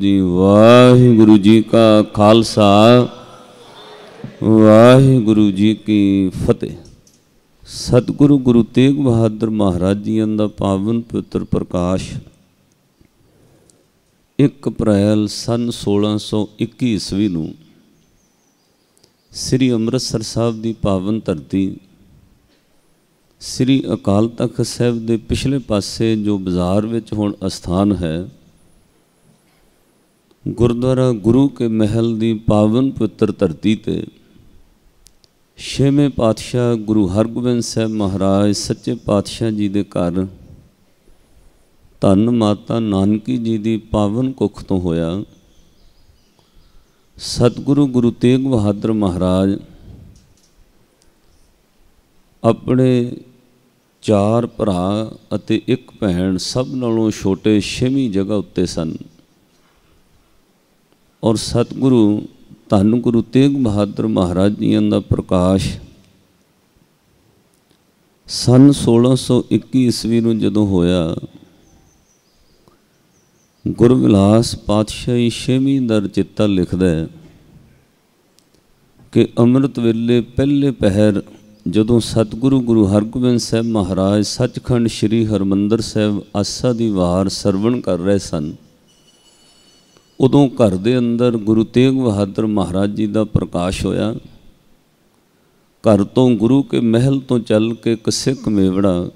ਜੀ ਵਾਹਿਗੁਰੂ ਜੀ ਕਾ ਖਾਲਸਾ ਵਾਹਿਗੁਰੂ ਜੀ ਕੀ ਫਤਿਹ ਸਤਿਗੁਰੂ ਗੁਰੂ ਤੇਗ ਬਹਾਦਰ ਮਹਾਰਾਜ ਜੀ ਦਾ ਪਾਵਨ ਪੁੱਤਰ ਪ੍ਰਕਾਸ਼ 1 ਅਪ੍ਰੈਲ ਸਨ 1621 ਈਸਵੀ ਨੂੰ ਸ੍ਰੀ ਅੰਮ੍ਰਿਤਸਰ ਸਾਹਿਬ ਦੀ ਪਾਵਨ ਧਰਤੀ ਸ੍ਰੀ ਅਕਾਲ ਤਖਤ ਸਾਹਿਬ ਦੇ ਪਿਛਲੇ ਪਾਸੇ ਜੋ ਬਾਜ਼ਾਰ ਵਿੱਚ ਹੁਣ ਅਸਥਾਨ ਹੈ ਗੁਰਦੁਆਰਾ ਗੁਰੂ ਕੇ ਮਹਿਲ ਦੀ ਪਾਵਨ ਪਵਿੱਤਰ ਧਰਤੀ ਤੇ ਛੇਵੇਂ ਪਾਤਸ਼ਾਹ ਗੁਰੂ ਹਰਗੋਬਿੰਦ ਸਾਹਿਬ ਮਹਾਰਾਜ ਸੱਚੇ ਪਾਤਸ਼ਾਹ ਜੀ ਦੇ ਘਰ ਧੰਨ ਮਾਤਾ ਨਾਨਕੀ ਜੀ ਦੀ ਪਾਵਨ ਕੁੱਖ ਤੋਂ ਹੋਇਆ ਸਤਿਗੁਰੂ ਗੁਰੂ ਤੇਗ ਬਹਾਦਰ ਮਹਾਰਾਜ ਆਪਣੇ ਚਾਰ ਭਰਾ ਅਤੇ ਇੱਕ ਭੈਣ ਸਭ ਨਾਲੋਂ ਛੋਟੇ ਛੇਵੀਂ ਜਗ੍ਹਾ ਉੱਤੇ ਸਨ ਔਰ ਸਤਿਗੁਰੂ ਧੰਨ ਗੁਰੂ ਤੇਗ ਬਹਾਦਰ ਮਹਾਰਾਜ ਜੀ ਦਾ ਪ੍ਰਕਾਸ਼ ਸਨ 1621 ਈਸਵੀ ਨੂੰ ਜਦੋਂ ਹੋਇਆ ਗੁਰਵਿਲਾਸ ਪਾਤਸ਼ਾਹੀ ਛੇਵੀਂ ਦਰ ਚਿੱਤਾ ਲਿਖਦਾ ਹੈ ਕਿ ਅੰਮ੍ਰਿਤ ਵੇਲੇ ਪਹਿਲੇ ਪਹਿਰ ਜਦੋਂ ਸਤਿਗੁਰੂ ਗੁਰੂ ਹਰਗੋਬਿੰਦ ਸਾਹਿਬ ਮਹਾਰਾਜ ਸੱਚਖੰਡ ਸ੍ਰੀ ਹਰਮੰਦਰ ਸਾਹਿਬ ਆਸਾ ਦੀ ਵਾਰ ਸਰਵਣ ਕਰ ਰਹੇ ਸਨ ਉਦੋਂ ਘਰ ਦੇ ਅੰਦਰ ਗੁਰੂ ਤੇਗ ਬਹਾਦਰ ਮਹਾਰਾਜ ਜੀ ਦਾ ਪ੍ਰਕਾਸ਼ ਹੋਇਆ ਘਰ ਤੋਂ ਗੁਰੂ ਕੇ ਮਹਿਲ ਤੋਂ ਚੱਲ ਕੇ ਇੱਕ ਸਿੱਖ ਮੇਵੜਾ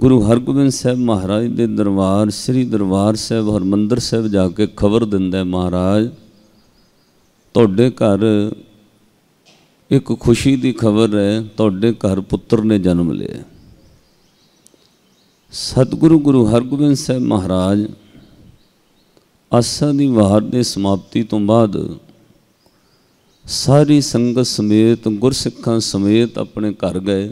ਗੁਰੂ ਹਰਗੋਬਿੰਦ ਸਾਹਿਬ ਮਹਾਰਾਜ ਦੇ ਦਰਬਾਰ ਸ੍ਰੀ ਦਰਬਾਰ ਸਾਹਿਬ ਹਰਮੰਦਰ ਸਾਹਿਬ ਜਾ ਕੇ ਖਬਰ ਦਿੰਦਾ ਮਹਾਰਾਜ ਤੁਹਾਡੇ ਘਰ ਇੱਕ ਖੁਸ਼ੀ ਦੀ ਖਬਰ ਹੈ ਤੁਹਾਡੇ ਘਰ ਪੁੱਤਰ ਨੇ ਜਨਮ ਲਿਆ ਸਤਿਗੁਰੂ ਗੁਰੂ ਹਰਗੋਬਿੰਦ ਸਾਹਿਬ ਮਹਾਰਾਜ ਆਸਾ ਦੀ ਵਾਰ ਦੇ ਸਮਾਪਤੀ ਤੋਂ ਬਾਅਦ ਸਾਰੀ ਸੰਗਤ ਸਮੇਤ ਗੁਰਸਿੱਖਾਂ ਸਮੇਤ ਆਪਣੇ ਘਰ ਗਏ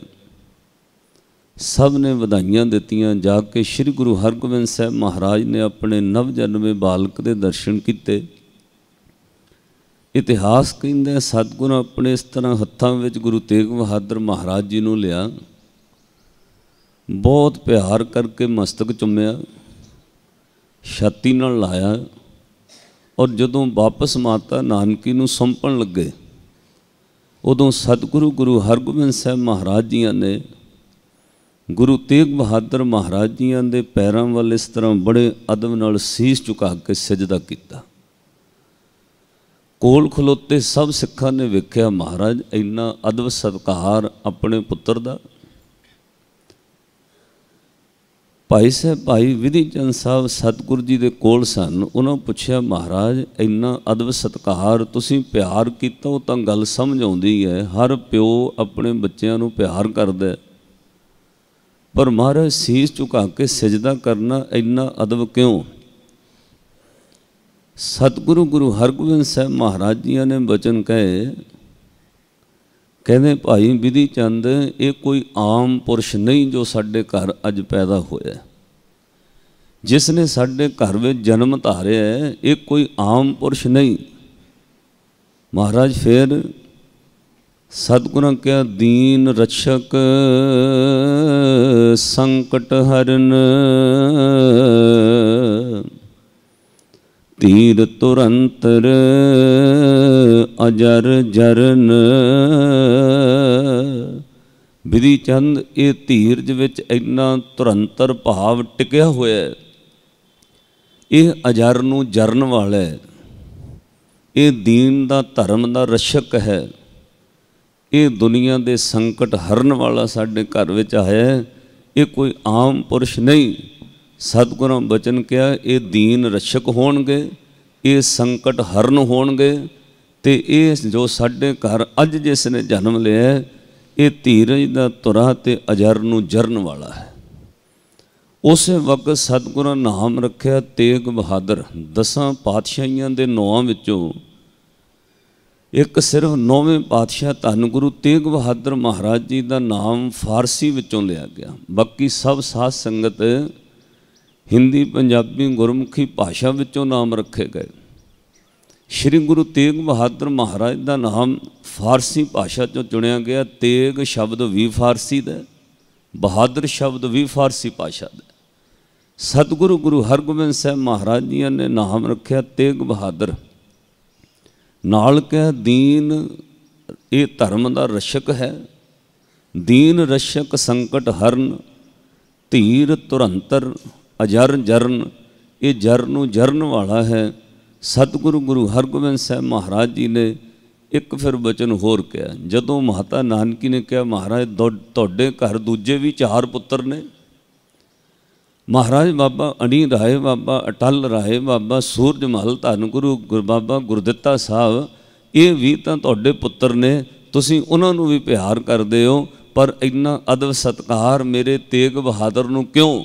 ਸਭ ਨੇ ਵਧਾਈਆਂ ਦਿੱਤੀਆਂ ਜਾ ਕੇ ਸ੍ਰੀ ਗੁਰੂ ਹਰਗੋਬਿੰਦ ਸਾਹਿਬ ਮਹਾਰਾਜ ਨੇ ਆਪਣੇ ਨਵ ਜਨਮੇ ਬਾਲਕ ਦੇ ਦਰਸ਼ਨ ਕੀਤੇ ਇਤਿਹਾਸ ਕਹਿੰਦਾ ਸਤਗੁਰ ਆਪਣੇ ਇਸ ਤਰ੍ਹਾਂ ਹੱਥਾਂ ਵਿੱਚ ਗੁਰੂ ਤੇਗ ਬਹਾਦਰ ਮਹਾਰਾਜ ਜੀ ਨੂੰ ਲਿਆ ਬਹੁਤ ਪਿਆਰ ਕਰਕੇ ਮਸਤਕ ਚੁੰਮਿਆ ਛਾਤੀ ਨਾਲ ਲਾਇਆ ਔਰ ਜਦੋਂ ਵਾਪਸ ਮਾਤਾ ਨਾਨਕੀ ਨੂੰ ਸੰਭਣ ਲੱਗੇ ਉਦੋਂ ਸਤਿਗੁਰੂ ਗੁਰੂ ਹਰਗੋਬਿੰਦ ਸਾਹਿਬ ਮਹਾਰਾਜ ਜੀਆਂ ਨੇ ਗੁਰੂ ਤੇਗ ਬਹਾਦਰ ਮਹਾਰਾਜ ਜੀਆਂ ਦੇ ਪੈਰਾਂ ਵੱਲ ਇਸ ਤਰ੍ਹਾਂ ਬੜੇ ਅਦਬ ਨਾਲ ਸੀਸ ਝੁਕਾ ਕੇ ਸਜਦਾ ਕੀਤਾ ਕੋਲ ਖਲੋਤੇ ਸਭ ਸਿੱਖਾਂ ਨੇ ਵੇਖਿਆ ਮਹਾਰਾਜ ਇੰਨਾ ਅਦਬ ਸਤਕਾਰ ਆਪਣੇ ਪੁੱਤਰ ਦਾ ਭਾਈ ਸਾਹਿਬ ਭਾਈ ਵਿਧੀ ਚੰਦ ਸਾਹਿਬ ਸਤਗੁਰ ਜੀ ਦੇ ਕੋਲ ਸਨ ਉਹਨਾਂ ਪੁੱਛਿਆ ਮਹਾਰਾਜ ਇੰਨਾ ਅਦਬ ਸਤਕਾਰ ਤੁਸੀਂ ਪਿਆਰ ਕੀਤਾ ਉਹ ਤਾਂ ਗੱਲ ਸਮਝ ਆਉਂਦੀ ਹੈ ਹਰ ਪਿਓ ਆਪਣੇ ਬੱਚਿਆਂ ਨੂੰ ਪਿਆਰ ਕਰਦਾ ਹੈ ਪਰ ਮਹਾਰਾਜ ਸੀਸ ਝੁਕਾ ਕੇ ਸਜਦਾ ਕਰਨਾ ਇੰਨਾ ਅਦਬ ਕਿਉਂ ਸਤਿਗੁਰੂ ਗੁਰੂ ਹਰਗੋਬਿੰਦ ਸਾਹਿਬ ਮਹਾਰਾਜ ਜੀ ਨੇ ਬਚਨ ਕਹੇ ਕਹਿੰਦੇ ਭਾਈ ਵਿਧੀ ਚੰਦ ਇਹ ਕੋਈ ਆਮ ਪੁਰਸ਼ ਨਹੀਂ ਜੋ ਸਾਡੇ ਘਰ ਅੱਜ ਪੈਦਾ ਹੋਇਆ ਜਿਸ ਨੇ ਸਾਡੇ ਘਰ ਵਿੱਚ ਜਨਮ ਧਾਰਿਆ ਇਹ ਕੋਈ ਆਮ ਪੁਰਸ਼ ਨਹੀਂ ਮਹਾਰਾਜ ਫਿਰ ਸਤਗੁਰਾਂ ਕਹਿਆ ਦੀਨ ਰਛਕ ਸੰਕਟ ਹਰਨ ਤੀਰ ਤੁਰੰਤਰ ਅਜਰ ਜਰਨ ਵਿਧੀ ਚੰਦ ਇਹ ਧੀਰਜ ਵਿੱਚ ਇੰਨਾ ਤੁਰੰਤਰ ਭਾਵ ਟਿਕਿਆ ਹੋਇਆ ਹੈ ਇਹ ਅਜਰ ਨੂੰ ਜਰਨ ਵਾਲਾ ਹੈ ਇਹ ਦੀਨ ਦਾ ਧਰਮ ਦਾ ਰਸ਼ਕ ਹੈ ਇਹ ਦੁਨੀਆ ਦੇ ਸੰਕਟ ਹਰਨ ਵਾਲਾ ਸਾਡੇ ਘਰ ਵਿੱਚ ਆਇਆ ਹੈ ਇਹ ਕੋਈ ਆਮ ਪੁਰਸ਼ ਨਹੀਂ ਸਤਿਗੁਰਾਂ ਬਚਨ ਕਿਹਾ ਇਹ ਦੀਨ ਰਸ਼ਕ ਹੋਣਗੇ ਇਹ ਸੰਕਟ ਹਰਨ ਹੋਣਗੇ ਤੇ ਇਹ ਜੋ ਸਾਡੇ ਘਰ ਅੱਜ ਜਿਸ ਨੇ ਜਨਮ ਲਿਆ ਇਹ ਧੀਰਜ ਦਾ ਤੁਰਾ ਤੇ ਅਜਰ ਨੂੰ ਜਰਨ ਵਾਲਾ ਹੈ ਉਸੇ ਵਕਤ ਸਤਿਗੁਰਾਂ ਨਾਮ ਰੱਖਿਆ ਤੇਗ ਬਹਾਦਰ ਦਸਾਂ ਪਾਤਸ਼ਾਹੀਆਂ ਦੇ ਨੌਆਂ ਵਿੱਚੋਂ ਇੱਕ ਸਿਰਫ ਨੌਵੇਂ ਪਾਤਸ਼ਾਹ ਧੰਨ ਗੁਰੂ ਤੇਗ ਬਹਾਦਰ ਮਹਾਰਾਜ ਜੀ ਦਾ ਨਾਮ ਫਾਰਸੀ ਵਿੱਚੋਂ ਲਿਆ ਗਿਆ ਬਾਕੀ ਸਭ ਸਾਧ ਸੰਗਤ ਹਿੰਦੀ ਪੰਜਾਬੀ ਗੁਰਮੁਖੀ ਭਾਸ਼ਾ ਵਿੱਚੋਂ ਨਾਮ ਰੱਖੇ ਗਏ ਸ਼੍ਰੀ ਗੁਰੂ ਤੇਗ ਬਹਾਦਰ ਮਹਾਰਾਜ ਦਾ ਨਾਮ ਫਾਰਸੀ ਭਾਸ਼ਾ ਚੋਂ ਚੁਣਿਆ ਗਿਆ ਤੇਗ ਸ਼ਬਦ ਵੀ ਫਾਰਸੀ ਦਾ ਬਹਾਦਰ ਸ਼ਬਦ ਵੀ ਫਾਰਸੀ ਭਾਸ਼ਾ ਦਾ ਸਤਿਗੁਰੂ ਗੁਰੂ ਹਰਗੋਬਿੰਦ ਸਾਹਿਬ ਮਹਾਰਾਜ ਜੀ ਨੇ ਨਾਮ ਰੱਖਿਆ ਤੇਗ ਬਹਾਦਰ ਨਾਲ ਕਹਿ ਦੀਨ ਇਹ ਧਰਮ ਦਾ ਰਸ਼ਕ ਹੈ ਦੀਨ ਰਸ਼ਕ ਸੰਕਟ ਹਰਨ ਧੀਰ ਤੁਰੰਤਰ ਅਜਰਨ ਜਰਨ ਇਹ ਜਰ ਨੂੰ ਜਰਨ ਵਾਲਾ ਹੈ ਸਤਿਗੁਰੂ ਗੁਰੂ ਹਰਗੋਬਿੰਦ ਸਾਹਿਬ ਮਹਾਰਾਜ ਜੀ ਨੇ ਇੱਕ ਫਿਰ ਬਚਨ ਹੋਰ ਕਿਹਾ ਜਦੋਂ ਮਹਤਾ ਨਾਨਕੀ ਨੇ ਕਿਹਾ ਮਹਾਰਾਜ ਤੁਹਾਡੇ ਘਰ ਦੂਜੇ ਵੀ ਚਾਰ ਪੁੱਤਰ ਨੇ ਮਹਾਰਾਜ ਬਾਬਾ ਅਣੀ ਰਾਏ ਬਾਬਾ ਅਟਲ ਰਾਏ ਬਾਬਾ ਸੂਰਜ ਮਹਲ ਧੰਨ ਗੁਰੂ ਗੁਰਬਾਬਾ ਗੁਰਦਿੱਤਾ ਸਾਹਿਬ ਇਹ ਵੀ ਤਾਂ ਤੁਹਾਡੇ ਪੁੱਤਰ ਨੇ ਤੁਸੀਂ ਉਹਨਾਂ ਨੂੰ ਵੀ ਪਿਆਰ ਕਰਦੇ ਹੋ ਪਰ ਇੰਨਾ ਅਦਬ ਸਤਕਾਰ ਮੇਰੇ ਤੇਗ ਬਹਾਦਰ ਨੂੰ ਕਿਉਂ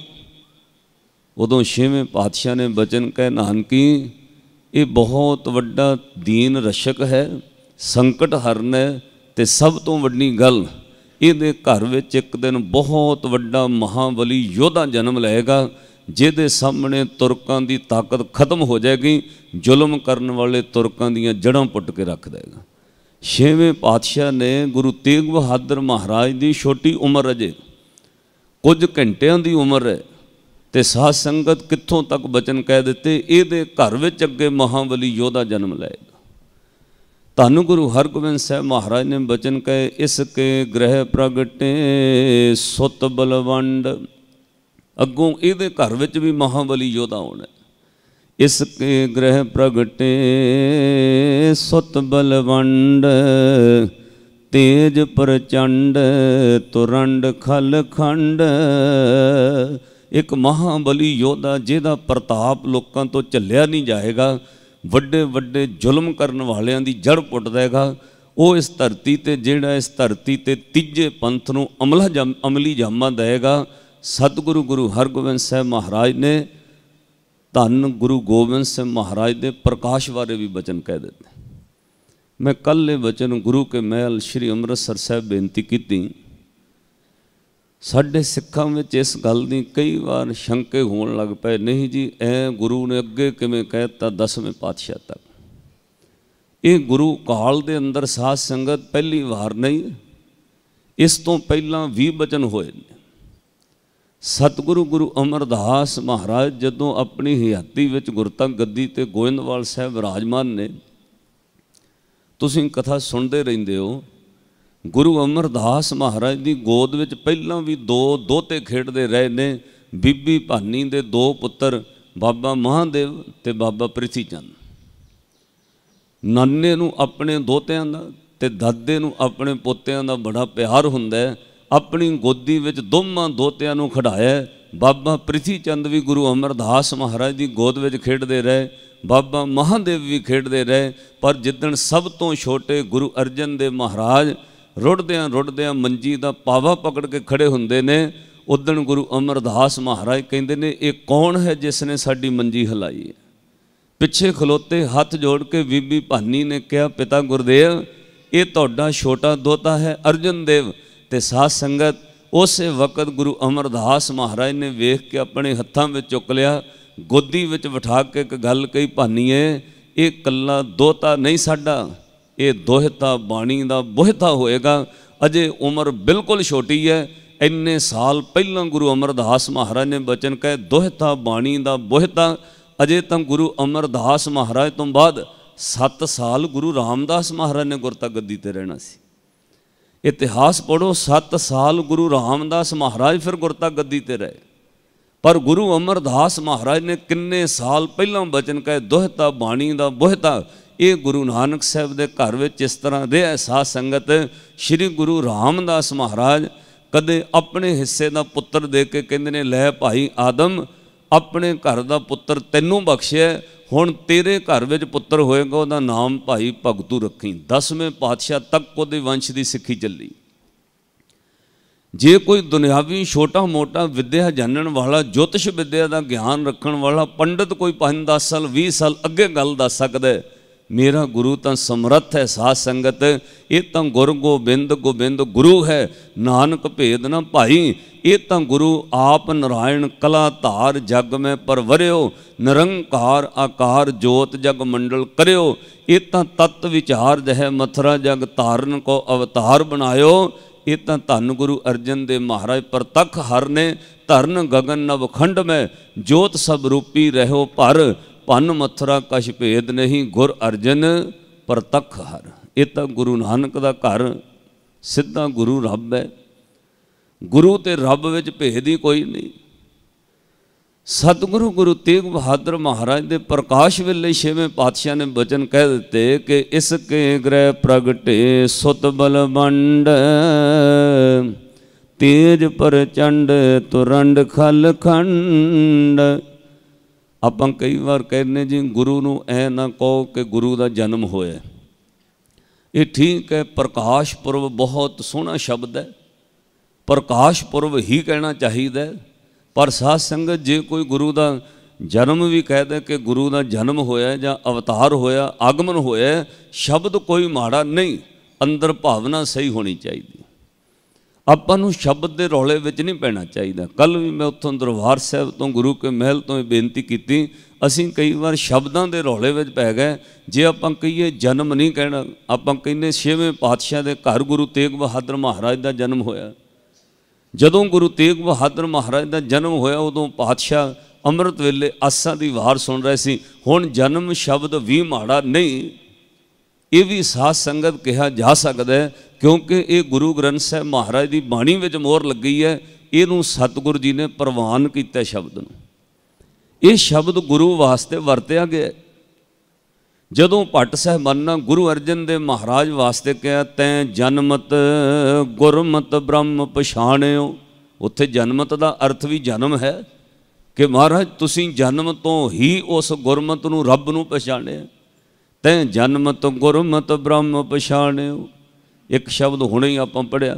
ਉਦੋਂ ਛੇਵੇਂ ਪਾਤਸ਼ਾਹ ਨੇ ਬਚਨ ਕਹਿ ਨਾਨਕੀ ਇਹ ਬਹੁਤ ਵੱਡਾ ਦੀਨ ਰਸ਼ਕ ਹੈ ਸੰਕਟ ਹਰਨ ਹੈ ਤੇ ਸਭ ਤੋਂ ਵੱਡੀ ਗੱਲ ਇਹਦੇ ਘਰ ਵਿੱਚ ਇੱਕ ਦਿਨ ਬਹੁਤ ਵੱਡਾ ਮਹਾਬਲੀ ਯੋਧਾ ਜਨਮ ਲਏਗਾ ਜਿਹਦੇ ਸਾਹਮਣੇ ਤੁਰਕਾਂ ਦੀ ਤਾਕਤ ਖਤਮ ਹੋ ਜਾਏਗੀ ਜ਼ੁਲਮ ਕਰਨ ਵਾਲੇ ਤੁਰਕਾਂ ਦੀਆਂ ਜੜਾਂ ਪੁੱਟ ਕੇ ਰੱਖ ਦੇਗਾ ਛੇਵੇਂ ਪਾਤਸ਼ਾਹ ਨੇ ਗੁਰੂ ਤੇਗ ਬਹਾਦਰ ਮਹਾਰਾਜ ਦੀ ਛੋਟੀ ਉਮਰ ਅਜੇ ਕੁਝ ਘੰਟਿਆਂ ਦੀ ਉਮਰ ਹੈ ਤੇ ਸਾਧ ਸੰਗਤ ਕਿੱਥੋਂ ਤੱਕ ਬਚਨ ਕਹਿ ਦਿੱਤੇ ਇਹਦੇ ਘਰ ਵਿੱਚ ਅੱਗੇ ਮਹਾਵਲੀ ਯੋਧਾ ਜਨਮ ਲਏਗਾ ਤੁਹਾਨੂੰ ਗੁਰੂ ਹਰਗੋਬਿੰਦ ਸਾਹਿਬ ਮਹਾਰਾਜ ਨੇ ਬਚਨ ਕਹੇ ਇਸ ਕੇ ਗ੍ਰਹਿ ਪ੍ਰਗਟੇ ਸੁਤ ਬਲਵੰਡ ਅੱਗੋਂ ਇਹਦੇ ਘਰ ਵਿੱਚ ਵੀ ਮਹਾਬਲੀ ਯੋਧਾ ਹੋਣਾ ਇਸ ਕੇ ਗ੍ਰਹਿ ਪ੍ਰਗਟੇ ਸੁਤ ਬਲਵੰਡ ਤੇਜ ਪ੍ਰਚੰਡ ਤੁਰੰਡ ਖਲਖੰਡ ਇੱਕ ਮਹਾਬਲੀ ਯੋਧਾ ਜਿਹਦਾ ਪ੍ਰਤਾਪ ਲੋਕਾਂ ਤੋਂ ਝੱਲਿਆ ਨਹੀਂ ਜਾਏਗਾ ਵੱਡੇ ਵੱਡੇ ਜ਼ੁਲਮ ਕਰਨ ਵਾਲਿਆਂ ਦੀ ਜੜ ਪੁੱਟ ਦੇਗਾ ਉਹ ਇਸ ਧਰਤੀ ਤੇ ਜਿਹੜਾ ਇਸ ਧਰਤੀ ਤੇ ਤੀਜੇ ਪੰਥ ਨੂੰ ਅਮਲਾ ਅਮਲੀ ਜਾਮਾ ਦੇਗਾ ਸਤਿਗੁਰੂ ਗੁਰੂ ਹਰਗੋਬਿੰਦ ਸਾਹਿਬ ਮਹਾਰਾਜ ਨੇ ਧੰਨ ਗੁਰੂ ਗੋਬਿੰਦ ਸਿੰਘ ਮਹਾਰਾਜ ਦੇ ਪ੍ਰਕਾਸ਼ ਬਾਰੇ ਵੀ ਬਚਨ ਕਹਿ ਦਿੱਤੇ ਮੈਂ ਕੱਲ ਇਹ ਬਚਨ ਗੁਰੂ ਕੇ ਮਹਿਲ ਸ੍ਰੀ ਅੰਮ੍ਰਿਤਸਰ ਸਾਹਿਬ ਬੇਨਤੀ ਕੀਤੀ ਸਾਡੇ ਸਿੱਖਾਂ ਵਿੱਚ ਇਸ ਗੱਲ ਦੀ ਕਈ ਵਾਰ ਸ਼ੰਕੇ ਹੋਣ ਲੱਗ ਪਏ ਨਹੀਂ ਜੀ ਐ ਗੁਰੂ ਨੇ ਅੱਗੇ ਕਿਵੇਂ ਕਹਿਤਾ ਦਸਵੇਂ ਪਾਤਸ਼ਾਹ ਤੱਕ ਇਹ ਗੁਰੂ ਕਾਲ ਦੇ ਅੰਦਰ ਸਾਧ ਸੰਗਤ ਪਹਿਲੀ ਵਾਰ ਨਹੀਂ ਇਸ ਤੋਂ ਪਹਿਲਾਂ ਵੀ ਬਚਨ ਹੋਏ ਨੇ ਸਤਿਗੁਰੂ ਗੁਰੂ ਅਮਰਦਾਸ ਮਹਾਰਾਜ ਜਦੋਂ ਆਪਣੀ ਹਯਾਤੀ ਵਿੱਚ ਗੁਰਤੰਗ ਗੱਦੀ ਤੇ ਗੋਇੰਦਵਾਲ ਸਾਹਿਬ ਰਾਜਮਾਨ ਨੇ ਤੁਸੀਂ ਕਥਾ ਸੁਣਦੇ ਰਹਿੰਦੇ ਹੋ ਗੁਰੂ ਅਮਰਦਾਸ ਮਹਾਰਾਜ ਦੀ ਗੋਦ ਵਿੱਚ ਪਹਿਲਾਂ ਵੀ ਦੋ ਦੋਤੇ ਖੇਡਦੇ ਰਹੇ ਨੇ ਬੀਬੀ ਭਾਨੀ ਦੇ ਦੋ ਪੁੱਤਰ ਬਾਬਾ ਮਹਾਦੇਵ ਤੇ ਬਾਬਾ ਪ੍ਰਿਥੀ ਚੰਦ ਨੰਨੇ ਨੂੰ ਆਪਣੇ ਦੋਤਿਆਂ ਦਾ ਤੇ ਦਾਦੇ ਨੂੰ ਆਪਣੇ ਪੋਤਿਆਂ ਦਾ ਬੜਾ ਪਿਆਰ ਹੁੰਦਾ ਆਪਣੀ ਗੋਦੀ ਵਿੱਚ ਦੋਵਾਂ ਦੋਤਿਆਂ ਨੂੰ ਖੜਾਇਆ ਬਾਬਾ ਪ੍ਰਿਥੀ ਚੰਦ ਵੀ ਗੁਰੂ ਅਮਰਦਾਸ ਮਹਾਰਾਜ ਦੀ ਗੋਦ ਵਿੱਚ ਖੇਡਦੇ ਰਹੇ ਬਾਬਾ ਮਹਾਦੇਵ ਵੀ ਖੇਡਦੇ ਰਹੇ ਪਰ ਜਿੱਦਣ ਸਭ ਤੋਂ ਛੋਟੇ ਗੁਰੂ ਅਰਜਨ ਦੇ ਮਹਾਰਾਜ ਰੁੱਟਦਿਆਂ ਰੁੱਟਦਿਆਂ ਮੰਜੀ ਦਾ ਪਾਵਾ ਪਕੜ ਕੇ ਖੜੇ ਹੁੰਦੇ ਨੇ ਉਦਣ ਗੁਰੂ ਅਮਰਦਾਸ ਮਹਾਰਾਜ ਕਹਿੰਦੇ ਨੇ ਇਹ ਕੌਣ ਹੈ ਜਿਸ ਨੇ ਸਾਡੀ ਮੰਜੀ ਹਲਾਈ ਹੈ ਪਿੱਛੇ ਖਲੋਤੇ ਹੱਥ ਜੋੜ ਕੇ ਬੀਬੀ ਭਾਨੀ ਨੇ ਕਿਹਾ ਪਿਤਾ ਗੁਰਦੇਵ ਇਹ ਤੁਹਾਡਾ ਛੋਟਾ ਦੋਤਾ ਹੈ ਅਰਜਨ ਦੇਵ ਤੇ ਸਾਧ ਸੰਗਤ ਉਸੇ ਵਕਤ ਗੁਰੂ ਅਮਰਦਾਸ ਮਹਾਰਾਜ ਨੇ ਵੇਖ ਕੇ ਆਪਣੇ ਹੱਥਾਂ ਵਿੱਚ ਚੁੱਕ ਲਿਆ ਗੋਦੀ ਵਿੱਚ ਬਿਠਾ ਕੇ ਇੱਕ ਗੱਲ ਕਹੀ ਭਾਨੀਏ ਇਹ ਕੱਲਾ ਦੋਤਾ ਨਹੀਂ ਸਾਡਾ ਇਹ ਦੋਹਤਾ ਬਾਣੀ ਦਾ ਬੋਹਤਾ ਹੋਏਗਾ ਅਜੇ ਉਮਰ ਬਿਲਕੁਲ ਛੋਟੀ ਹੈ ਇੰਨੇ ਸਾਲ ਪਹਿਲਾਂ ਗੁਰੂ ਅਮਰਦਾਸ ਮਹਾਰਾਜ ਨੇ ਬਚਨ ਕਹੇ ਦੋਹਤਾ ਬਾਣੀ ਦਾ ਬੋਹਤਾ ਅਜੇ ਤਾਂ ਗੁਰੂ ਅਮਰਦਾਸ ਮਹਾਰਾਜ ਤੋਂ ਬਾਅਦ 7 ਸਾਲ ਗੁਰੂ ਰਾਮਦਾਸ ਮਹਾਰਾਜ ਨੇ ਗੁਰਤਾ ਗੱਦੀ ਤੇ ਰਹਿਣਾ ਸੀ ਇਤਿਹਾਸ ਪੜੋ 7 ਸਾਲ ਗੁਰੂ ਰਾਮਦਾਸ ਮਹਾਰਾਜ ਫਿਰ ਗੁਰਤਾ ਗੱਦੀ ਤੇ ਰਹੇ ਪਰ ਗੁਰੂ ਅਮਰਦਾਸ ਮਹਾਰਾਜ ਨੇ ਕਿੰਨੇ ਸਾਲ ਪਹਿਲਾਂ ਬਚਨ ਕਹੇ ਦੋਹਤਾ ਬਾਣੀ ਦਾ ਬੋਹਤਾ ਇਹ ਗੁਰੂ ਨਾਨਕ ਸਾਹਿਬ ਦੇ ਘਰ ਵਿੱਚ ਇਸ ਤਰ੍ਹਾਂ ਦੇ ਸਾਧ ਸੰਗਤ ਸ੍ਰੀ ਗੁਰੂ ਰਾਮਦਾਸ ਮਹਾਰਾਜ ਕਦੇ ਆਪਣੇ ਹਿੱਸੇ ਦਾ ਪੁੱਤਰ ਦੇ ਕੇ ਕਹਿੰਦੇ ਨੇ ਲੈ ਭਾਈ ਆਦਮ ਆਪਣੇ ਘਰ ਦਾ ਪੁੱਤਰ ਤੈਨੂੰ ਬਖਸ਼ਿਆ ਹੁਣ ਤੇਰੇ ਘਰ ਵਿੱਚ ਪੁੱਤਰ ਹੋਏਗਾ ਉਹਦਾ ਨਾਮ ਭਾਈ ਭਗਤੂ ਰੱਖੀ 10ਵੇਂ ਪਾਤਸ਼ਾਹ ਤੱਕ ਉਹਦੇ ਵੰਸ਼ ਦੀ ਸਿੱਖੀ ਚੱਲੀ ਜੇ ਕੋਈ ਦੁਨਿਆਵੀ ਛੋਟਾ ਮੋਟਾ ਵਿਦਿਆ ਜਾਣਨ ਵਾਲਾ ਜੋਤਿਸ਼ ਵਿਦਿਆ ਦਾ ਗਿਆਨ ਰੱਖਣ ਵਾਲਾ ਪੰਡਤ ਕੋਈ 5-10 ਸਾਲ 20 ਸਾਲ ਅੱਗੇ ਗੱਲ ਦੱਸ ਸਕਦਾ ਹੈ ਮੇਰਾ ਗੁਰੂ ਤਾਂ ਸਮਰੱਥ ਹੈ ਸਾਧ ਸੰਗਤ ਇਹ ਤਾਂ ਗੁਰ ਗੋਬਿੰਦ ਗੋਬਿੰਦ ਗੁਰੂ ਹੈ ਨਾਨਕ ਭੇਦ ਨਾ ਭਾਈ ਇਹ ਤਾਂ ਗੁਰੂ ਆਪ ਨਰਾਇਣ ਕਲਾ ਧਾਰ ਜਗ ਮੈਂ ਪਰਵਰਿਓ ਨਿਰੰਕਾਰ ਆਕਾਰ ਜੋਤ ਜਗ ਮੰਡਲ ਕਰਿਓ ਇਹ ਤਾਂ ਤਤ ਵਿਚਾਰ ਜਹ ਮਥਰਾ ਜਗ ਧਾਰਨ ਕੋ ਅਵਤਾਰ ਬਣਾਇਓ ਇਹ ਤਾਂ ਧੰਨ ਗੁਰੂ ਅਰਜਨ ਦੇ ਮਹਾਰਾਜ ਪ੍ਰਤਖ ਹਰ ਨੇ ਧਰਨ ਗगन ਨਵਖੰਡ ਮੈਂ ਜੋਤ ਸਭ ਰੂਪੀ ਰਹਿਓ ਭਰ ਭੰਨ ਮਥਰਾ ਕਛ ਭੇਦ ਨਹੀਂ ਗੁਰ ਅਰਜਨ ਪ੍ਰਤਖ ਹਰ ਇਹ ਤਾਂ ਗੁਰੂ ਨਾਨਕ ਦਾ ਘਰ ਸਿੱਧਾ ਗੁਰੂ ਰੱਬ ਹੈ ਗੁਰੂ ਤੇ ਰੱਬ ਵਿੱਚ ਭੇਦ ਹੀ ਕੋਈ ਨਹੀਂ ਸਤਿਗੁਰੂ ਗੁਰੂ ਤੇਗ ਬਹਾਦਰ ਮਹਾਰਾਜ ਦੇ ਪ੍ਰਕਾਸ਼ ਵੇਲੇ ਛੇਵੇਂ ਪਾਤਸ਼ਾਹ ਨੇ ਬਚਨ ਕਹਿ ਦਿੱਤੇ ਕਿ ਇਸ ਕੇ ਗ੍ਰਹਿ ਪ੍ਰਗਟੇ ਸੁਤ ਬਲਵੰਡ ਤੇਜ ਪਰਚੰਡ ਤੁਰੰਡ ਖਲ ਖੰਡ ਆਪਾਂ ਕਈ ਵਾਰ ਕਹਿੰਨੇ ਜੀ ਗੁਰੂ ਨੂੰ ਐ ਨਾ ਕਹੋ ਕਿ ਗੁਰੂ ਦਾ ਜਨਮ ਹੋਇਆ ਇਹ ਠੀਕ ਹੈ ਪ੍ਰਕਾਸ਼ ਪੁਰਬ ਬਹੁਤ ਸੋਹਣਾ ਸ਼ਬਦ ਹੈ ਪ੍ਰਕਾਸ਼ ਪੁਰਬ ਹੀ ਕਹਿਣਾ ਚਾਹੀਦਾ ਪਰ ਸਾਧ ਸੰਗਤ ਜੇ ਕੋਈ ਗੁਰੂ ਦਾ ਜਨਮ ਵੀ ਕਹਿ ਦੇ ਕਿ ਗੁਰੂ ਦਾ ਜਨਮ ਹੋਇਆ ਜਾਂ ਅਵਤਾਰ ਹੋਇਆ ਆਗਮਨ ਹੋਇਆ ਸ਼ਬਦ ਕੋਈ ਮਾੜਾ ਨਹੀਂ ਅੰਦਰ ਭਾਵਨਾ ਸਹੀ ਹੋਣੀ ਚਾਹੀਦੀ ਆਪਾਂ ਨੂੰ ਸ਼ਬਦ ਦੇ ਰੌਲੇ ਵਿੱਚ ਨਹੀਂ ਪੈਣਾ ਚਾਹੀਦਾ ਕੱਲ ਵੀ ਮੈਂ ਉੱਥੋਂ ਦਰਬਾਰ ਸਾਹਿਬ ਤੋਂ ਗੁਰੂ ਕੇ ਮਹਿਲ ਤੋਂ ਇਹ ਬੇਨਤੀ ਕੀਤੀ ਅਸੀਂ ਕਈ ਵਾਰ ਸ਼ਬਦਾਂ ਦੇ ਰੌਲੇ ਵਿੱਚ ਪੈ ਗਏ ਜੇ ਆਪਾਂ ਕਹੀਏ ਜਨਮ ਨਹੀਂ ਕਹਿਣਾ ਆਪਾਂ ਕਹਿੰਦੇ ਛੇਵੇਂ ਪਾਤਸ਼ਾਹ ਦੇ ਘਰ ਗੁਰੂ ਤੇਗ ਬਹਾਦਰ ਮਹਾਰਾਜ ਦਾ ਜਨਮ ਹੋਇਆ ਜਦੋਂ ਗੁਰੂ ਤੇਗ ਬਹਾਦਰ ਮਹਾਰਾਜ ਦਾ ਜਨਮ ਹੋਇਆ ਉਦੋਂ ਪਾਤਸ਼ਾਹ ਅੰਮ੍ਰਿਤ ਵੇਲੇ ਆਸਾਂ ਦੀ ਵਾਰ ਸੁਣ ਰਹੇ ਸੀ ਹੁਣ ਜਨਮ ਸ਼ਬਦ ਵੀ ਮਾੜਾ ਨਹੀਂ ਇਹ ਵੀ ਸਾਧ ਸੰਗਤ ਕਿਹਾ ਜਾ ਸਕਦਾ ਹੈ ਕਿਉਂਕਿ ਇਹ ਗੁਰੂ ਗ੍ਰੰਥ ਸਾਹਿਬ ਮਹਾਰਾਜ ਦੀ ਬਾਣੀ ਵਿੱਚ ਮੋਹਰ ਲੱਗੀ ਹੈ ਇਹਨੂੰ ਸਤਿਗੁਰੂ ਜੀ ਨੇ ਪ੍ਰਵਾਨ ਕੀਤਾ ਸ਼ਬਦ ਨੂੰ ਇਹ ਸ਼ਬਦ ਗੁਰੂ ਵਾਸਤੇ ਵਰਤਿਆ ਗਿਆ ਜਦੋਂ ਭੱਟ ਸਹਿਬਾਨਾ ਗੁਰੂ ਅਰਜਨ ਦੇ ਮਹਾਰਾਜ ਵਾਸਤੇ ਕਿਹਾ ਤੈਂ ਜਨਮਤ ਗੁਰਮਤ ਬ੍ਰਹਮ ਪਛਾਣਿਓ ਉੱਥੇ ਜਨਮਤ ਦਾ ਅਰਥ ਵੀ ਜਨਮ ਹੈ ਕਿ ਮਹਾਰਾਜ ਤੁਸੀਂ ਜਨਮ ਤੋਂ ਹੀ ਉਸ ਗੁਰਮਤ ਨੂੰ ਰੱਬ ਨੂੰ ਪਛਾਣਿਆ ਤੈ ਜਨਮ ਤੋਂ ਗੁਰਮਤ ਬ੍ਰਹਮ ਪਛਾਣਿਓ ਇੱਕ ਸ਼ਬਦ ਹੁਣੇ ਹੀ ਆਪਾਂ ਪੜਿਆ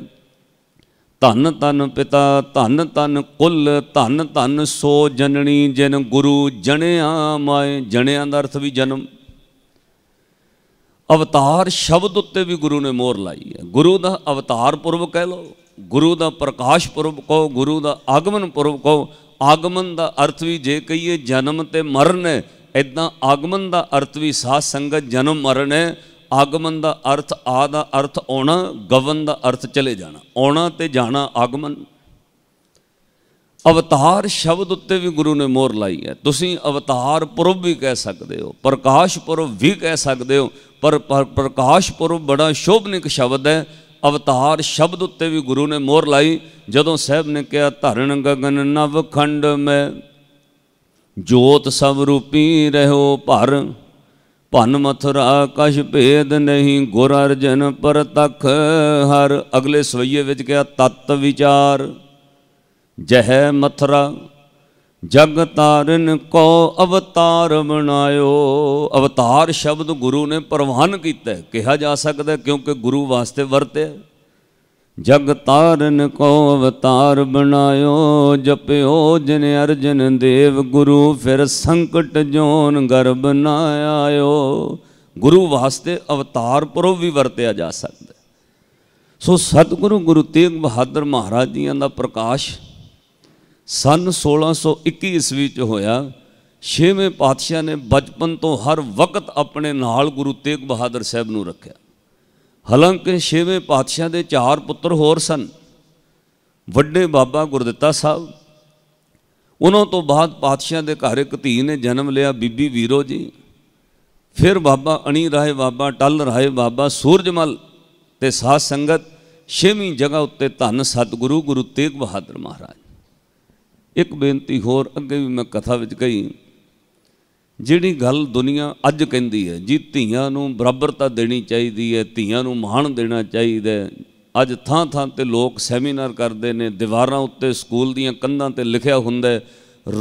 ਧੰਨ ਧੰਨ ਪਿਤਾ ਧੰਨ ਧੰਨ ਕੁੱਲ ਧੰਨ ਧੰਨ ਸੋ ਜਨਣੀ ਜਿਨ ਗੁਰੂ ਜਣਿਆ ਮਾਏ ਜਣਿਆ ਦਾ ਅਰਥ ਵੀ ਜਨਮ ਅਵਤਾਰ ਸ਼ਬਦ ਉੱਤੇ ਵੀ ਗੁਰੂ ਨੇ ਮੋਹਰ ਲਾਈ ਹੈ ਗੁਰੂ ਦਾ ਅਵਤਾਰ ਪੁਰਬ ਕਹਿ ਲਓ ਗੁਰੂ ਦਾ ਪ੍ਰਕਾਸ਼ ਪੁਰਬ ਕਹੋ ਗੁਰੂ ਦਾ ਆਗਮਨ ਪੁਰਬ ਕਹੋ ਆਗਮਨ ਦਾ ਅਰਥ ਵੀ ਜੇ ਕਹੀਏ ਜਨਮ ਤੇ ਮਰਨ ਹੈ ਇਦਾਂ ਆਗਮਨ ਦਾ ਅਰਥ ਵੀ ਸਾਧ ਸੰਗਤ ਜਨਮ ਮਰਨ ਹੈ ਆਗਮਨ ਦਾ ਅਰਥ ਆ ਦਾ ਅਰਥ ਆਉਣਾ ਗਵਨ ਦਾ ਅਰਥ ਚਲੇ ਜਾਣਾ ਆਉਣਾ ਤੇ ਜਾਣਾ ਆਗਮਨ ਅਵਤਾਰ ਸ਼ਬਦ ਉੱਤੇ ਵੀ ਗੁਰੂ ਨੇ ਮੋਹਰ ਲਾਈ ਹੈ ਤੁਸੀਂ ਅਵਤਾਰ ਪੁਰਬ ਵੀ ਕਹਿ ਸਕਦੇ ਹੋ ਪ੍ਰਕਾਸ਼ ਪੁਰਬ ਵੀ ਕਹਿ ਸਕਦੇ ਹੋ ਪਰ ਪ੍ਰਕਾਸ਼ ਪੁਰਬ ਬੜਾ ਸ਼ੋਭਨਿਕ ਸ਼ਬਦ ਹੈ ਅਵਤਾਰ ਸ਼ਬਦ ਉੱਤੇ ਵੀ ਗੁਰੂ ਨੇ ਮੋਹਰ ਲਾਈ ਜਦੋਂ ਸਾਹਿਬ ਨੇ ਕਿਹਾ ਧਰਨ ਗਗਨ ਨਵ ਖੰਡ ਮੈਂ ਜੋਤ ਸਭ ਰੂਪੀ ਰਹੋ ਭਰ ਭਨ ਮਥੁਰਾ ਕਛ ਭੇਦ ਨਹੀਂ ਗੁਰ ਅਰਜਨ ਪਰਤਖ ਹਰ ਅਗਲੇ ਸਵਈਏ ਵਿੱਚ ਕਿਹਾ ਤਤ ਵਿਚਾਰ ਜਹ ਮਥਰਾ ਜਗ ਤਾਰਨ ਕੋ ਅਵਤਾਰ ਬਣਾਇਓ ਅਵਤਾਰ ਸ਼ਬਦ ਗੁਰੂ ਨੇ ਪ੍ਰਵਾਨ ਕੀਤਾ ਕਿਹਾ ਜਾ ਸਕਦਾ ਕਿਉਂਕਿ ਗੁਰੂ ਵਾਸਤੇ ਵਰਤਿਆ ਜਗ ਤਾਰਨ ਕੋ ਅਵਤਾਰ ਬਣਾਇਓ ਜਪਿਓ ਜਿਨ ਅਰਜਨ ਦੇਵ ਗੁਰੂ ਫਿਰ ਸੰਕਟ ਜੋਨ ਗਰਬ ਨਾ ਆਇਓ ਗੁਰੂ ਵਾਸਤੇ ਅਵਤਾਰ ਪਰੋ ਵੀ ਵਰਤਿਆ ਜਾ ਸਕਦਾ ਸੋ ਸਤਿਗੁਰੂ ਗੁਰੂ ਤੇਗ ਬਹਾਦਰ ਮਹਾਰਾਜ ਜੀਆਂ ਦਾ ਪ੍ਰਕਾਸ਼ ਸਨ 1621 ਈਸਵੀ ਚ ਹੋਇਆ ਛੇਵੇਂ ਪਾਤਸ਼ਾਹ ਨੇ ਬਚਪਨ ਤੋਂ ਹਰ ਵਕਤ ਆਪਣੇ ਨਾਲ ਗੁਰੂ ਤੇਗ ਬਹਾਦਰ ਸਾਹਿਬ ਨੂੰ ਰੱਖਿਆ ਹਾਲਾਂਕਿ ਛੇਵੇਂ ਪਾਤਸ਼ਾਹ ਦੇ ਚਾਰ ਪੁੱਤਰ ਹੋਰ ਸਨ ਵੱਡੇ ਬਾਬਾ ਗੁਰਦਿੱਤਾ ਸਾਹਿਬ ਉਹਨਾਂ ਤੋਂ ਬਾਅਦ ਪਾਤਸ਼ਾਹ ਦੇ ਘਰ ਇੱਕ ਧੀ ਨੇ ਜਨਮ ਲਿਆ ਬੀਬੀ ਵੀਰੋ ਜੀ ਫਿਰ ਬਾਬਾ ਅਣੀ ਰਾਏ ਬਾਬਾ ਟੱਲ ਰਾਏ ਬਾਬਾ ਸੂਰਜਮਲ ਤੇ ਸਾਧ ਸੰਗਤ ਛੇਵੀਂ ਜਗ੍ਹਾ ਉੱਤੇ ਧੰਨ ਸਤਿਗੁਰੂ ਗੁਰੂ ਤੇਗ ਬਹਾਦਰ ਮਹਾਰਾਜ ਇੱਕ ਬੇਨਤੀ ਹੋਰ ਅੱਗੇ ਵੀ ਮੈਂ ਕਥਾ ਵਿੱਚ ਕਹੀ ਜਿਹੜੀ ਗੱਲ ਦੁਨੀਆ ਅੱਜ ਕਹਿੰਦੀ ਹੈ ਜੀ ਧੀਆਂ ਨੂੰ ਬਰਾਬਰਤਾ ਦੇਣੀ ਚਾਹੀਦੀ ਹੈ ਧੀਆਂ ਨੂੰ ਮਾਣ ਦੇਣਾ ਚਾਹੀਦਾ ਹੈ ਅੱਜ ਥਾਂ ਥਾਂ ਤੇ ਲੋਕ ਸੈਮੀਨਾਰ ਕਰਦੇ ਨੇ ਦੀਵਾਰਾਂ ਉੱਤੇ ਸਕੂਲ ਦੀਆਂ ਕੰਧਾਂ ਤੇ ਲਿਖਿਆ ਹੁੰਦਾ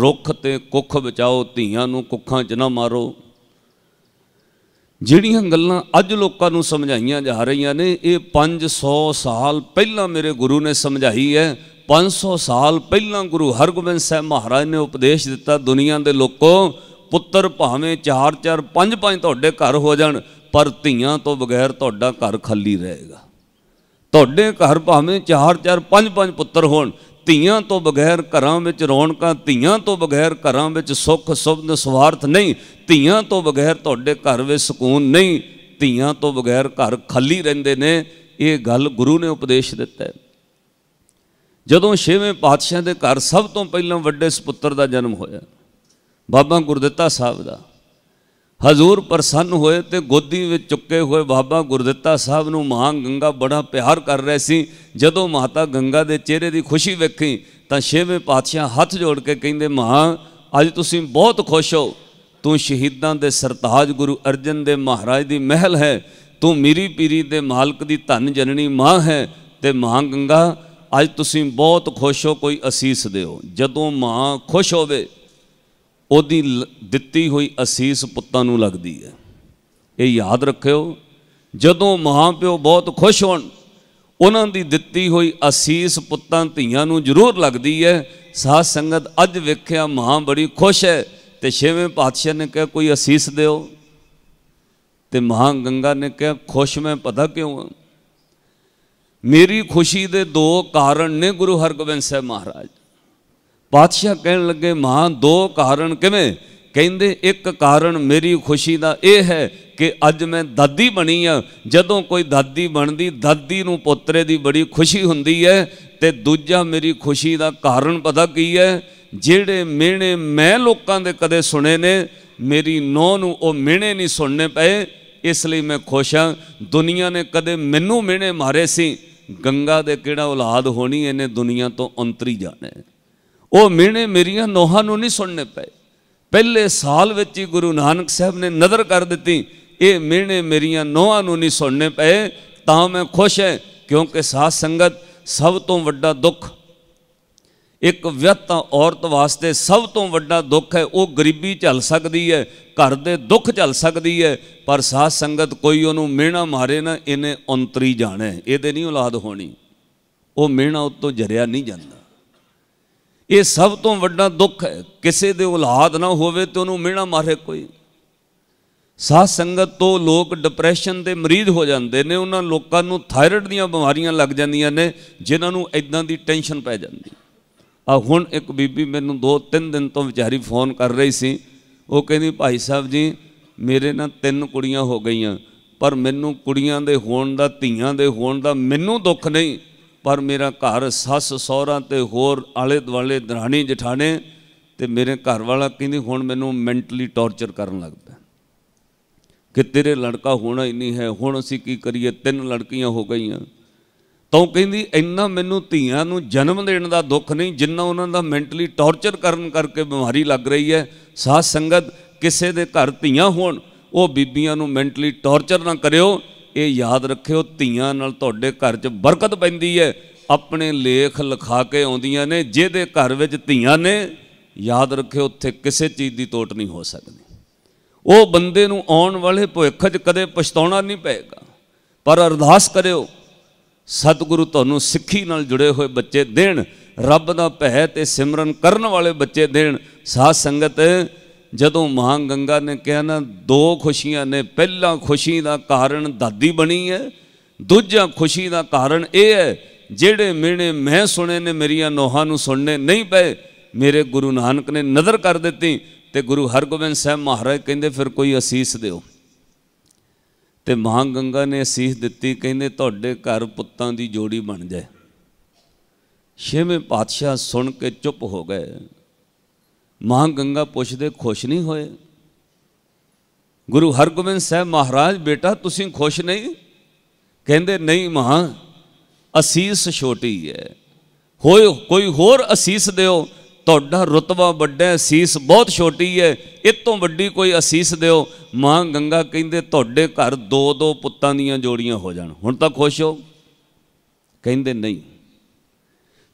ਰੁੱਖ ਤੇ ਕੁੱਖ ਬਚਾਓ ਧੀਆਂ ਨੂੰ ਕੁੱਖਾਂ 'ਚ ਨਾ ਮਾਰੋ ਜਿਹੜੀਆਂ ਗੱਲਾਂ ਅੱਜ ਲੋਕਾਂ ਨੂੰ ਸਮਝਾਈਆਂ ਜਾ ਰਹੀਆਂ ਨੇ ਇਹ 500 ਸਾਲ ਪਹਿਲਾਂ ਮੇਰੇ ਗੁਰੂ ਨੇ ਸਮਝਾਈ ਹੈ 500 ਸਾਲ ਪਹਿਲਾਂ ਗੁਰੂ ਹਰਗੋਬਿੰਦ ਸਾਹਿਬ ਮਹਾਰਾਜ ਨੇ ਉਪਦੇਸ਼ ਦਿੱਤਾ ਦੁਨੀਆ ਦੇ ਲੋਕੋ ਪੁੱਤਰ ਭਾਵੇਂ ਚਾਰ ਚਾਰ ਪੰਜ ਪੰਜ ਤੁਹਾਡੇ ਘਰ ਹੋ ਜਾਣ ਪਰ ਧੀਆਂ ਤੋਂ ਬਗੈਰ ਤੁਹਾਡਾ ਘਰ ਖਾਲੀ ਰਹੇਗਾ ਤੁਹਾਡੇ ਘਰ ਭਾਵੇਂ ਚਾਰ ਚਾਰ ਪੰਜ ਪੰਜ ਪੁੱਤਰ ਹੋਣ ਧੀਆਂ ਤੋਂ ਬਗੈਰ ਘਰਾਂ ਵਿੱਚ ਰੌਣਕਾਂ ਧੀਆਂ ਤੋਂ ਬਗੈਰ ਘਰਾਂ ਵਿੱਚ ਸੁੱਖ ਸੁਭਨ ਸਵਾਰਥ ਨਹੀਂ ਧੀਆਂ ਤੋਂ ਬਗੈਰ ਤੁਹਾਡੇ ਘਰ ਵਿੱਚ ਸਕੂਨ ਨਹੀਂ ਧੀਆਂ ਤੋਂ ਬਗੈਰ ਘਰ ਖਾਲੀ ਰਹਿੰਦੇ ਨੇ ਇਹ ਗੱਲ ਗੁਰੂ ਨੇ ਉਪਦੇਸ਼ ਦਿੱਤਾ ਹੈ ਜਦੋਂ ਛੇਵੇਂ ਪਾਤਸ਼ਾਹ ਦੇ ਘਰ ਸਭ ਤੋਂ ਪਹਿਲਾਂ ਵੱਡੇ ਸੁਪੁੱਤਰ ਦਾ ਜਨਮ ਹੋਇਆ ਬਾਬਾ ਗੁਰਦਿੱਤਾ ਸਾਹਿਬ ਦਾ ਹਜ਼ੂਰ ਪ੍ਰਸੰਨ ਹੋਏ ਤੇ ਗੋਦੀ ਵਿੱਚ ਚੁੱਕੇ ਹੋਏ ਬਾਬਾ ਗੁਰਦਿੱਤਾ ਸਾਹਿਬ ਨੂੰ ਮਾਂ ਗੰਗਾ ਬੜਾ ਪਿਆਰ ਕਰ ਰਹੀ ਸੀ ਜਦੋਂ ਮਾਤਾ ਗੰਗਾ ਦੇ ਚਿਹਰੇ ਦੀ ਖੁਸ਼ੀ ਵੇਖੀ ਤਾਂ ਛੇਵੇਂ ਪਾਤਸ਼ਾਹ ਹੱਥ ਜੋੜ ਕੇ ਕਹਿੰਦੇ ਮਾਂ ਅੱਜ ਤੁਸੀਂ ਬਹੁਤ ਖੁਸ਼ ਹੋ ਤੂੰ ਸ਼ਹੀਦਾਂ ਦੇ ਸਰਤਾਜ ਗੁਰੂ ਅਰਜਨ ਦੇ ਮਹਾਰਾਜ ਦੀ ਮਹਿਲ ਹੈ ਤੂੰ ਮੀਰੀ ਪੀਰੀ ਦੇ ਮਾਲਕ ਦੀ ਧੰਨ ਜਨਨੀ ਮਾਂ ਹੈ ਤੇ ਮਾਂ ਗੰਗਾ ਅੱਜ ਤੁਸੀਂ ਬਹੁਤ ਖੁਸ਼ ਹੋ ਕੋਈ ਅਸੀਸ ਦਿਓ ਜਦੋਂ ਮਾਂ ਖੁਸ਼ ਹੋਵੇ ਉਹਦੀ ਦਿੱਤੀ ਹੋਈ ਅਸੀਸ ਪੁੱਤਾਂ ਨੂੰ ਲੱਗਦੀ ਹੈ ਇਹ ਯਾਦ ਰੱਖਿਓ ਜਦੋਂ ਮਹਾਪਿਓ ਬਹੁਤ ਖੁਸ਼ ਹੋਣ ਉਹਨਾਂ ਦੀ ਦਿੱਤੀ ਹੋਈ ਅਸੀਸ ਪੁੱਤਾਂ ਧੀਆਂ ਨੂੰ ਜ਼ਰੂਰ ਲੱਗਦੀ ਹੈ ਸਾਧ ਸੰਗਤ ਅੱਜ ਵੇਖਿਆ ਮਾਂ ਬੜੀ ਖੁਸ਼ ਹੈ ਤੇ ਛੇਵੇਂ ਪਾਤਸ਼ਾਹ ਨੇ ਕਿਹਾ ਕੋਈ ਅਸੀਸ ਦਿਓ ਤੇ ਮਹਾ ਗੰਗਾ ਨੇ ਕਿਹਾ ਖੁਸ਼ ਮੈਂ ਪਤਾ ਕਿਉਂ ਹਾਂ ਮੇਰੀ ਖੁਸ਼ੀ ਦੇ ਦੋ ਕਾਰਨ ਨੇ ਗੁਰੂ ਹਰਗੋਬਿੰਦ ਸਾਹਿਬ ਮਹਾਰਾਜ ਪਾਤਸ਼ਾਹ ਕਹਿਣ ਲੱਗੇ ਮਾਂ ਦੋ ਕਾਰਨ ਕਿਵੇਂ ਕਹਿੰਦੇ ਇੱਕ ਕਾਰਨ ਮੇਰੀ ਖੁਸ਼ੀ ਦਾ ਇਹ ਹੈ ਕਿ ਅੱਜ ਮੈਂ ਦਾਦੀ ਬਣੀ ਆ ਜਦੋਂ ਕੋਈ ਦਾਦੀ ਬਣਦੀ ਦਾਦੀ ਨੂੰ ਪੁੱਤਰੇ ਦੀ ਬੜੀ ਖੁਸ਼ੀ ਹੁੰਦੀ ਹੈ ਤੇ ਦੂਜਾ ਮੇਰੀ ਖੁਸ਼ੀ ਦਾ ਕਾਰਨ ਪਤਾ ਕੀ ਹੈ ਜਿਹੜੇ ਮਿਹਣੇ ਮੈਂ ਲੋਕਾਂ ਦੇ ਕਦੇ ਸੁਣੇ ਨੇ ਮੇਰੀ ਨੌ ਨੂੰ ਉਹ ਮਿਹਣੇ ਨਹੀਂ ਸੁਣਨੇ ਪਏ ਇਸ ਲਈ ਮੈਂ ਖੁਸ਼ ਹਾਂ ਦੁਨੀਆ ਨੇ ਕਦੇ ਮੈਨੂੰ ਮਿਹਣੇ ਮਾਰੇ ਸੀ ਗੰਗਾ ਦੇ ਕਿਹੜਾ ਔਲਾਦ ਹੋਣੀ ਇਹਨੇ ਦੁਨੀਆ ਤੋਂ ਅੰਤਰੀ ਜਾਣਾ ਉਹ ਮਿਹਣੇ ਮੇਰੀਆਂ ਨੋਹਾਂ ਨੂੰ ਨਹੀਂ ਸੁਣਨੇ ਪਏ ਪਹਿਲੇ ਸਾਲ ਵਿੱਚ ਹੀ ਗੁਰੂ ਨਾਨਕ ਸਾਹਿਬ ਨੇ ਨਜ਼ਰ ਕਰ ਦਿੱਤੀ ਇਹ ਮਿਹਣੇ ਮੇਰੀਆਂ ਨੋਹਾਂ ਨੂੰ ਨਹੀਂ ਸੁਣਨੇ ਪਏ ਤਾਂ ਮੈਂ ਖੁਸ਼ ਹਾਂ ਕਿਉਂਕਿ ਸਾਧ ਸੰਗਤ ਸਭ ਤੋਂ ਵੱਡਾ ਦੁੱਖ ਇੱਕ ਵਿਅਤਾ ਔਰਤ ਵਾਸਤੇ ਸਭ ਤੋਂ ਵੱਡਾ ਦੁੱਖ ਹੈ ਉਹ ਗਰੀਬੀ ਝੱਲ ਸਕਦੀ ਹੈ ਘਰ ਦੇ ਦੁੱਖ ਝੱਲ ਸਕਦੀ ਹੈ ਪਰ ਸਾਧ ਸੰਗਤ ਕੋਈ ਉਹਨੂੰ ਮਿਹਣਾ ਮਾਰੇ ਨਾ ਇਹਨੇ ਅੰਤਰੀ ਜਾਣਾ ਇਹਦੇ ਨਹੀਂ ਔਲਾਦ ਹੋਣੀ ਉਹ ਮਿਹਣਾ ਉਤੋਂ ਜਰਿਆ ਨਹੀਂ ਜਾਂਦਾ ਇਹ ਸਭ ਤੋਂ ਵੱਡਾ ਦੁੱਖ ਹੈ ਕਿਸੇ ਦੇ ਔਲਾਦ ਨਾ ਹੋਵੇ ਤੇ ਉਹਨੂੰ ਮਿਹਣਾ ਮਾਰੇ ਕੋਈ ਸਾਧ ਸੰਗਤ ਤੋਂ ਲੋਕ ਡਿਪਰੈਸ਼ਨ ਦੇ ਮਰੀਜ਼ ਹੋ ਜਾਂਦੇ ਨੇ ਉਹਨਾਂ ਲੋਕਾਂ ਨੂੰ ਥਾਇਰੋਇਡ ਦੀਆਂ ਬਿਮਾਰੀਆਂ ਲੱਗ ਜਾਂਦੀਆਂ ਨੇ ਜਿਨ੍ਹਾਂ ਨੂੰ ਇਦਾਂ ਦੀ ਟੈਨਸ਼ਨ ਪੈ ਜਾਂਦੀ ਆ ਹੁਣ ਇੱਕ ਬੀਬੀ ਮੈਨੂੰ 2-3 ਦਿਨ ਤੋਂ ਵਿਚਾਰੀ ਫੋਨ ਕਰ ਰਹੀ ਸੀ ਉਹ ਕਹਿੰਦੀ ਭਾਈ ਸਾਹਿਬ ਜੀ ਮੇਰੇ ਨਾਲ ਤਿੰਨ ਕੁੜੀਆਂ ਹੋ ਗਈਆਂ ਪਰ ਮੈਨੂੰ ਕੁੜੀਆਂ ਦੇ ਹੋਣ ਦਾ ਧੀਆਂ ਦੇ ਹੋਣ ਦਾ ਮੈਨੂੰ ਦੁੱਖ ਨਹੀਂ ਪਰ ਮੇਰਾ ਘਰ ਸੱਸ ਸਹੁਰਾਂ ਤੇ ਹੋਰ ਆਲੇ ਦੁਆਲੇ ਦਰਾਣੀ ਜਠਾਣੇ ਤੇ ਮੇਰੇ ਘਰ ਵਾਲਾ ਕਹਿੰਦੀ ਹੁਣ ਮੈਨੂੰ ਮੈਂਟਲੀ ਟੌਰਚਰ ਕਰਨ ਲੱਗ ਪਿਆ ਕਿ ਤੇਰੇ ਲੜਕਾ ਹੋਣਾ ਹੀ ਨਹੀਂ ਹੈ ਹੁਣ ਅਸੀਂ ਕੀ ਕਰੀਏ ਤਿੰਨ ਲੜਕੀਆਂ ਹੋ ਗਈਆਂ ਤੂੰ ਕਹਿੰਦੀ ਇੰਨਾ ਮੈਨੂੰ ਧੀਆਂ ਨੂੰ ਜਨਮ ਦੇਣ ਦਾ ਦੁੱਖ ਨਹੀਂ ਜਿੰਨਾ ਉਹਨਾਂ ਦਾ ਮੈਂਟਲੀ ਟੌਰਚਰ ਕਰਨ ਕਰਕੇ ਬਿਮਾਰੀ ਲੱਗ ਰਹੀ ਹੈ ਸਾਧ ਸੰਗਤ ਕਿਸੇ ਦੇ ਘਰ ਧੀਆਂ ਹੋਣ ਉਹ ਬੀਬੀਆਂ ਨੂੰ ਮੈਂਟਲੀ ਟੌਰਚਰ ਨਾ ਕਰਿਓ ਇਹ ਯਾਦ ਰੱਖਿਓ ਧੀਆਂ ਨਾਲ ਤੁਹਾਡੇ ਘਰ 'ਚ ਬਰਕਤ ਪੈਂਦੀ ਹੈ ਆਪਣੇ ਲੇਖ ਲਿਖਾ ਕੇ ਆਉਂਦੀਆਂ ਨੇ ਜਿਹਦੇ ਘਰ ਵਿੱਚ ਧੀਆਂ ਨੇ ਯਾਦ ਰੱਖਿਓ ਉੱਥੇ ਕਿਸੇ ਚੀਜ਼ ਦੀ ਟੋਟ ਨਹੀਂ ਹੋ ਸਕਦੀ ਉਹ ਬੰਦੇ ਨੂੰ ਆਉਣ ਵਾਲੇ ਭੁੱਖ 'ਚ ਕਦੇ ਪਛਤਾਉਣਾ ਨਹੀਂ ਪਏਗਾ ਪਰ ਅਰਦਾਸ ਕਰਿਓ ਸਤਿਗੁਰੂ ਤੁਹਾਨੂੰ ਸਿੱਖੀ ਨਾਲ ਜੁੜੇ ਹੋਏ ਬੱਚੇ ਦੇਣ ਰੱਬ ਦਾ ਭੈ ਤੇ ਸਿਮਰਨ ਕਰਨ ਵਾਲੇ ਬੱਚੇ ਦੇਣ ਸਾਧ ਸੰਗਤ ਜਦੋਂ ਮਾਂ ਗੰਗਾ ਨੇ ਕਿਹਾ ਨਾ ਦੋ ਖੁਸ਼ੀਆਂ ਨੇ ਪਹਿਲਾ ਖੁਸ਼ੀ ਦਾ ਕਾਰਨ ਦਾਦੀ ਬਣੀ ਹੈ ਦੂਜਾ ਖੁਸ਼ੀ ਦਾ ਕਾਰਨ ਇਹ ਹੈ ਜਿਹੜੇ ਮਿਹਣੇ ਮੈਂ ਸੁਣੇ ਨੇ ਮੇਰੀਆਂ ਨੋਹਾਂ ਨੂੰ ਸੁਣਨੇ ਨਹੀਂ ਪਏ ਮੇਰੇ ਗੁਰੂ ਨਾਨਕ ਨੇ ਨਜ਼ਰ ਕਰ ਦਿੱਤੀ ਤੇ ਗੁਰੂ ਹਰਗੋਬਿੰਦ ਸਾਹਿਬ ਮਹਾਰਾਜ ਕਹਿੰਦੇ ਫਿਰ ਕੋਈ ਅਸੀਸ ਦਿਓ ਤੇ ਮਾਂ ਗੰਗਾ ਨੇ ਅਸੀਸ ਦਿੱਤੀ ਕਹਿੰਦੇ ਤੁਹਾਡੇ ਘਰ ਪੁੱਤਾਂ ਦੀ ਜੋੜੀ ਬਣ ਜਾਏ ਛੇਵੇਂ ਪਾਤਸ਼ਾਹ ਸੁਣ ਕੇ ਚੁੱਪ ਹੋ ਗਏ ਮਾਂ ਗੰਗਾ ਪੁੱਛਦੇ ਖੁਸ਼ ਨਹੀਂ ਹੋਏ ਗੁਰੂ ਹਰਗੋਬਿੰਦ ਸਾਹਿਬ ਮਹਾਰਾਜ ਬੇਟਾ ਤੁਸੀਂ ਖੁਸ਼ ਨਹੀਂ ਕਹਿੰਦੇ ਨਹੀਂ ਮਾਂ ਅਸੀਸ ਛੋਟੀ ਹੈ ਹੋਏ ਕੋਈ ਹੋਰ ਅਸੀਸ ਦਿਓ ਤੁਹਾਡਾ ਰਤਵਾ ਵੱਡਾ ਹੈ ਅਸੀਸ ਬਹੁਤ ਛੋਟੀ ਹੈ ਇਹ ਤੋਂ ਵੱਡੀ ਕੋਈ ਅਸੀਸ ਦਿਓ ਮਾਂ ਗੰਗਾ ਕਹਿੰਦੇ ਤੁਹਾਡੇ ਘਰ ਦੋ ਦੋ ਪੁੱਤਾਂ ਦੀਆਂ ਜੋੜੀਆਂ ਹੋ ਜਾਣ ਹੁਣ ਤਾਂ ਖੁਸ਼ ਹੋ ਕਹਿੰਦੇ ਨਹੀਂ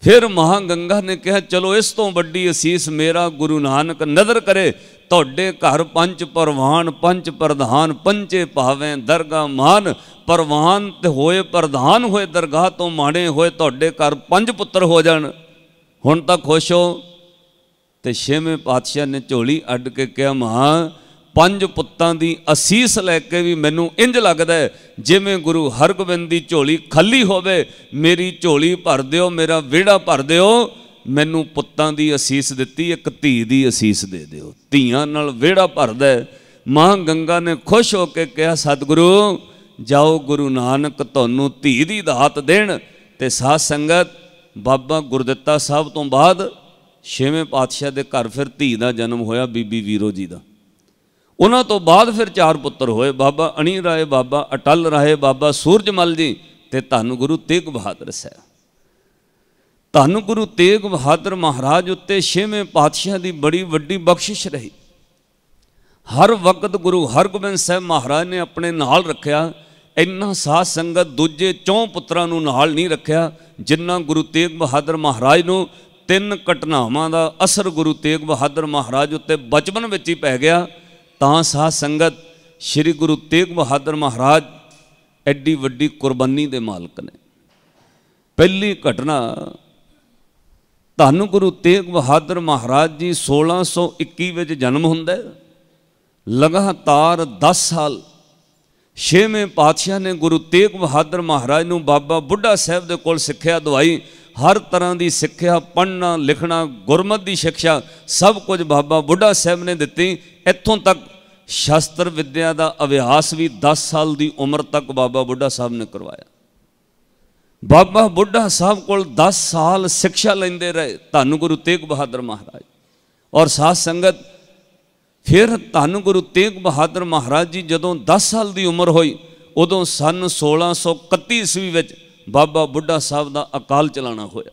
ਫਿਰ ਮਹਾ ਗੰਗਾ ਨੇ ਕਿਹਾ ਚਲੋ ਇਸ ਤੋਂ ਵੱਡੀ ਅਸੀਸ ਮੇਰਾ ਗੁਰੂ ਨਾਨਕ ਨਦਰ ਕਰੇ ਤੁਹਾਡੇ ਘਰ ਪੰਜ ਪਰਵਾਨ ਪੰਜ ਪ੍ਰਧਾਨ ਪੰਜੇ ਭਾਵੇਂ ਦਰਗਾ ਮਾਨ ਪਰਵਾਨ ਤੇ ਹੋਏ ਪ੍ਰਧਾਨ ਹੋਏ ਦਰਗਾਹ ਤੋਂ ਮਾਣੇ ਹੋਏ ਤੁਹਾਡੇ ਘਰ ਪੰਜ ਪੁੱਤਰ ਹੋ ਜਾਣ ਹੁਣ ਤਾਂ ਖੁਸ਼ ਹੋ ਤੇ ਛੇਵੇਂ ਪਾਤਸ਼ਾਹ ਨੇ ਝੋਲੀ ਅੱਡ ਕੇ ਕਿਹਾ ਮਾਂ ਪੰਜ ਪੁੱਤਾਂ ਦੀ ਅਸੀਸ ਲੈ ਕੇ ਵੀ ਮੈਨੂੰ ਇੰਜ ਲੱਗਦਾ ਜਿਵੇਂ ਗੁਰੂ ਹਰਗੋਬਿੰਦ ਦੀ ਝੋਲੀ ਖੱਲੀ ਹੋਵੇ ਮੇਰੀ ਝੋਲੀ ਭਰ ਦਿਓ ਮੇਰਾ ਵਿਹੜਾ ਭਰ ਦਿਓ ਮੈਨੂੰ ਪੁੱਤਾਂ ਦੀ ਅਸੀਸ ਦਿੱਤੀ ਇੱਕ ਧੀ ਦੀ ਅਸੀਸ ਦੇ ਦਿਓ ਧੀਆਂ ਨਾਲ ਵਿਹੜਾ ਭਰਦਾ ਮਾਂ ਗੰਗਾ ਨੇ ਖੁਸ਼ ਹੋ ਕੇ ਕਿਹਾ ਸਤਿਗੁਰੂ ਜਾਓ ਗੁਰੂ ਨਾਨਕ ਤੁਹਾਨੂੰ ਧੀ ਦੀ ਦਾਤ ਦੇਣ ਤੇ ਸਾਧ ਸੰਗਤ ਬਾਬਾ ਗੁਰਦਿੱਤਾ ਸਾਹਿਬ ਤੋਂ ਬਾਅਦ ਛੇਵੇਂ ਪਾਤਸ਼ਾਹ ਦੇ ਘਰ ਫਿਰ ਧੀ ਦਾ ਜਨਮ ਹੋਇਆ ਬੀਬੀ ਵੀਰੋ ਜੀ ਦਾ ਉਹਨਾਂ ਤੋਂ ਬਾਅਦ ਫਿਰ ਚਾਰ ਪੁੱਤਰ ਹੋਏ ਬਾਬਾ ਅਣੀ ਰਾਏ ਬਾਬਾ ਅਟਲ ਰਾਏ ਬਾਬਾ ਸੂਰਜਮਲ ਜੀ ਤੇ ਧੰਨ ਗੁਰੂ ਤੇਗ ਬਹਾਦਰ ਸਾਹਿਬ ਧੰਨ ਗੁਰੂ ਤੇਗ ਬਹਾਦਰ ਮਹਾਰਾਜ ਉੱਤੇ ਛੇਵੇਂ ਪਾਤਸ਼ਾਹ ਦੀ ਬੜੀ ਵੱਡੀ ਬਖਸ਼ਿਸ਼ ਰਹੀ ਹਰ ਵਕਤ ਗੁਰੂ ਹਰਗੋਬਿੰਦ ਸਾਹਿਬ ਮਹਾਰਾਜ ਨੇ ਆਪਣੇ ਨਾਲ ਰੱਖਿਆ ਇੰਨਾ ਸਾਧ ਸੰਗਤ ਦੂਜੇ ਚੌਂ ਪੁੱਤਰਾਂ ਨੂੰ ਨਾਲ ਨਹੀਂ ਰੱਖਿਆ ਜਿੰਨਾ ਗੁਰੂ ਤੇਗ ਬਹਾਦਰ ਮਹਾਰਾਜ ਨੂੰ ਤਿੰਨ ਘਟਨਾਵਾਂ ਦਾ ਅਸਰ ਗੁਰੂ ਤੇਗ ਬਹਾਦਰ ਮਹਾਰਾਜ ਉੱਤੇ ਬਚਪਨ ਵਿੱਚ ਹੀ ਪੈ ਗਿਆ ਤਾਂ ਸਾਧ ਸੰਗਤ ਸ੍ਰੀ ਗੁਰੂ ਤੇਗ ਬਹਾਦਰ ਮਹਾਰਾਜ ਐਡੀ ਵੱਡੀ ਕੁਰਬਾਨੀ ਦੇ ਮਾਲਕ ਨੇ ਪਹਿਲੀ ਘਟਨਾ ਧੰਨ ਗੁਰੂ ਤੇਗ ਬਹਾਦਰ ਮਹਾਰਾਜ ਜੀ 1621 ਵਿੱਚ ਜਨਮ ਹੁੰਦਾ ਲਗਾਤਾਰ 10 ਸਾਲ 6ਵੇਂ ਪਾਤਸ਼ਾਹ ਨੇ ਗੁਰੂ ਤੇਗ ਬਹਾਦਰ ਮਹਾਰਾਜ ਨੂੰ ਬਾਬਾ ਬੁੱਢਾ ਸਾਹਿਬ ਦੇ ਕੋਲ ਸਿੱਖਿਆ ਦਵਾਈ ਹਰ ਤਰ੍ਹਾਂ ਦੀ ਸਿੱਖਿਆ ਪੜਨਾ ਲਿਖਣਾ ਗੁਰਮਤ ਦੀ ਸਿੱਖਿਆ ਸਭ ਕੁਝ ਬਾਬਾ ਬੁੱਢਾ ਸਾਹਿਬ ਨੇ ਦਿੱਤੀ ਇੱਥੋਂ ਤੱਕ ਸ਼ਾਸਤਰ ਵਿਦਿਆ ਦਾ ਅਭਿਆਸ ਵੀ 10 ਸਾਲ ਦੀ ਉਮਰ ਤੱਕ ਬਾਬਾ ਬੁੱਢਾ ਸਾਹਿਬ ਨੇ ਕਰਵਾਇਆ ਬਾਬਾ ਬੁੱਢਾ ਸਾਹਿਬ ਕੋਲ 10 ਸਾਲ ਸਿੱਖਿਆ ਲੈਂਦੇ ਰਹੇ ਧੰਨ ਗੁਰੂ ਤੇਗ ਬਹਾਦਰ ਮਹਾਰਾਜ ਔਰ ਸਾਧ ਸੰਗਤ ਫਿਰ ਧੰਨ ਗੁਰੂ ਤੇਗ ਬਹਾਦਰ ਮਹਾਰਾਜ ਜੀ ਜਦੋਂ 10 ਸਾਲ ਦੀ ਉਮਰ ਹੋਈ ਉਦੋਂ ਸਨ 1631 ਈਸਵੀ ਵਿੱਚ ਬਾਬਾ ਬੁੱਢਾ ਸਾਹਿਬ ਦਾ ਅਕਾਲ ਚਲਾਣਾ ਹੋਇਆ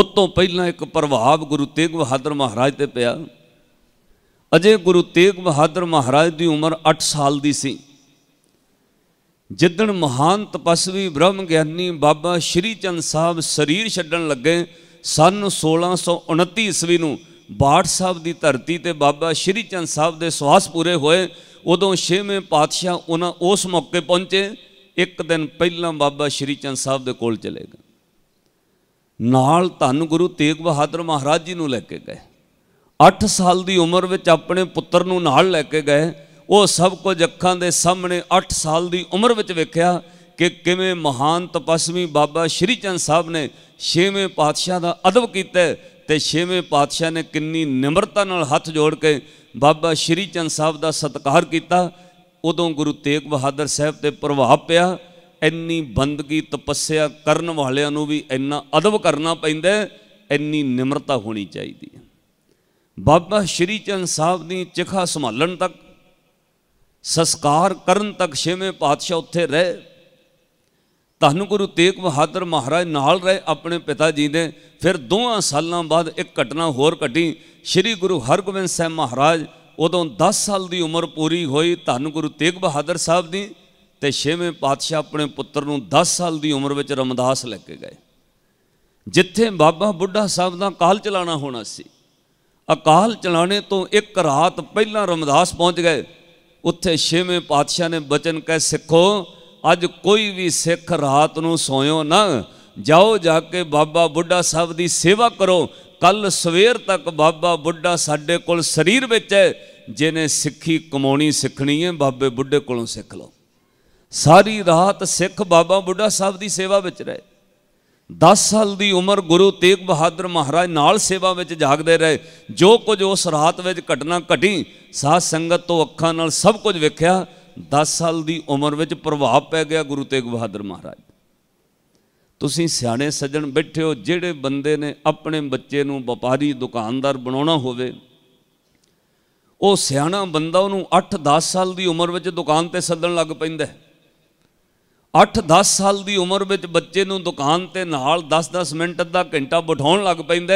ਉਸ ਤੋਂ ਪਹਿਲਾਂ ਇੱਕ ਪ੍ਰਭਾਵ ਗੁਰੂ ਤੇਗ ਬਹਾਦਰ ਮਹਾਰਾਜ ਤੇ ਪਿਆ ਅਜੇ ਗੁਰੂ ਤੇਗ ਬਹਾਦਰ ਮਹਾਰਾਜ ਦੀ ਉਮਰ 8 ਸਾਲ ਦੀ ਸੀ ਜਿੱਦਣ ਮਹਾਨ ਤਪਸਵੀ ਬ੍ਰਹਮ ਗਿਆਨੀ ਬਾਬਾ ਸ਼੍ਰੀ ਚੰਦ ਸਾਹਿਬ ਸਰੀਰ ਛੱਡਣ ਲੱਗੇ ਸਨ 1629 ਈਸਵੀ ਨੂੰ ਬਾਠ ਸਾਹਿਬ ਦੀ ਧਰਤੀ ਤੇ ਬਾਬਾ ਸ਼੍ਰੀ ਚੰਦ ਸਾਹਿਬ ਦੇ ਸਵਾਸ ਪੂਰੇ ਹੋਏ ਉਦੋਂ 6ਵੇਂ ਪਾਤਸ਼ਾਹ ਉਹਨਾਂ ਉਸ ਮੌਕੇ ਪਹੁੰਚੇ ਇੱਕ ਦਿਨ ਪਹਿਲਾਂ ਬਾਬਾ ਸ਼੍ਰੀ ਚੰਦ ਸਾਹਿਬ ਦੇ ਕੋਲ ਚਲੇ ਗਏ ਨਾਲ ਧੰਨ ਗੁਰੂ ਤੇਗ ਬਹਾਦਰ ਮਹਾਰਾਜ ਜੀ ਨੂੰ ਲੈ ਕੇ ਗਏ 8 ਸਾਲ ਦੀ ਉਮਰ ਵਿੱਚ ਆਪਣੇ ਪੁੱਤਰ ਨੂੰ ਨਾਲ ਲੈ ਕੇ ਗਏ ਉਹ ਸਭ ਕੁਝ ਅੱਖਾਂ ਦੇ ਸਾਹਮਣੇ 8 ਸਾਲ ਦੀ ਉਮਰ ਵਿੱਚ ਵੇਖਿਆ ਕਿ ਕਿਵੇਂ ਮਹਾਨ ਤਪਸਵੀ ਬਾਬਾ ਸ਼੍ਰੀ ਚੰਦ ਸਾਹਿਬ ਨੇ ਛੇਵੇਂ ਪਾਤਸ਼ਾਹ ਦਾ ਅਦਬ ਕੀਤਾ ਤੇ ਛੇਵੇਂ ਪਾਤਸ਼ਾਹ ਨੇ ਕਿੰਨੀ ਨਿਮਰਤਾ ਨਾਲ ਹੱਥ ਜੋੜ ਕੇ ਬਾਬਾ ਸ਼੍ਰੀ ਚੰਦ ਸਾਹਿਬ ਦਾ ਸਤਿਕਾਰ ਕੀਤਾ ਉਦੋਂ ਗੁਰੂ ਤੇਗ ਬਹਾਦਰ ਸਾਹਿਬ ਤੇ ਪ੍ਰਭਾਵ ਪਿਆ ਇੰਨੀ ਬੰਦਗੀ ਤਪੱਸਿਆ ਕਰਨ ਵਾਲਿਆਂ ਨੂੰ ਵੀ ਇੰਨਾ ਅਦਬ ਕਰਨਾ ਪੈਂਦਾ ਇੰਨੀ ਨਿਮਰਤਾ ਹੋਣੀ ਚਾਹੀਦੀ ਹੈ ਬਾਬਾ ਸ਼੍ਰੀ ਚੰਦ ਸਾਹਿਬ ਦੀ ਚਿਖਾ ਸੰਭਾਲਣ ਤੱਕ ਸਸਕਾਰ ਕਰਨ ਤੱਕ ਛੇਵੇਂ ਪਾਤਸ਼ਾਹ ਉੱਥੇ ਰਹੇ ਤੁਹਾਨੂੰ ਗੁਰੂ ਤੇਗ ਬਹਾਦਰ ਮਹਾਰਾਜ ਨਾਲ ਰਹੇ ਆਪਣੇ ਪਿਤਾ ਜੀ ਦੇ ਫਿਰ ਦੋਹਾਂ ਸਾਲਾਂ ਬਾਅਦ ਇੱਕ ਘਟਨਾ ਹੋਰ ਘਟੀ ਸ਼੍ਰੀ ਗੁਰੂ ਹਰਗੋਬਿੰਦ ਸਾਹਿਬ ਮਹਾਰਾਜ ਉਦੋਂ 10 ਸਾਲ ਦੀ ਉਮਰ ਪੂਰੀ ਹੋਈ ਧੰਨ ਗੁਰੂ ਤੇਗ ਬਹਾਦਰ ਸਾਹਿਬ ਦੀ ਤੇ ਛੇਵੇਂ ਪਾਤਸ਼ਾਹ ਆਪਣੇ ਪੁੱਤਰ ਨੂੰ 10 ਸਾਲ ਦੀ ਉਮਰ ਵਿੱਚ ਰਮਦਾਸ ਲੈ ਕੇ ਗਏ ਜਿੱਥੇ ਬਾਬਾ ਬੁੱਢਾ ਸਾਹਿਬ ਦਾ ਕਾਲ ਚਲਾਣਾ ਹੋਣਾ ਸੀ ਅਕਾਲ ਚਲਾਣੇ ਤੋਂ ਇੱਕ ਰਾਤ ਪਹਿਲਾਂ ਰਮਦਾਸ ਪਹੁੰਚ ਗਏ ਉੱਥੇ ਛੇਵੇਂ ਪਾਤਸ਼ਾਹ ਨੇ ਬਚਨ ਕਹਿ ਸਿੱਖੋ ਅੱਜ ਕੋਈ ਵੀ ਸਿੱਖ ਰਾਤ ਨੂੰ ਸੋਇਓ ਨਾ ਜਾਓ ਜਾ ਕੇ ਬਾਬਾ ਬੁੱਢਾ ਸਾਹਿਬ ਦੀ ਸੇਵਾ ਕਰੋ ਕੱਲ ਸਵੇਰ ਤੱਕ ਬਾਬਾ ਬੁੱਢਾ ਸਾਡੇ ਕੋਲ ਸਰੀਰ ਵਿੱਚ ਹੈ ਜਿਹਨੇ ਸਿੱਖੀ ਕਮਾਉਣੀ ਸਿੱਖਣੀ ਹੈ ਬਾਬੇ ਬੁੱਢੇ ਕੋਲੋਂ ਸਿੱਖ ਲਓ ਸਾਰੀ ਰਾਤ ਸਿੱਖ ਬਾਬਾ ਬੁੱਢਾ ਸਾਹਿਬ ਦੀ ਸੇਵਾ ਵਿੱਚ ਰਹੇ 10 ਸਾਲ ਦੀ ਉਮਰ ਗੁਰੂ ਤੇਗ ਬਹਾਦਰ ਮਹਾਰਾਜ ਨਾਲ ਸੇਵਾ ਵਿੱਚ ਜਾਗਦੇ ਰਹੇ ਜੋ ਕੁਝ ਉਸ ਰਾਤ ਵਿੱਚ ਘਟਨਾ ਘਟੀ ਸਾਧ ਸੰਗਤ ਤੋਂ ਅੱਖਾਂ ਨਾਲ ਸਭ ਕੁਝ ਵੇਖਿਆ 10 ਸਾਲ ਦੀ ਉਮਰ ਵਿੱਚ ਪ੍ਰਭਾਵ ਪੈ ਗਿਆ ਗੁਰੂ ਤੇਗ ਬਹਾਦਰ ਮਹਾਰਾਜ ਤੁਸੀਂ ਸਿਆਣੇ ਸੱਜਣ ਬੈਠੇ ਹੋ ਜਿਹੜੇ ਬੰਦੇ ਨੇ ਆਪਣੇ ਬੱਚੇ ਨੂੰ ਵਪਾਰੀ ਦੁਕਾਨਦਾਰ ਬਣਾਉਣਾ ਹੋਵੇ ਉਹ ਸਿਆਣਾ ਬੰਦਾ ਉਹਨੂੰ 8-10 ਸਾਲ ਦੀ ਉਮਰ ਵਿੱਚ ਦੁਕਾਨ ਤੇ ਸੱਦਣ ਲੱਗ ਪੈਂਦਾ 8-10 ਸਾਲ ਦੀ ਉਮਰ ਵਿੱਚ ਬੱਚੇ ਨੂੰ ਦੁਕਾਨ ਤੇ ਨਾਲ 10-10 ਮਿੰਟ ਦਾ ਘੰਟਾ ਬਿਠਾਉਣ ਲੱਗ ਪੈਂਦਾ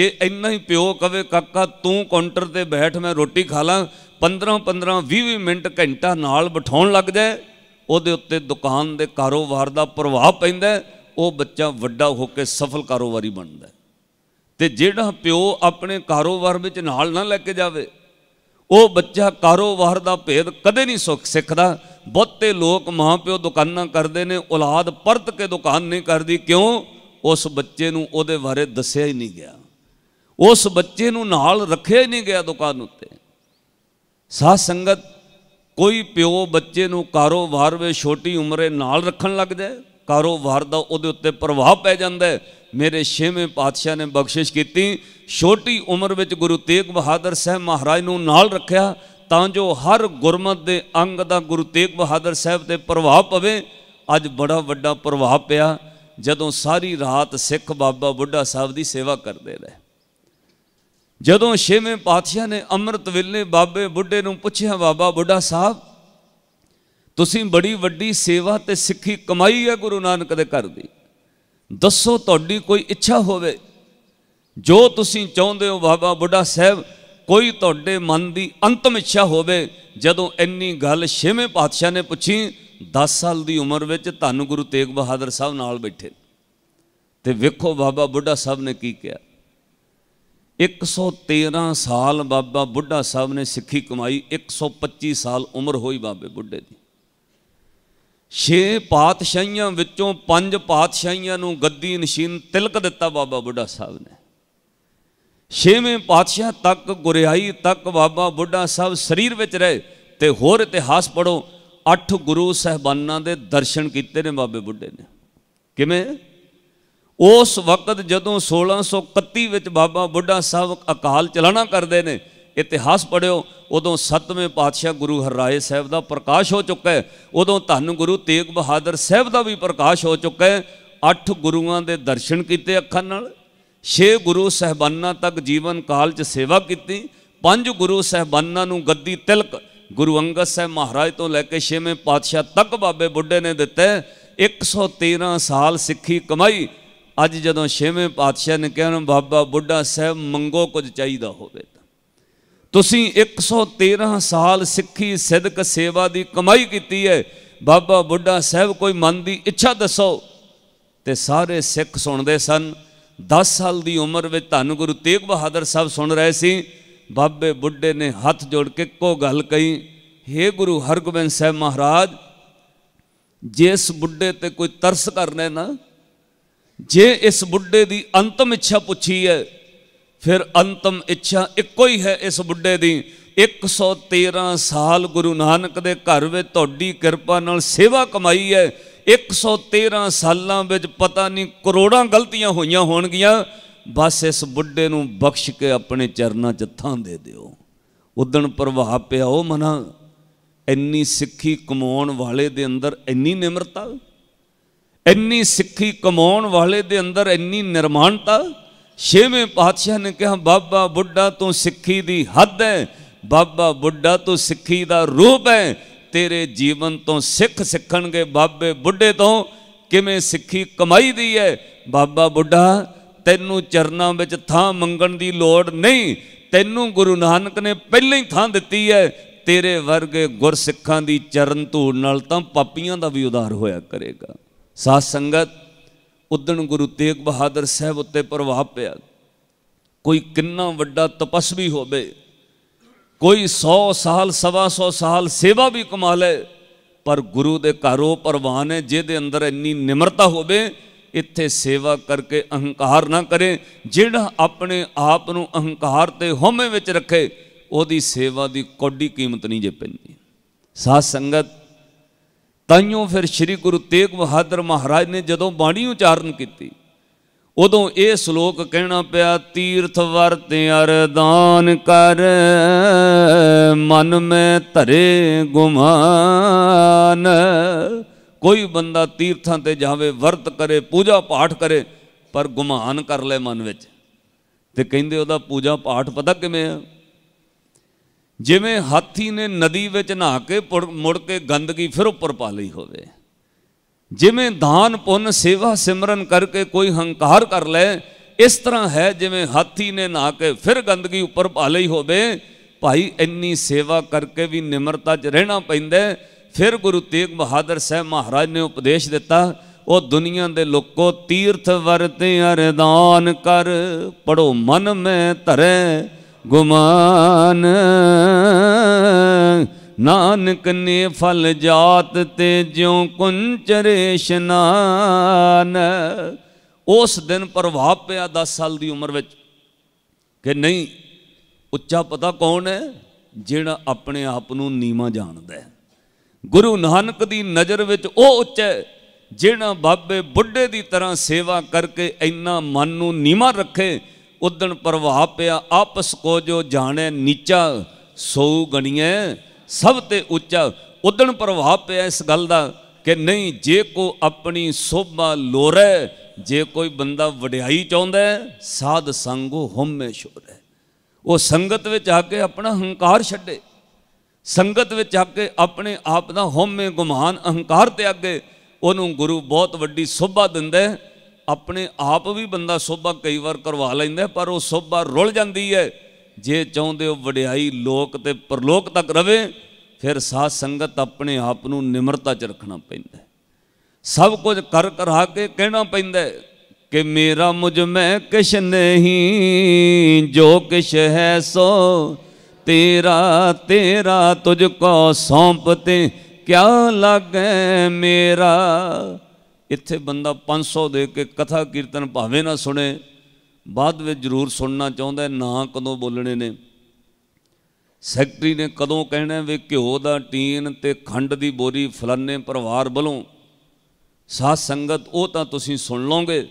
ਜੇ ਇੰਨਾ ਹੀ ਪਿਓ ਕਵੇ ਕਾਕਾ ਤੂੰ ਕਾਊਂਟਰ ਤੇ ਬੈਠ ਮੈਂ ਰੋਟੀ ਖਾ ਲਾਂ 15-15 20-20 ਮਿੰਟ ਘੰਟਾ ਨਾਲ ਬਿਠਾਉਣ ਲੱਗ ਜਾਏ ਉਹਦੇ ਉੱਤੇ ਦੁਕਾਨ ਦੇ ਕਾਰੋਬਾਰ ਦਾ ਪ੍ਰਭਾਵ ਪੈਂਦਾ ਉਹ ਬੱਚਾ ਵੱਡਾ ਹੋ ਕੇ ਸਫਲ ਕਾਰੋਬਾਰੀ ਬਣਦਾ ਤੇ ਜਿਹੜਾ ਪਿਓ ਆਪਣੇ ਕਾਰੋਬਾਰ ਵਿੱਚ ਨਾਲ ਨਾ ਲੈ ਕੇ ਜਾਵੇ ਉਹ ਬੱਚਾ ਕਾਰੋਬਾਰ ਦਾ ਭੇਦ ਕਦੇ ਨਹੀਂ ਸੁੱਖ ਸਿੱਖਦਾ ਬਹੁਤੇ ਲੋਕ ਮਾਂ ਪਿਓ ਦੁਕਾਨਾਂ ਕਰਦੇ ਨੇ ਔਲਾਦ ਪਰਤ ਕੇ ਦੁਕਾਨ ਨਹੀਂ ਕਰਦੀ ਕਿਉਂ ਉਸ ਬੱਚੇ ਨੂੰ ਉਹਦੇ ਬਾਰੇ ਦੱਸਿਆ ਹੀ ਨਹੀਂ ਗਿਆ ਉਸ ਬੱਚੇ ਨੂੰ ਨਾਲ ਰੱਖਿਆ ਹੀ ਨਹੀਂ ਗਿਆ ਦੁਕਾਨ ਉੱਤੇ ਸਾਧ ਸੰਗਤ ਕੋਈ ਪਿਓ ਬੱਚੇ ਨੂੰ ਕਾਰੋਬਾਰ ਵਿੱਚ ਛੋਟੀ ਉਮਰੇ ਨਾਲ ਰੱਖਣ ਲੱਗ ਜਾਏ ਕਾਰੋਬਾਰ ਦਾ ਉਹਦੇ ਉੱਤੇ ਪ੍ਰਭਾਵ ਪੈ ਜਾਂਦਾ ਹੈ ਮੇਰੇ ਛੇਵੇਂ ਪਾਤਸ਼ਾਹ ਨੇ ਬਖਸ਼ਿਸ਼ ਕੀਤੀ ਛੋਟੀ ਉਮਰ ਵਿੱਚ ਗੁਰੂ ਤੇਗ ਬਹਾਦਰ ਸਾਹਿਬ ਮਹਾਰਾਜ ਨੂੰ ਨਾਲ ਰੱਖਿਆ ਤਾਂ ਜੋ ਹਰ ਗੁਰਮਤ ਦੇ ਅੰਗ ਦਾ ਗੁਰੂ ਤੇਗ ਬਹਾਦਰ ਸਾਹਿਬ ਤੇ ਪ੍ਰਭਾਵ ਪਵੇ ਅੱਜ ਬੜਾ ਵੱਡਾ ਪ੍ਰਭਾਵ ਪਿਆ ਜਦੋਂ ਸਾਰੀ ਰਾਤ ਸਿੱਖ ਬਾਬਾ ਬੁੱਢਾ ਸਾਹਿਬ ਦੀ ਸੇਵਾ ਕਰਦੇ ਰਹੇ ਜਦੋਂ ਛੇਵੇਂ ਪਾਤਸ਼ਾਹ ਨੇ ਅੰਮ੍ਰਿਤ ਵੇਲੇ ਬਾਬੇ ਬੁੱਢੇ ਨੂੰ ਪੁੱਛਿਆ ਬਾਬਾ ਬੁੱਢਾ ਸਾਹਿਬ ਤੁਸੀਂ ਬੜੀ ਵੱਡੀ ਸੇਵਾ ਤੇ ਸਿੱਖੀ ਕਮਾਈ ਹੈ ਗੁਰੂ ਨਾਨਕ ਦੇ ਘਰ ਦੀ ਦੱਸੋ ਤੁਹਾਡੀ ਕੋਈ ਇੱਛਾ ਹੋਵੇ ਜੋ ਤੁਸੀਂ ਚਾਹੁੰਦੇ ਹੋ ਬਾਬਾ ਬੁੱਢਾ ਸਾਹਿਬ ਕੋਈ ਤੁਹਾਡੇ ਮਨ ਦੀ ਅੰਤਮ ਇੱਛਾ ਹੋਵੇ ਜਦੋਂ ਇੰਨੀ ਗੱਲ ਛੇਵੇਂ ਪਾਤਸ਼ਾਹ ਨੇ ਪੁੱਛੀ 10 ਸਾਲ ਦੀ ਉਮਰ ਵਿੱਚ ਧੰਨ ਗੁਰੂ ਤੇਗ ਬਹਾਦਰ ਸਾਹਿਬ ਨਾਲ ਬੈਠੇ ਤੇ ਵੇਖੋ ਬਾਬਾ ਬੁੱਢਾ ਸਾਹਿਬ ਨੇ ਕੀ ਕਿਹਾ 113 ਸਾਲ ਬਾਬਾ ਬੁੱਢਾ ਸਾਹਿਬ ਨੇ ਸਿੱਖੀ ਕਮਾਈ 125 ਸਾਲ ਉਮਰ ਹੋਈ ਬਾਬੇ ਬੁੱਢੇ ਦੀ ਛੇ ਪਾਤਸ਼ਾਹੀਆਂ ਵਿੱਚੋਂ ਪੰਜ ਪਾਤਸ਼ਾਹੀਆਂ ਨੂੰ ਗੱਦੀ ਨਸ਼ੀਨ ਤਿਲਕ ਦਿੱਤਾ ਬਾਬਾ ਬੁੱਢਾ ਸਾਹਿਬ ਨੇ ਛੇਵੇਂ ਪਾਤਸ਼ਾਹ ਤੱਕ ਗੁਰਿਆਈ ਤੱਕ ਬਾਬਾ ਬੁੱਢਾ ਸਾਹਿਬ ਸਰੀਰ ਵਿੱਚ ਰਹੇ ਤੇ ਹੋਰ ਇਤਿਹਾਸ ਪੜੋ ਅੱਠ ਗੁਰੂ ਸਹਿਬਾਨਾਂ ਦੇ ਦਰਸ਼ਨ ਕੀਤੇ ਨੇ ਬਾਬੇ ਬੁੱਢੇ ਨੇ ਕਿਵੇਂ ਉਸ ਵਕਤ ਜਦੋਂ 1631 ਵਿੱਚ ਬਾਬਾ ਬੁੱਢਾ ਸਾਹਿਬ ਅਕਾਲ ਚਲਾਣਾ ਕਰਦੇ ਨੇ ਇਤਿਹਾਸ ਪੜਿਓ ਉਦੋਂ 7ਵੇਂ ਪਾਤਸ਼ਾਹ ਗੁਰੂ ਹਰਰਾਏ ਸਾਹਿਬ ਦਾ ਪ੍ਰਕਾਸ਼ ਹੋ ਚੁੱਕਾ ਹੈ ਉਦੋਂ ਧੰਨ ਗੁਰੂ ਤੇਗ ਬਹਾਦਰ ਸਾਹਿਬ ਦਾ ਵੀ ਪ੍ਰਕਾਸ਼ ਹੋ ਚੁੱਕਾ ਹੈ ਅੱਠ ਗੁਰੂਆਂ ਦੇ ਦਰਸ਼ਨ ਕੀਤੇ ਅੱਖਾਂ ਨਾਲ ਛੇ ਗੁਰੂ ਸਹਿਬਾਨਾਂ ਤੱਕ ਜੀਵਨ ਕਾਲ 'ਚ ਸੇਵਾ ਕੀਤੀ ਪੰਜ ਗੁਰੂ ਸਹਿਬਾਨਾਂ ਨੂੰ ਗੱਦੀ ਤਿਲਕ ਗੁਰੂ ਅੰਗਦ ਸਾਹਿਬ ਮਹਾਰਾਜ ਤੋਂ ਲੈ ਕੇ ਛੇਵੇਂ ਪਾਤਸ਼ਾਹ ਤੱਕ ਬਾਬੇ ਬੁੱਢੇ ਨੇ ਦਿੱਤੇ 113 ਸਾਲ ਸਿੱਖੀ ਕਮਾਈ ਅੱਜ ਜਦੋਂ ਛੇਵੇਂ ਪਾਤਸ਼ਾਹ ਨੇ ਕਿਹਾ ਨਾ ਬਾਬਾ ਬੁੱਢਾ ਸਾਹਿਬ ਮੰਗੋ ਕੁਝ ਚਾਹੀਦਾ ਹੋਵੇ ਤੁਸੀਂ 113 ਸਾਲ ਸਿੱਖੀ ਸਿਦਕ ਸੇਵਾ ਦੀ ਕਮਾਈ ਕੀਤੀ ਹੈ ਬਾਬਾ ਬੁੱਢਾ ਸਾਹਿਬ ਕੋਈ ਮਨ ਦੀ ਇੱਛਾ ਦੱਸੋ ਤੇ ਸਾਰੇ ਸਿੱਖ ਸੁਣਦੇ ਸਨ 10 ਸਾਲ ਦੀ ਉਮਰ ਵਿੱਚ ਧੰਨ ਗੁਰੂ ਤੇਗ ਬਹਾਦਰ ਸਾਹਿਬ ਸੁਣ ਰਹੇ ਸੀ ਬਾਬੇ ਬੁੱਢੇ ਨੇ ਹੱਥ ਜੋੜ ਕੇ ਕੋ ਗੱਲ ਕਹੀ हे ਗੁਰੂ ਹਰਗੋਬਿੰਦ ਸਾਹਿਬ ਮਹਾਰਾਜ ਜਿਸ ਬੁੱਢੇ ਤੇ ਕੋਈ ਤਰਸ ਕਰਨਾ ਨਾ ਜੇ ਇਸ ਬੁੱਢੇ ਦੀ ਅੰਤਮ ਇੱਛਾ ਪੁੱਛੀ ਹੈ ਫਿਰ ਅੰਤਮ ਇੱਛਾ ਇੱਕੋ ਹੀ ਹੈ ਇਸ ਬੁੱਢੇ ਦੀ 113 ਸਾਲ ਗੁਰੂ ਨਾਨਕ ਦੇ ਘਰ ਵਿੱਚ ਤੁਹਾਡੀ ਕਿਰਪਾ ਨਾਲ ਸੇਵਾ ਕਮਾਈ ਹੈ 113 ਸਾਲਾਂ ਵਿੱਚ ਪਤਾ ਨਹੀਂ ਕਰੋੜਾਂ ਗਲਤੀਆਂ ਹੋਈਆਂ ਹੋਣਗੀਆਂ ਬਸ ਇਸ ਬੁੱਢੇ ਨੂੰ ਬਖਸ਼ ਕੇ ਆਪਣੇ ਚਰਨਾਂ 'ਚ ਥਾਂ ਦੇ ਦਿਓ ਉਦਣ ਪ੍ਰਭਾਵ ਪਿਆ ਉਹ ਮਨਾ ਇੰਨੀ ਸਿੱਖੀ ਕਮਾਉਣ ਵਾਲੇ ਦੇ ਅੰਦਰ ਇੰਨੀ ਨਿਮਰਤਾ ਇੰਨੀ ਸਿੱਖੀ ਕਮਾਉਣ ਵਾਲੇ ਦੇ ਅੰਦਰ ਇੰਨੀ ਨਿਰਮਾਣਤਾ ਛੇਵੇਂ ਪਾਤਸ਼ਾਹ ਨੇ ਕਿਹਾ ਬਾਬਾ ਬੁੱਢਾ ਤੋਂ ਸਿੱਖੀ ਦੀ ਹੱਦ ਹੈ ਬਾਬਾ ਬੁੱਢਾ ਤੋਂ ਸਿੱਖੀ ਦਾ ਰੂਪ ਹੈ ਤੇਰੇ ਜੀਵਨ ਤੋਂ ਸਿੱਖ ਸਿੱਖਣਗੇ ਬਾਬੇ ਬੁੱਢੇ ਤੋਂ ਕਿਵੇਂ ਸਿੱਖੀ ਕਮਾਈ ਦੀ ਹੈ ਬਾਬਾ ਬੁੱਢਾ ਤੈਨੂੰ ਚਰਨਾਂ ਵਿੱਚ ਥਾਂ ਮੰਗਣ ਦੀ ਲੋੜ ਨਹੀਂ ਤੈਨੂੰ ਗੁਰੂ ਨਾਨਕ ਨੇ ਪਹਿਲਾਂ ਹੀ ਥਾਂ ਦਿੱਤੀ ਹੈ ਤੇਰੇ ਵਰਗੇ ਗੁਰਸਿੱਖਾਂ ਦੀ ਚਰਨ ਧੂੜ ਨਾਲ ਤਾਂ ਪਾਪੀਆਂ ਦਾ ਵੀ ਉਦਾਰ ਹੋਇਆ ਕਰੇਗਾ ਸਾਧ ਸੰਗਤ ਉਦਣ ਗੁਰੂ ਤੇਗ ਬਹਾਦਰ ਸਾਹਿਬ ਉੱਤੇ ਪ੍ਰਭਾਵ ਪਿਆ ਕੋਈ ਕਿੰਨਾ ਵੱਡਾ ਤਪਸਵੀ ਹੋਵੇ ਕੋਈ 100 ਸਾਲ ਸਵਾ 100 ਸਾਲ ਸੇਵਾ ਵੀ ਕਮਾ ਲੈ ਪਰ ਗੁਰੂ ਦੇ ਘਰੋਂ ਪਰਵਾਨ ਹੈ ਜਿਹਦੇ ਅੰਦਰ ਇੰਨੀ ਨਿਮਰਤਾ ਹੋਵੇ ਇੱਥੇ ਸੇਵਾ ਕਰਕੇ ਅਹੰਕਾਰ ਨਾ ਕਰੇ ਜਿਹੜਾ ਆਪਣੇ ਆਪ ਨੂੰ ਅਹੰਕਾਰ ਤੇ ਹਉਮੈ ਵਿੱਚ ਰੱਖੇ ਉਹਦੀ ਸੇਵਾ ਦੀ ਕੋਡੀ ਕੀਮਤ ਨਹੀਂ ਜੇ ਪੈਂਦੀ ਸਾਧ ਸੰਗਤ ਤਾਈਓ ਫਿਰ ਸ੍ਰੀ ਗੁਰੂ ਤੇਗ ਬਹਾਦਰ ਮਹਾਰਾਜ ਨੇ ਜਦੋਂ ਬਾਣੀ ਉਚਾਰਨ ਕੀਤੀ ਉਦੋਂ ਇਹ ਸ਼ਲੋਕ ਕਹਿਣਾ ਪਿਆ ਤੀਰਥ ਵਰਤੇ ਅਰਦਾਨ ਕਰ ਮਨ ਮੈਂ ਧਰੇ ਗੁਮਾਨ ਕੋਈ ਬੰਦਾ ਤੀਰਥਾਂ ਤੇ ਜਾਵੇ ਵਰਤ ਕਰੇ ਪੂਜਾ ਪਾਠ ਕਰੇ ਪਰ ਗੁਮਾਨ ਕਰ ਲੈ ਮਨ ਵਿੱਚ ਤੇ ਕਹਿੰਦੇ ਉਹਦਾ ਪੂਜਾ ਪਾਠ ਪਤਾ ਕਿਵੇਂ ਆ ਜਿਵੇਂ ਹਾਥੀ ਨੇ ਨਦੀ ਵਿੱਚ ਨਹਾ ਕੇ ਮੁੜ ਕੇ ਗੰਦਗੀ ਫਿਰ ਉੱਪਰ ਪਾ ਲਈ ਹੋਵੇ ਜਿਵੇਂ ਧਾਨ ਪੁੰਨ ਸੇਵਾ ਸਿਮਰਨ ਕਰਕੇ ਕੋਈ ਹੰਕਾਰ ਕਰ ਲੈ ਇਸ ਤਰ੍ਹਾਂ ਹੈ ਜਿਵੇਂ ਹਾਥੀ ਨੇ ਨਹਾ ਕੇ ਫਿਰ ਗੰਦਗੀ ਉੱਪਰ ਪਾ ਲਈ ਹੋਵੇ ਭਾਈ ਇੰਨੀ ਸੇਵਾ ਕਰਕੇ ਵੀ ਨਿਮਰਤਾ 'ਚ ਰਹਿਣਾ ਪੈਂਦਾ ਫਿਰ ਗੁਰੂ ਤੇਗ ਬਹਾਦਰ ਸਾਹਿਬ ਮਹਾਰਾਜ ਨੇ ਉਪਦੇਸ਼ ਦਿੱਤਾ ਉਹ ਦੁਨੀਆ ਦੇ ਲੋਕੋ ਤੀਰਥ ਵਰਤੇ ਅਰਦਾਨ ਕਰ ਪੜੋ ਮਨ ਮੈਂ ਧਰੇ ਗੁਮਾਨ ਨਾਨਕ ਨੇ ਫਲ ਜਾਤ ਤੇ ਜਿਉ ਕੁੰਚਰੇ ਸ਼ਨਾਨ ਉਸ ਦਿਨ ਪ੍ਰਭਾਵ ਪਿਆ 10 ਸਾਲ ਦੀ ਉਮਰ ਵਿੱਚ ਕਿ ਨਹੀਂ ਉੱਚਾ ਪਤਾ ਕੌਣ ਹੈ ਜਿਹੜਾ ਆਪਣੇ ਆਪ ਨੂੰ ਨੀਵਾ ਜਾਣਦਾ ਹੈ ਗੁਰੂ ਨਾਨਕ ਦੀ ਨਜ਼ਰ ਵਿੱਚ ਉਹ ਉੱਚਾ ਹੈ ਜਿਹੜਾ ਬਾਬੇ ਬੁੱਢੇ ਦੀ ਤਰ੍ਹਾਂ ਸੇਵਾ ਕਰਕੇ ਇੰਨਾ ਮਨ ਨੂੰ ਨੀਵਾ ਰੱਖੇ ਉਦਣ ਪ੍ਰਭਾਵ ਪਿਆ ਆਪਸ ਕੋ ਜੋ ਜਾਣੈ ਨੀਚਾ ਸੋ ਗਣੀਐ ਸਭ ਤੇ ਉੱਚਾ ਉਦਣ ਪ੍ਰਭਾਵ ਪਿਆ ਇਸ ਗੱਲ ਦਾ ਕਿ ਨਹੀਂ ਜੇ ਕੋ ਆਪਣੀ ਸੋਭਾ ਲੋਰੈ ਜੇ ਕੋਈ ਬੰਦਾ ਵਡਿਆਈ ਚਾਹੁੰਦਾ ਸਾਧ ਸੰਗੋ ਹਮੇ ਸ਼ੋਰੈ ਉਹ ਸੰਗਤ ਵਿੱਚ ਆ ਕੇ ਆਪਣਾ ਹੰਕਾਰ ਛੱਡੇ ਸੰਗਤ ਵਿੱਚ ਆ ਕੇ ਆਪਣੇ ਆਪ ਦਾ ਹਮੇ ਗੁਮਾਨ ਅਹੰਕਾਰ ਤੇ ਅੱਗੇ ਉਹਨੂੰ ਗੁਰੂ ਬਹੁਤ ਵੱਡੀ ਸੋਭਾ ਦਿੰਦਾ ਆਪਣੇ ਆਪ ਵੀ ਬੰਦਾ ਸੋਭਾ ਕਈ ਵਾਰ ਕਰਵਾ ਲੈਂਦਾ ਪਰ ਉਹ ਸੋਭਾ ਰੁੱਲ ਜਾਂਦੀ ਹੈ ਜੇ ਚਾਹੁੰਦੇ ਹੋ ਵਡਿਆਈ ਲੋਕ ਤੇ ਪਰਲੋਕ ਤੱਕ ਰਵੇ ਫਿਰ ਸਾਧ ਸੰਗਤ ਆਪਣੇ ਆਪ ਨੂੰ ਨਿਮਰਤਾ 'ਚ ਰੱਖਣਾ ਪੈਂਦਾ ਸਭ ਕੁਝ ਕਰ ਕਰਾ ਕੇ ਕਹਿਣਾ ਪੈਂਦਾ ਕਿ ਮੇਰਾ ਮੁਝ ਮੈਂ ਕਿਛ ਨਹੀਂ ਜੋ ਕਿਛ ਹੈ ਸੋ ਤੇਰਾ ਤੇਰਾ ਤੁਝ ਕੋ ਸੌਂਪਤੇ ਕਿਆ ਲਾਗੇ ਮੇਰਾ ਇੱਥੇ ਬੰਦਾ 500 ਦੇ ਕੇ ਕਥਾ ਕੀਰਤਨ ਭਾਵੇਂ ਨਾ ਸੁਣੇ ਬਾਅਦ ਵਿੱਚ ਜ਼ਰੂਰ ਸੁਣਨਾ ਚਾਹੁੰਦਾ ਨਾ ਕਦੋਂ ਬੋਲਣੇ ਨੇ ਸੈਕਟਰੀ ਨੇ ਕਦੋਂ ਕਹਿਣਾ ਵੀ ਘਿਓ ਦਾ ਟੀਨ ਤੇ ਖੰਡ ਦੀ ਬੋਰੀ ਫਲਾਨੇ ਪਰਿਵਾਰ ਵੱਲੋਂ ਸਾਧ ਸੰਗਤ ਉਹ ਤਾਂ ਤੁਸੀਂ ਸੁਣ ਲਓਗੇ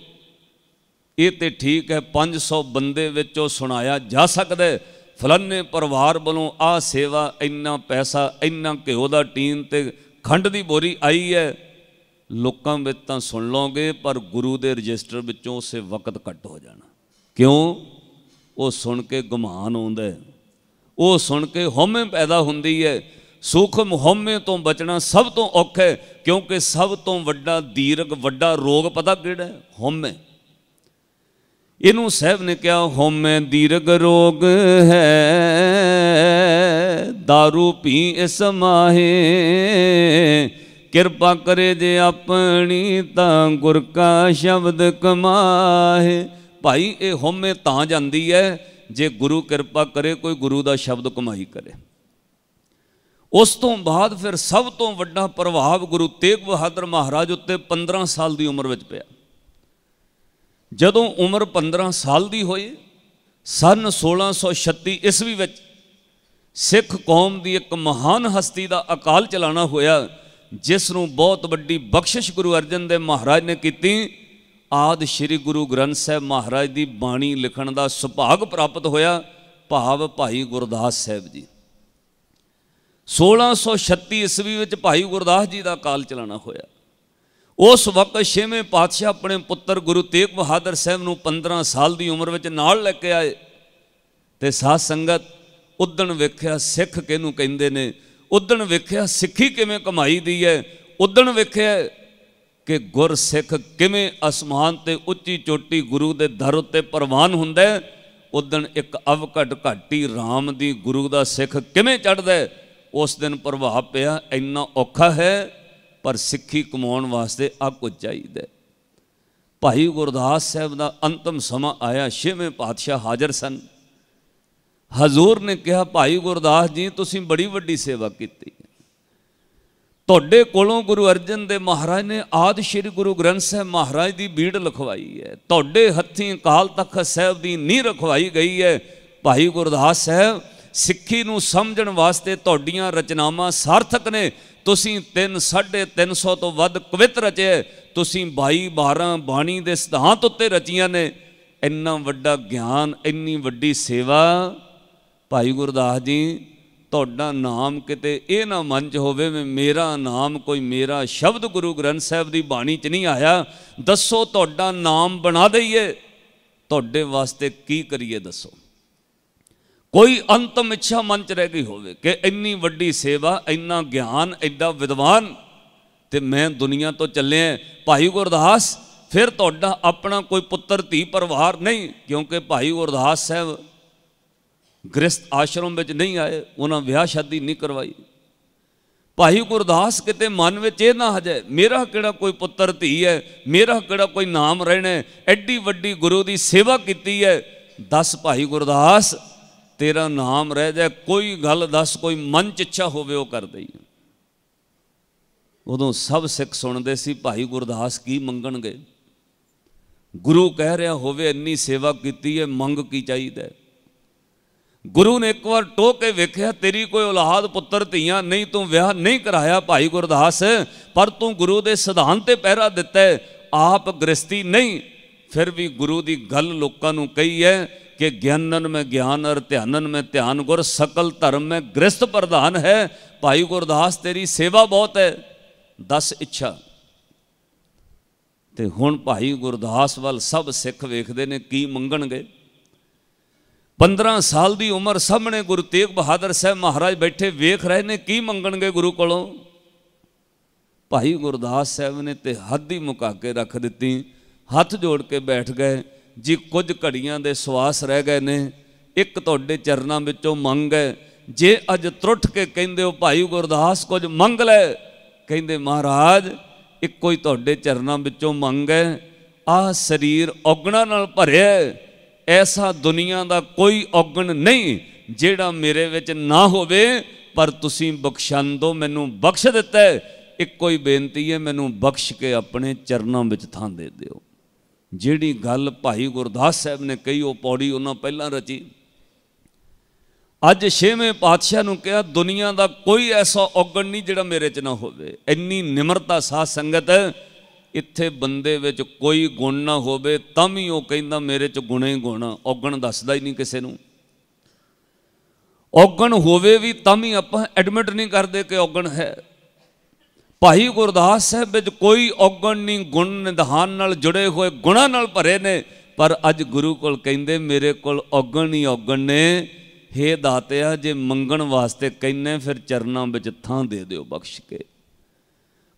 ਇਹ ਤੇ ਠੀਕ ਹੈ 500 ਬੰਦੇ ਵਿੱਚੋਂ ਸੁਣਾਇਆ ਜਾ ਸਕਦਾ ਹੈ ਫਲਾਨੇ ਪਰਿਵਾਰ ਵੱਲੋਂ ਆ ਸੇਵਾ ਇੰਨਾ ਪੈਸਾ ਇੰਨਾ ਘਿਓ ਦਾ ਟੀਨ ਤੇ ਖੰਡ ਦੀ ਬੋਰੀ ਆਈ ਹੈ ਲੋਕਾਂ ਵਿੱਚ ਤਾਂ ਸੁਣ ਲਓਗੇ ਪਰ ਗੁਰੂ ਦੇ ਰਜਿਸਟਰ ਵਿੱਚੋਂ ਉਸੇ ਵਕਤ ਕੱਟ ਹੋ ਜਾਣਾ ਕਿਉਂ ਉਹ ਸੁਣ ਕੇ ਗੁਮਾਨ ਆਉਂਦਾ ਹੈ ਉਹ ਸੁਣ ਕੇ ਹਉਮੈ ਪੈਦਾ ਹੁੰਦੀ ਹੈ ਸੁਖ ਹਉਮੈ ਤੋਂ ਬਚਣਾ ਸਭ ਤੋਂ ਔਖਾ ਹੈ ਕਿਉਂਕਿ ਸਭ ਤੋਂ ਵੱਡਾ ਦੀਰਗ ਵੱਡਾ ਰੋਗ ਪਤਾ ਕਿਹੜਾ ਹੈ ਹਉਮੈ ਇਹਨੂੰ ਸਹਿਬ ਨੇ ਕਿਹਾ ਹਉਮੈ ਦੀਰਗ ਰੋਗ ਹੈ दारू ਪੀ ਇਸ ਮਾਹੇ ਕਿਰਪਾ ਕਰੇ ਜੇ ਆਪਣੀ ਤਾਂ ਗੁਰ ਕਾ ਸ਼ਬਦ ਕਮਾਹੇ ਭਾਈ ਇਹ ਹਉਮੈ ਤਾਂ ਜਾਂਦੀ ਹੈ ਜੇ ਗੁਰੂ ਕਿਰਪਾ ਕਰੇ ਕੋਈ ਗੁਰੂ ਦਾ ਸ਼ਬਦ ਕਮਾਈ ਕਰੇ ਉਸ ਤੋਂ ਬਾਅਦ ਫਿਰ ਸਭ ਤੋਂ ਵੱਡਾ ਪ੍ਰਭਾਵ ਗੁਰੂ ਤੇਗ ਬਹਾਦਰ ਮਹਾਰਾਜ ਉੱਤੇ 15 ਸਾਲ ਦੀ ਉਮਰ ਵਿੱਚ ਪਿਆ ਜਦੋਂ ਉਮਰ 15 ਸਾਲ ਦੀ ਹੋਈ ਸਨ 1636 ਈਸਵੀ ਵਿੱਚ ਸਿੱਖ ਕੌਮ ਦੀ ਇੱਕ ਮਹਾਨ ਹਸਤੀ ਦਾ ਅਕਾਲ ਚਲਾਣਾ ਹੋਇਆ ਜਿਸ ਨੂੰ ਬਹੁਤ ਵੱਡੀ ਬਖਸ਼ਿਸ਼ ਗੁਰੂ ਅਰਜਨ ਦੇਵ ਮਹਾਰਾਜ ਨੇ ਕੀਤੀ ਆਦ ਸ੍ਰੀ ਗੁਰੂ ਗ੍ਰੰਥ ਸਾਹਿਬ ਮਹਾਰਾਜ ਦੀ ਬਾਣੀ ਲਿਖਣ ਦਾ ਸੁਭਾਗ ਪ੍ਰਾਪਤ ਹੋਇਆ ਭਾਵ ਭਾਈ ਗੁਰਦਾਸ ਸਾਹਿਬ ਜੀ 1636 ਈਸਵੀ ਵਿੱਚ ਭਾਈ ਗੁਰਦਾਸ ਜੀ ਦਾ ਕਾਲ ਚਲਾਣਾ ਹੋਇਆ ਉਸ ਵਕਤ ਛੇਵੇਂ ਪਾਤਸ਼ਾਹ ਆਪਣੇ ਪੁੱਤਰ ਗੁਰੂ ਤੇਗ ਬਹਾਦਰ ਸਾਹਿਬ ਨੂੰ 15 ਸਾਲ ਦੀ ਉਮਰ ਵਿੱਚ ਨਾਲ ਲੈ ਕੇ ਆਏ ਤੇ ਸਾਧ ਸੰਗਤ ਉਦਣ ਵੇਖਿਆ ਸਿੱਖ ਕਿਹਨੂੰ ਕਹਿੰਦੇ ਨੇ ਉਦਣ ਵੇਖਿਆ ਸਿੱਖੀ ਕਿਵੇਂ ਕਮਾਈ ਦੀ ਹੈ ਉਦਣ ਵੇਖਿਆ ਕਿ ਗੁਰ ਸਿੱਖ ਕਿਵੇਂ ਅਸਮਾਨ ਤੇ ਉੱਚੀ ਚੋਟੀ ਗੁਰੂ ਦੇ ਦਰ ਉੱਤੇ ਪ੍ਰਵਾਨ ਹੁੰਦਾ ਹੈ ਉਦਣ ਇੱਕ ਅਵਕਟ ਘਾਟੀ RAM ਦੀ ਗੁਰੂ ਦਾ ਸਿੱਖ ਕਿਵੇਂ ਚੜਦਾ ਹੈ ਉਸ ਦਿਨ ਪ੍ਰਭਾਵ ਪਿਆ ਇੰਨਾ ਔਖਾ ਹੈ ਪਰ ਸਿੱਖੀ ਕਮਾਉਣ ਵਾਸਤੇ ਆ ਕੁਝ ਚਾਹੀਦਾ ਭਾਈ ਗੁਰਦਾਸ ਸਾਹਿਬ ਦਾ ਅੰਤਮ ਸਮਾਂ ਆਇਆ ਛੇਵੇਂ ਪਾਤਸ਼ਾਹ ਹਾਜ਼ਰ ਸਨ ਹਜ਼ੂਰ ਨੇ ਕਿਹਾ ਭਾਈ ਗੁਰਦਾਸ ਜੀ ਤੁਸੀਂ ਬੜੀ ਵੱਡੀ ਸੇਵਾ ਕੀਤੀ ਤੁਹਾਡੇ ਕੋਲੋਂ ਗੁਰੂ ਅਰਜਨ ਦੇ ਮਹਾਰਾਜ ਨੇ ਆਦ ਸ਼੍ਰੀ ਗੁਰੂ ਗ੍ਰੰਥ ਸਾਹਿਬ ਮਹਾਰਾਜ ਦੀ ਬੀੜ ਲਖਵਾਈ ਹੈ ਤੁਹਾਡੇ ਹੱਥੀਂ ਕਾਲ ਤਖਤ ਸਾਹਿਬ ਦੀ ਨੀਂਹ ਰਖਵਾਈ ਗਈ ਹੈ ਭਾਈ ਗੁਰਦਾਸ ਸਾਹਿਬ ਸਿੱਖੀ ਨੂੰ ਸਮਝਣ ਵਾਸਤੇ ਤੁਹਾਡੀਆਂ ਰਚਨਾਵਾਂ ਸਾਰਥਕ ਨੇ ਤੁਸੀਂ 3 350 ਤੋਂ ਵੱਧ ਕਵਿਤ ਰਚੇ ਤੁਸੀਂ 22 12 ਬਾਣੀ ਦੇ ਸਿਧਾਂਤ ਉੱਤੇ ਰਚੀਆਂ ਨੇ ਇੰਨਾ ਵੱਡਾ ਗਿਆਨ ਇੰਨੀ ਵੱਡੀ ਸੇਵਾ ਭਾਈ ਗੁਰਦਾਸ ਜੀ ਤੁਹਾਡਾ ਨਾਮ ਕਿਤੇ ਇਹ ਨਾ ਮਨ ਚ ਹੋਵੇ ਵੀ ਮੇਰਾ ਨਾਮ ਕੋਈ ਮੇਰਾ ਸ਼ਬਦ ਗੁਰੂ ਗ੍ਰੰਥ ਸਾਹਿਬ ਦੀ ਬਾਣੀ ਚ ਨਹੀਂ ਆਇਆ ਦੱਸੋ ਤੁਹਾਡਾ ਨਾਮ ਬਣਾ ਦਈਏ ਤੁਹਾਡੇ ਵਾਸਤੇ ਕੀ ਕਰੀਏ ਦੱਸੋ ਕੋਈ ਅੰਤਮ ਇੱਛਾ ਮਨ ਚ ਰਹਿ ਗਈ ਹੋਵੇ ਕਿ ਇੰਨੀ ਵੱਡੀ ਸੇਵਾ ਇੰਨਾ ਗਿਆਨ ਐਡਾ ਵਿਦਵਾਨ ਤੇ ਮੈਂ ਦੁਨੀਆ ਤੋਂ ਚੱਲਿਆ ਭਾਈ ਗੁਰਦਾਸ ਫਿਰ ਤੁਹਾਡਾ ਆਪਣਾ ਕੋਈ ਪੁੱਤਰ ਧੀ ਪਰਿਵਾਰ ਨਹੀਂ ਕਿਉਂਕਿ ਭਾਈ ਗੁਰਦਾਸ ਸਾਹਿਬ ਗ੍ਰਸਤ ਆਸ਼ਰਮ ਵਿੱਚ ਨਹੀਂ ਆਏ ਉਹਨਾਂ ਵਿਆਹ ਸ਼ਾਦੀ ਨਹੀਂ ਕਰਵਾਈ ਭਾਈ ਗੁਰਦਾਸ ਕਿਤੇ ਮਨ ਵਿੱਚ ਇਹ ਨਾ ਹਜੇ ਮੇਰਾ ਕਿਹੜਾ ਕੋਈ ਪੁੱਤਰ ਧੀ ਹੈ ਮੇਰਾ ਕਿਹੜਾ ਕੋਈ ਨਾਮ ਰਹਿਣਾ ਐਡੀ ਵੱਡੀ ਗੁਰੂ ਦੀ ਸੇਵਾ ਕੀਤੀ ਹੈ ਦੱਸ ਭਾਈ ਗੁਰਦਾਸ ਤੇਰਾ ਨਾਮ ਰਹਿ ਜਾ ਕੋਈ ਗੱਲ ਦੱਸ ਕੋਈ ਮਨ ਚ ਇੱਛਾ ਹੋਵੇ ਉਹ ਕਰ ਦੇਈ ਉਦੋਂ ਸਭ ਸਿੱਖ ਸੁਣਦੇ ਸੀ ਭਾਈ ਗੁਰਦਾਸ ਕੀ ਮੰਗਣਗੇ ਗੁਰੂ ਕਹਿ ਰਿਹਾ ਹੋਵੇ ਇੰਨੀ ਸੇਵਾ ਕੀਤੀ ਹੈ ਮੰਗ ਕੀ ਚਾਹੀਦਾ ਗੁਰੂ ਨੇ ਇੱਕ ਵਾਰ ਟੋਕ ਕੇ ਵੇਖਿਆ ਤੇਰੀ ਕੋਈ ਔਲਾਦ ਪੁੱਤਰ ਧੀਆਂ ਨਹੀਂ ਤੂੰ ਵਿਆਹ ਨਹੀਂ ਕਰਾਇਆ ਭਾਈ ਗੁਰਦਾਸ ਪਰ ਤੂੰ ਗੁਰੂ ਦੇ ਸਿਧਾਂਤ ਤੇ ਪਹਿਰਾ ਦਿੱਤਾ ਆਪ ਗ੍ਰਸਤੀ ਨਹੀਂ ਫਿਰ ਵੀ ਗੁਰੂ ਦੀ ਗੱਲ ਲੋਕਾਂ ਨੂੰ ਕਹੀ ਹੈ ਕਿ ਗਿਆਨਨ ਮੈਂ ਗਿਆਨ ਅਰ ਧਿਆਨਨ ਮੈਂ ਧਿਆਨ ਗੁਰ ਸਕਲ ਧਰਮ ਮੈਂ ਗ੍ਰਸਤ ਪ੍ਰਧਾਨ ਹੈ ਭਾਈ ਗੁਰਦਾਸ ਤੇਰੀ ਸੇਵਾ ਬਹੁਤ ਹੈ ਦਸ ਇੱਛਾ ਤੇ ਹੁਣ ਭਾਈ ਗੁਰਦਾਸ ਵੱਲ ਸਭ ਸਿੱਖ ਵੇਖਦੇ ਨੇ ਕੀ ਮੰਗਣਗੇ 15 ਸਾਲ ਦੀ ਉਮਰ ਸਾਹਮਣੇ ਗੁਰੂ ਤੇਗ ਬਹਾਦਰ ਸਾਹਿਬ ਮਹਾਰਾਜ ਬੈਠੇ ਵੇਖ ਰਹੇ ਨੇ ਕੀ ਮੰਗਣਗੇ ਗੁਰੂ ਕੋਲੋਂ ਭਾਈ ਗੁਰਦਾਸ ਸਾਹਿਬ ਨੇ ਤੇ ਹੱਦ ਹੀ ਮੁਕਾ ਕੇ ਰੱਖ ਦਿੱਤੀ ਹੱਥ ਜੋੜ ਕੇ ਬੈਠ ਗਏ ਜੀ ਕੁਝ ਘੜੀਆਂ ਦੇ ਸਵਾਸ ਰਹਿ ਗਏ ਨੇ ਇੱਕ ਤੁਹਾਡੇ ਚਰਨਾਂ ਵਿੱਚੋਂ ਮੰਗ ਹੈ ਜੇ ਅੱਜ ਤਰੁੱਠ ਕੇ ਕਹਿੰਦੇ ਹੋ ਭਾਈ ਗੁਰਦਾਸ ਕੁਝ ਮੰਗ ਲੈ ਕਹਿੰਦੇ ਮਹਾਰਾਜ ਇੱਕੋ ਹੀ ਤੁਹਾਡੇ ਚਰਨਾਂ ਵਿੱਚੋਂ ਮੰਗ ਹੈ ਆ ਸਰੀਰ ਔਗਣਾ ਨਾਲ ਭਰਿਆ ਐਸਾ ਦੁਨੀਆ ਦਾ ਕੋਈ ਔਗਣ ਨਹੀਂ ਜਿਹੜਾ ਮੇਰੇ ਵਿੱਚ ਨਾ ਹੋਵੇ ਪਰ ਤੁਸੀਂ ਬਖਸ਼ੰਦੋ ਮੈਨੂੰ ਬਖਸ਼ ਦਿੱਤਾ ਇੱਕੋ ਹੀ ਬੇਨਤੀ ਹੈ ਮੈਨੂੰ ਬਖਸ਼ ਕੇ ਆਪਣੇ ਚਰਨਾਂ ਵਿੱਚ ਥਾਂ ਦੇ ਦਿਓ ਜਿਹੜੀ ਗੱਲ ਭਾਈ ਗੁਰਦਾਸ ਸਾਹਿਬ ਨੇ ਕਹੀ ਉਹ ਪੌੜੀ ਉਹਨਾਂ ਪਹਿਲਾਂ ਰਚੀ ਅੱਜ ਛੇਵੇਂ ਪਾਤਸ਼ਾਹ ਨੂੰ ਕਿਹਾ ਦੁਨੀਆ ਦਾ ਕੋਈ ਐਸਾ ਔਗਣ ਨਹੀਂ ਜਿਹੜਾ ਮੇਰੇ 'ਚ ਨਾ ਹੋਵੇ ਇੰਨੀ ਨਿਮਰਤਾ ਸਾਧ ਸੰਗਤ ਇੱਥੇ ਬੰਦੇ ਵਿੱਚ ਕੋਈ ਗੁਣ ਨਾ ਹੋਵੇ ਤਾਂ ਵੀ ਉਹ ਕਹਿੰਦਾ ਮੇਰੇ 'ਚ ਗੁਣੇ ਗੁਣ ਔਗਣ ਦੱਸਦਾ ਹੀ ਨਹੀਂ ਕਿਸੇ ਨੂੰ ਔਗਣ ਹੋਵੇ ਵੀ ਤਾਂ ਵੀ ਆਪਾਂ ਐਡਮਿਟ ਨਹੀਂ ਕਰਦੇ ਕਿ ਔਗਣ ਹੈ ਭਾਈ ਗੁਰਦਾਸ ਸਾਹਿਬ ਵਿੱਚ ਕੋਈ ਔਗਣ ਨਹੀਂ ਗੁਣ ਨਿਧਾਨ ਨਾਲ ਜੁੜੇ ਹੋਏ ਗੁਣਾ ਨਾਲ ਭਰੇ ਨੇ ਪਰ ਅੱਜ ਗੁਰੂ ਕੋਲ ਕਹਿੰਦੇ ਮੇਰੇ ਕੋਲ ਔਗਣ ਹੀ ਔਗਣ ਨੇ ਹੇ ਦਾਤਿਆ ਜੇ ਮੰਗਣ ਵਾਸਤੇ ਕਹਿੰਨੇ ਫਿਰ ਚਰਨਾਂ ਵਿੱਚ ਥਾਂ ਦੇ ਦਿਓ ਬਖਸ਼ ਕੇ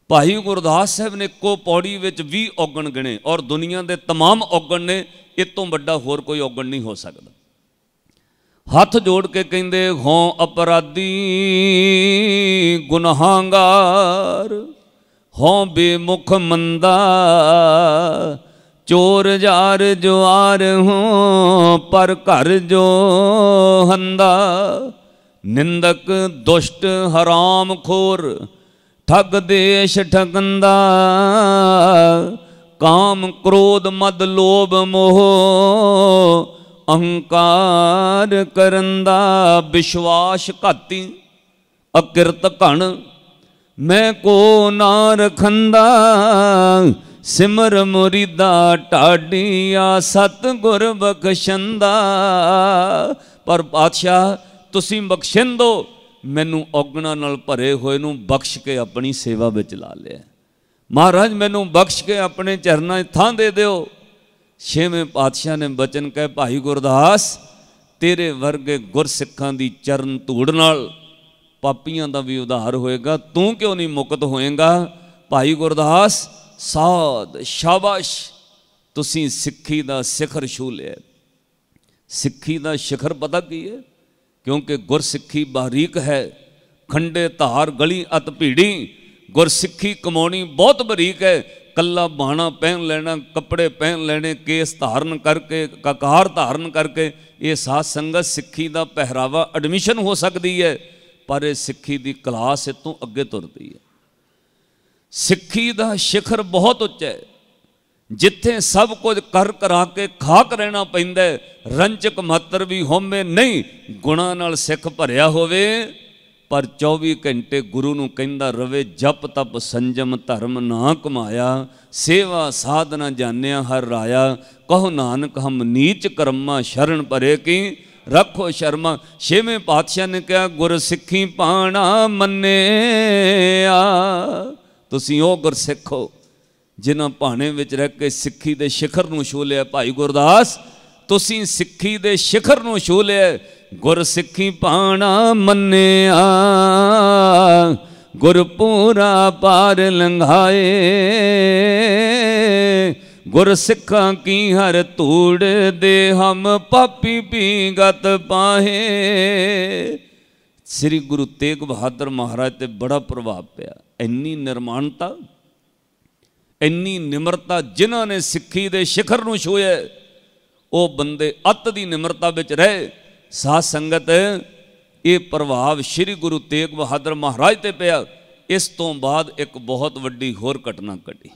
ਭਾਈ ਗੁਰਦਾਸ ਸਾਹਿਬ ਨੇ ਕੋ ਪੌੜੀ ਵਿੱਚ 20 ਔਗਣ ਗਿਣੇ ਔਰ ਦੁਨੀਆ ਦੇ तमाम ਔਗਣ ਨੇ ਇਸ ਤੋਂ ਵੱਡਾ ਹੋਰ ਕੋਈ ਔਗਣ ਨਹੀਂ ਹੋ ਸਕਦਾ ਹੱਥ ਜੋੜ ਕੇ ਕਹਿੰਦੇ ਹੋਂ ਅਪਰਾਧੀ ਗੁਨਾਹਗਾਰ ਹੋਂ ਬੇਮੁਖ ਮੰਦਾ ਚੋਰ ਜਾਰ ਜਵਾਰ ਹੋਂ ਪਰ ਘਰ ਜੋ ਹੰਦਾ ਨਿੰਦਕ ਦੁਸ਼ਟ ਹਰਾਮ ਖੋਰ ਠਗ ਦੇਸ਼ ਠਗੰਦਾ ਕਾਮ ਕ੍ਰੋਧ ਮਦ ਲੋਭ ਮੋਹ ਅਹੰਕਾਰ ਕਰੰਦਾ ਵਿਸ਼ਵਾਸ ਘਾਤੀ ਅਕਿਰਤ ਘਣ ਮੈਂ ਕੋ ਨਾ ਰਖੰਦਾ ਸਿਮਰ ਮੁਰੀਦਾ ਢਾਡੀਆ ਸਤ ਗੁਰ ਬਖਸ਼ੰਦਾ ਪਰ ਬਾਦਸ਼ਾਹ ਤੁਸੀਂ ਬਖਸ਼ਿੰਦੋ ਮੈਨੂੰ ਔਗਣਾ ਨਾਲ ਭਰੇ ਹੋਏ ਨੂੰ ਬਖਸ਼ ਕੇ ਆਪਣੀ ਸੇਵਾ ਵਿੱਚ ਲਾ ਲਿਆ ਮਹਾਰਾਜ ਮੈਨੂੰ ਬਖਸ਼ ਕੇ ਆਪਣੇ ਚਰਨਾਂ 'ਚ ਥਾਂ ਦੇ ਦਿਓ ਛੇਵੇਂ ਪਾਤਸ਼ਾਹ ਨੇ ਬਚਨ ਕਹੇ ਭਾਈ ਗੁਰਦਾਸ ਤੇਰੇ ਵਰਗੇ ਗੁਰਸਿੱਖਾਂ ਦੀ ਚਰਨ ਧੂੜ ਨਾਲ ਪਾਪੀਆਂ ਦਾ ਵੀ ਉਧਾਰ ਹੋਏਗਾ ਤੂੰ ਕਿਉਂ ਨਹੀਂ ਮੁਕਤ ਹੋਏਗਾ ਭਾਈ ਗੁਰਦਾਸ ਸਾਧ ਸ਼ਾਬਾਸ਼ ਤੁਸੀਂ ਸਿੱਖੀ ਦਾ ਸਿਖਰ ਛੂ ਲਿਆ ਸਿੱਖੀ ਦਾ ਸਿਖਰ ਪਤਾ ਕੀ ਹੈ ਕਿਉਂਕਿ ਗੁਰਸਿੱਖੀ ਬਾਰੀਕ ਹੈ ਖੰਡੇ ਧਾਰ ਗਲੀ ਅਤ ਭੀੜੀ ਗੁਰਸਿੱਖੀ ਕਮਾਉਣੀ ਬਹੁਤ ਬਰੀਕ ਹੈ ਕੱਲਾ ਬਾਣਾ ਪਹਿਨ ਲੈਣਾ ਕੱਪੜੇ ਪਹਿਨ ਲੈਣੇ ਕੇਸ ਧਾਰਨ ਕਰਕੇ ਕਕਾਰ ਧਾਰਨ ਕਰਕੇ ਇਹ ਸਾਧ ਸੰਗਤ ਸਿੱਖੀ ਦਾ ਪਹਿਰਾਵਾ ਐਡਮਿਸ਼ਨ ਹੋ ਸਕਦੀ ਹੈ ਪਰ ਇਹ ਸਿੱਖੀ ਦੀ ਕਲਾਸ ਇਤੋਂ ਅੱਗੇ ਤੁਰਦੀ ਹੈ ਸਿੱਖੀ ਦਾ ਸਿਖਰ ਬਹੁਤ ਉੱਚਾ ਹੈ ਜਿੱਥੇ ਸਭ ਕੁਝ ਕਰ ਕਰਾ ਕੇ ਖਾਕ ਰਹਿਣਾ ਪੈਂਦਾ ਰੰਚਕ ਮਾਤਰ ਵੀ ਹੋਮੇ ਨਹੀਂ ਗੁਣਾ ਨਾਲ ਸਿੱਖ ਭਰਿਆ ਹੋਵੇ ਪਰ 24 ਘੰਟੇ ਗੁਰੂ ਨੂੰ ਕਹਿੰਦਾ ਰਵੇ ਜਪ ਤਪ ਸੰਜਮ ਧਰਮ ਨਾ ਕਮਾਇਆ ਸੇਵਾ ਸਾਧਨਾ ਜਾਣਿਆ ਹਰ ਰਾਇਆ ਕਹੋ ਨਾਨਕ ਹਮ ਨੀਚ ਕਰਮਾਂ ਸ਼ਰਨ ਭਰੇ ਕੀ ਰੱਖੋ ਸ਼ਰਮਾ ਛੇਵੇਂ ਪਾਤਸ਼ਾਹ ਨੇ ਕਿਹਾ ਗੁਰ ਸਿੱਖੀ ਪਾਣਾ ਮੰਨੇ ਆ ਤੁਸੀਂ ਉਹ ਗੁਰ ਸਿੱਖੋ ਜਿਨ੍ਹਾਂ ਭਾਣੇ ਵਿੱਚ ਰਹਿ ਕੇ ਸਿੱਖੀ ਦੇ ਸਿਖਰ ਨੂੰ ਛੂ ਲਿਆ ਭਾਈ ਗੁਰਦਾਸ ਤੁਸੀਂ ਸਿੱਖੀ ਦੇ ਸਿਖਰ ਨੂੰ ਛੂ ਲਿਆ ਗੁਰ ਸਿੱਖੀ ਪਾਣਾ ਮੰਨਿਆ ਗੁਰ ਪੂਰਾ ਪਾਰ ਲੰਘਾਏ ਗੁਰ ਸਿੱਖਾਂ ਕੀ ਹਰ ਧੂੜ ਦੇ ਹਮ ਪਾਪੀ ਗਤ ਪਾਹੇ ਸ੍ਰੀ ਗੁਰੂ ਤੇਗ ਬਹਾਦਰ ਮਹਾਰਾਜ ਤੇ ਬੜਾ ਪ੍ਰਭਾਵ ਪਿਆ ਇੰਨੀ ਨਿਰਮਾਨਤਾ ਇੰਨੀ ਨਿਮਰਤਾ ਜਿਨ੍ਹਾਂ ਨੇ ਸਿੱਖੀ ਦੇ ਸਿਖਰ ਨੂੰ ਛੋਇਆ ਉਹ ਬੰਦੇ ਅਤ ਦੀ ਨਿਮਰਤਾ ਵਿੱਚ ਰਹੇ ਸਾਧ ਸੰਗਤ ਇਹ ਪ੍ਰਭਾਵ ਸ੍ਰੀ ਗੁਰੂ ਤੇਗ ਬਹਾਦਰ ਮਹਾਰਾਜ ਤੇ ਪਿਆ ਇਸ ਤੋਂ ਬਾਅਦ ਇੱਕ ਬਹੁਤ ਵੱਡੀ ਹੋਰ ਘਟਨਾ ਘਟੀ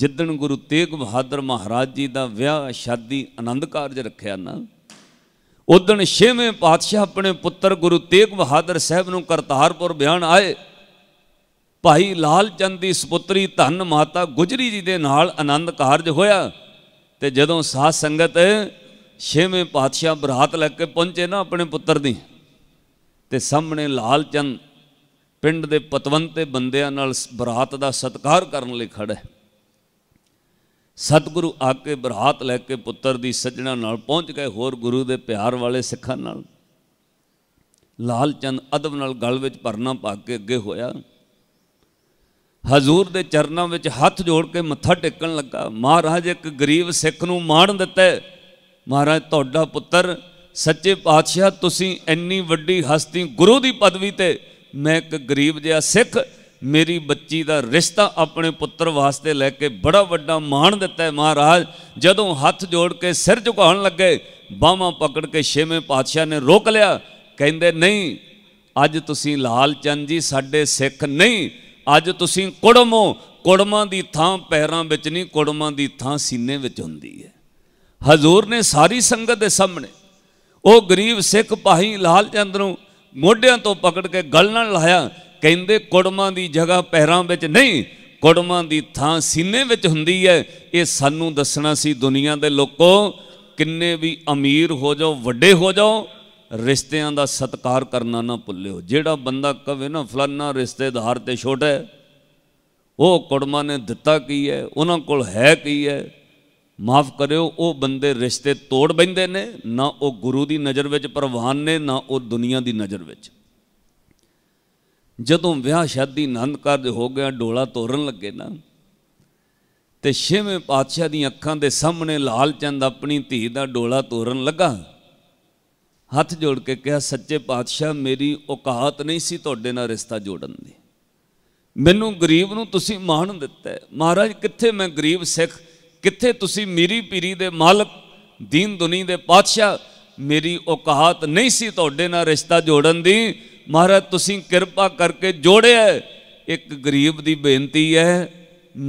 ਜਿੱਦਣ ਗੁਰੂ ਤੇਗ ਬਹਾਦਰ ਮਹਾਰਾਜ ਜੀ ਦਾ ਵਿਆਹ ਸ਼ਾਦੀ ਆਨੰਦ ਕਾਰਜ ਰੱਖਿਆ ਨਾ ਉਦੋਂ ਛੇਵੇਂ ਪਾਤਸ਼ਾਹ ਆਪਣੇ ਪੁੱਤਰ ਗੁਰੂ ਤੇਗ ਬਹਾਦਰ ਸਾਹਿਬ ਨੂੰ ਕਰਤਾਰਪੁਰ ਬਿਆਨ ਆਏ ਭਾਈ ਲਾਲ ਚੰਦ ਦੀ ਸੁਪੁੱਤਰੀ ਧੰਨ ਮਾਤਾ ਗੁਜਰੀ ਜੀ ਦੇ ਨਾਲ ਆਨੰਦ ਕਾਰਜ ਹੋਇਆ ਤੇ ਜਦੋਂ ਸਾਧ ਸੰਗਤ ਛੇਵੇਂ ਪਾਤਸ਼ਾਹ ਬਰਾਤ ਲੈ ਕੇ ਪਹੁੰਚੇ ਨਾ ਆਪਣੇ ਪੁੱਤਰ ਦੀ ਤੇ ਸਾਹਮਣੇ ਲਾਲ ਚੰਦ ਪਿੰਡ ਦੇ ਪਤਵੰਤ ਤੇ ਬੰਦਿਆਂ ਨਾਲ ਬਰਾਤ ਦਾ ਸਤਕਾਰ ਕਰਨ ਲਈ ਖੜਾ ਹੈ ਸਤਿਗੁਰੂ ਆ ਕੇ ਬਰਾਤ ਲੈ ਕੇ ਪੁੱਤਰ ਦੀ ਸੱਜਣਾ ਨਾਲ ਪਹੁੰਚ ਗਏ ਹੋਰ ਗੁਰੂ ਦੇ ਪਿਆਰ ਵਾਲੇ ਸਿੱਖਾਂ ਨਾਲ ਲਾਲ ਚੰਦ ਅਦਬ ਨਾਲ ਗਲ ਵਿੱਚ ਭਰਨਾ ਪਾ ਕੇ ਅੱਗੇ ਹੋਇਆ ਹਜ਼ੂਰ ਦੇ ਚਰਨਾਂ ਵਿੱਚ ਹੱਥ ਜੋੜ ਕੇ ਮੱਥਾ ਟੇਕਣ ਲੱਗਾ ਮਹਾਰਾਜ ਇੱਕ ਗਰੀਬ ਸਿੱਖ ਨੂੰ ਮਾਣ ਦਿੱਤਾ ਮਹਾਰਾਜ ਤੁਹਾਡਾ ਪੁੱਤਰ ਸੱਚੇ ਪਾਤਸ਼ਾਹ ਤੁਸੀਂ ਇੰਨੀ ਵੱਡੀ ਹਸਤੀ ਗੁਰੂ ਦੀ ਪਦਵੀ ਤੇ ਮੈਂ ਇੱਕ ਗਰੀਬ ਜਿਹਾ ਸਿੱਖ ਮੇਰੀ ਬੱਚੀ ਦਾ ਰਿਸ਼ਤਾ ਆਪਣੇ ਪੁੱਤਰ ਵਾਸਤੇ ਲੈ ਕੇ ਬੜਾ ਵੱਡਾ ਮਾਣ ਦਿੱਤਾ ਹੈ ਮਹਾਰਾਜ ਜਦੋਂ ਹੱਥ ਜੋੜ ਕੇ ਸਿਰ ਝੁਕਾਉਣ ਲੱਗੇ ਬਾਹਾਂ ਪਕੜ ਕੇ ਛੇਵੇਂ ਪਾਤਸ਼ਾਹ ਨੇ ਰੋਕ ਲਿਆ ਕਹਿੰਦੇ ਨਹੀਂ ਅੱਜ ਤੁਸੀਂ ਲਾਲ ਚੰਦ ਜੀ ਸਾਡੇ ਸਿੱਖ ਨਹੀਂ ਅੱਜ ਤੁਸੀਂ ਕੁੜਮੋ ਕੁੜਮਾਂ ਦੀ ਥਾਂ ਪੈਰਾਂ ਵਿੱਚ ਨਹੀਂ ਕੁੜਮਾਂ ਦੀ ਥਾਂ ਸੀਨੇ ਵਿੱਚ ਹੁੰਦੀ ਹੈ ਹਜ਼ੂਰ ਨੇ ਸਾਰੀ ਸੰਗਤ ਦੇ ਸਾਹਮਣੇ ਉਹ ਗਰੀਬ ਸਿੱਖ ਭਾਈ ਲਾਲ ਚੰਦ ਨੂੰ ਮੋਢਿਆਂ ਤੋਂ ਪਕੜ ਕੇ ਗਲ ਨਾਲ ਲਾਇਆ ਕਹਿੰਦੇ ਕੁੜਮਾਂ ਦੀ ਜਗ੍ਹਾ ਪੈਰਾਂ ਵਿੱਚ ਨਹੀਂ ਕੁੜਮਾਂ ਦੀ ਥਾਂ ਸੀਨੇ ਵਿੱਚ ਹੁੰਦੀ ਹੈ ਇਹ ਸਾਨੂੰ ਦੱਸਣਾ ਸੀ ਦੁਨੀਆ ਦੇ ਲੋਕੋ ਕਿੰਨੇ ਵੀ ਅਮੀਰ ਹੋ ਜਾਓ ਵੱਡੇ ਹੋ ਜਾਓ ਰਿਸ਼ਤਿਆਂ ਦਾ ਸਤਕਾਰ ਕਰਨਾ ਨਾ ਭੁੱਲਿਓ ਜਿਹੜਾ ਬੰਦਾ ਕਵੇ ਨਾ ਫਲਾਨਾ ਰਿਸ਼ਤੇਦਾਰ ਤੇ ਛੋਟਾ ਉਹ ਕੁੜਮਾ ਨੇ ਦਿੱਤਾ ਕੀ ਹੈ ਉਹਨਾਂ ਕੋਲ ਹੈ ਕੀ ਹੈ ਮਾਫ ਕਰਿਓ ਉਹ ਬੰਦੇ ਰਿਸ਼ਤੇ ਤੋੜ ਬੈਂਦੇ ਨੇ ਨਾ ਉਹ ਗੁਰੂ ਦੀ ਨਜ਼ਰ ਵਿੱਚ ਪ੍ਰਵਾਨ ਨੇ ਨਾ ਉਹ ਦੁਨੀਆ ਦੀ ਨਜ਼ਰ ਵਿੱਚ ਜਦੋਂ ਵਿਆਹ ਸ਼ਾਦੀ ਆਨੰਦ ਕਾਰਜ ਹੋ ਗਿਆ ਡੋਲਾ ਤੋਰਨ ਲੱਗੇ ਨਾ ਤੇ ਛੇਵੇਂ ਪਾਤਸ਼ਾਹ ਦੀਆਂ ਅੱਖਾਂ ਦੇ ਸਾਹਮਣੇ ਲਾਲ ਚੰਦ ਆਪਣੀ ਧੀ ਦਾ ਡੋਲਾ ਤੋਰਨ ਲੱਗਾ ਹੱਥ ਜੋੜ ਕੇ ਕਿਹਾ ਸੱਚੇ ਪਾਤਸ਼ਾਹ ਮੇਰੀ ਔਕਾਤ ਨਹੀਂ ਸੀ ਤੁਹਾਡੇ ਨਾਲ ਰਿਸ਼ਤਾ ਜੋੜਨ ਦੀ ਮੈਨੂੰ ਗਰੀਬ ਨੂੰ ਤੁਸੀਂ ਮਾਣ ਦਿੱਤਾ ਮਹਾਰਾਜ ਕਿੱਥੇ ਮੈਂ ਗਰੀਬ ਸਿੱਖ ਕਿੱਥੇ ਤੁਸੀਂ ਮੇਰੀ ਪੀਰੀ ਦੇ ਮਾਲਕ ਦੀਨ ਦੁਨੀ ਦੇ ਪਾਤਸ਼ਾਹ ਮੇਰੀ ਔਕਾਤ ਨਹੀਂ ਸੀ ਤੁਹਾਡੇ ਨਾਲ ਰਿਸ਼ਤਾ ਜੋੜਨ ਦੀ ਮਹਾਰਾਜ ਤੁਸੀਂ ਕਿਰਪਾ ਕਰਕੇ ਜੋੜਿਆ ਇੱਕ ਗਰੀਬ ਦੀ ਬੇਨਤੀ ਹੈ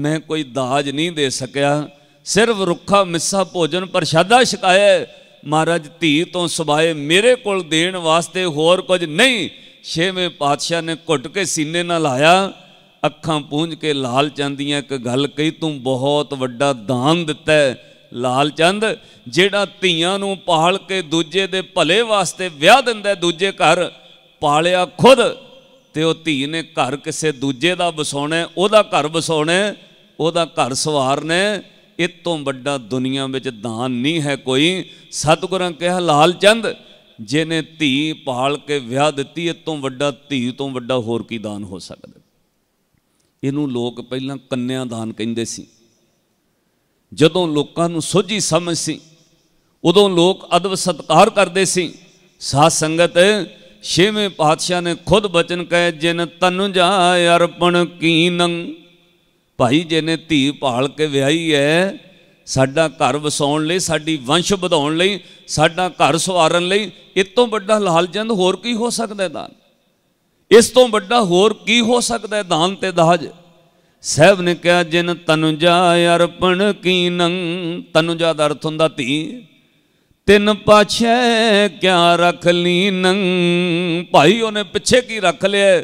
ਮੈਂ ਕੋਈ ਦਾਜ ਨਹੀਂ ਦੇ ਸਕਿਆ ਸਿਰਫ ਰੁੱਖਾ ਮਿੱਸਾ ਭੋਜਨ ਪ੍ਰਸ਼ਾਦਾ ਛਕਾਇਆ ਮਹਾਰਾਜ ਧੀ ਤੋਂ ਸਬਾਏ ਮੇਰੇ ਕੋਲ ਦੇਣ ਵਾਸਤੇ ਹੋਰ ਕੁਝ ਨਹੀਂ ਛੇਵੇਂ ਪਾਤਸ਼ਾਹ ਨੇ ਘੁੱਟ ਕੇ ਸੀਨੇ ਨਾਲ ਆਇਆ ਅੱਖਾਂ ਪੂੰਝ ਕੇ ਲਾਲ ਚੰਦੀਆਂ ਇੱਕ ਗੱਲ ਕਹੀ ਤੂੰ ਬਹੁਤ ਵੱਡਾ ਦਾਨ ਦਿੱਤਾ ਲਾਲ ਚੰਦ ਜਿਹੜਾ ਧੀਆਂ ਨੂੰ ਪਾਲ ਕੇ ਦੂਜੇ ਦੇ ਭਲੇ ਵਾਸਤੇ ਵਿਆਹ ਦਿੰਦਾ ਦੂਜੇ ਘਰ ਪਾਲਿਆ ਖੁਦ ਤੇ ਉਹ ਧੀ ਨੇ ਘਰ ਕਿਸੇ ਦੂਜੇ ਦਾ ਵਸਾਉਣਾ ਉਹਦਾ ਘਰ ਵਸਾਉਣਾ ਉਹਦਾ ਘਰ ਸਵਾਰਨਾ ਇਹ ਤੋਂ ਵੱਡਾ ਦੁਨੀਆ ਵਿੱਚ ਦਾਨ ਨਹੀਂ ਹੈ ਕੋਈ ਸਤਿਗੁਰਾਂ ਕਹਿ ਲਾਲ ਚੰਦ ਜਿਹਨੇ ਧੀ ਪਾਲ ਕੇ ਵਿਆਹ ਦਿੱਤੀ ਇਹ ਤੋਂ ਵੱਡਾ ਧੀ ਤੋਂ ਵੱਡਾ ਹੋਰ ਕੀ ਦਾਨ ਹੋ ਸਕਦਾ ਇਹਨੂੰ ਲੋਕ ਪਹਿਲਾਂ ਕੰਨਿਆ ਦਾਨ ਕਹਿੰਦੇ ਸੀ ਜਦੋਂ ਲੋਕਾਂ ਨੂੰ ਸੋਝੀ ਸਮਝ ਸੀ ਉਦੋਂ ਲੋਕ ਅਦਬ ਸਤਕਾਰ ਕਰਦੇ ਸੀ ਸਾਧ ਸੰਗਤ ਛੇਵੇਂ ਪਾਤਸ਼ਾਹ ਨੇ ਖੁਦ ਬਚਨ ਕਹੇ ਜਿਨ ਤਨ ਜਾਇ ਅਰਪਣ ਕੀਨੰ ਭਾਈ ਜੇ ਨੇ ਧੀ ਭਾਲ ਕੇ ਵਿਆਹੀ ਹੈ ਸਾਡਾ ਘਰ ਵਸਾਉਣ ਲਈ ਸਾਡੀ ਵੰਸ਼ ਵਧਾਉਣ ਲਈ ਸਾਡਾ ਘਰ ਸਵਾਰਨ ਲਈ ਇਸ ਤੋਂ ਵੱਡਾ ਜੰਦ ਹੋਰ ਕੀ ਹੋ ਸਕਦਾ ਦਾਨ ਇਸ ਤੋਂ ਵੱਡਾ ਹੋਰ ਕੀ ਹੋ ਸਕਦਾ ਦਾਨ ਤੇ ਦਾਜ ਸਹਿਬ ਨੇ ਕਿਹਾ ਜਿਨ ਤਨੁ ਜਾ ਅਰਪਣ ਕੀਨੰ ਜਾ ਦਾ ਅਰਥ ਹੁੰਦਾ ਧੀ ਤਿੰਨ ਪਾਛੇ ਕਿਆ ਰਖ ਨੰ ਭਾਈ ਉਹਨੇ ਪਿੱਛੇ ਕੀ ਰੱਖ ਲਿਆ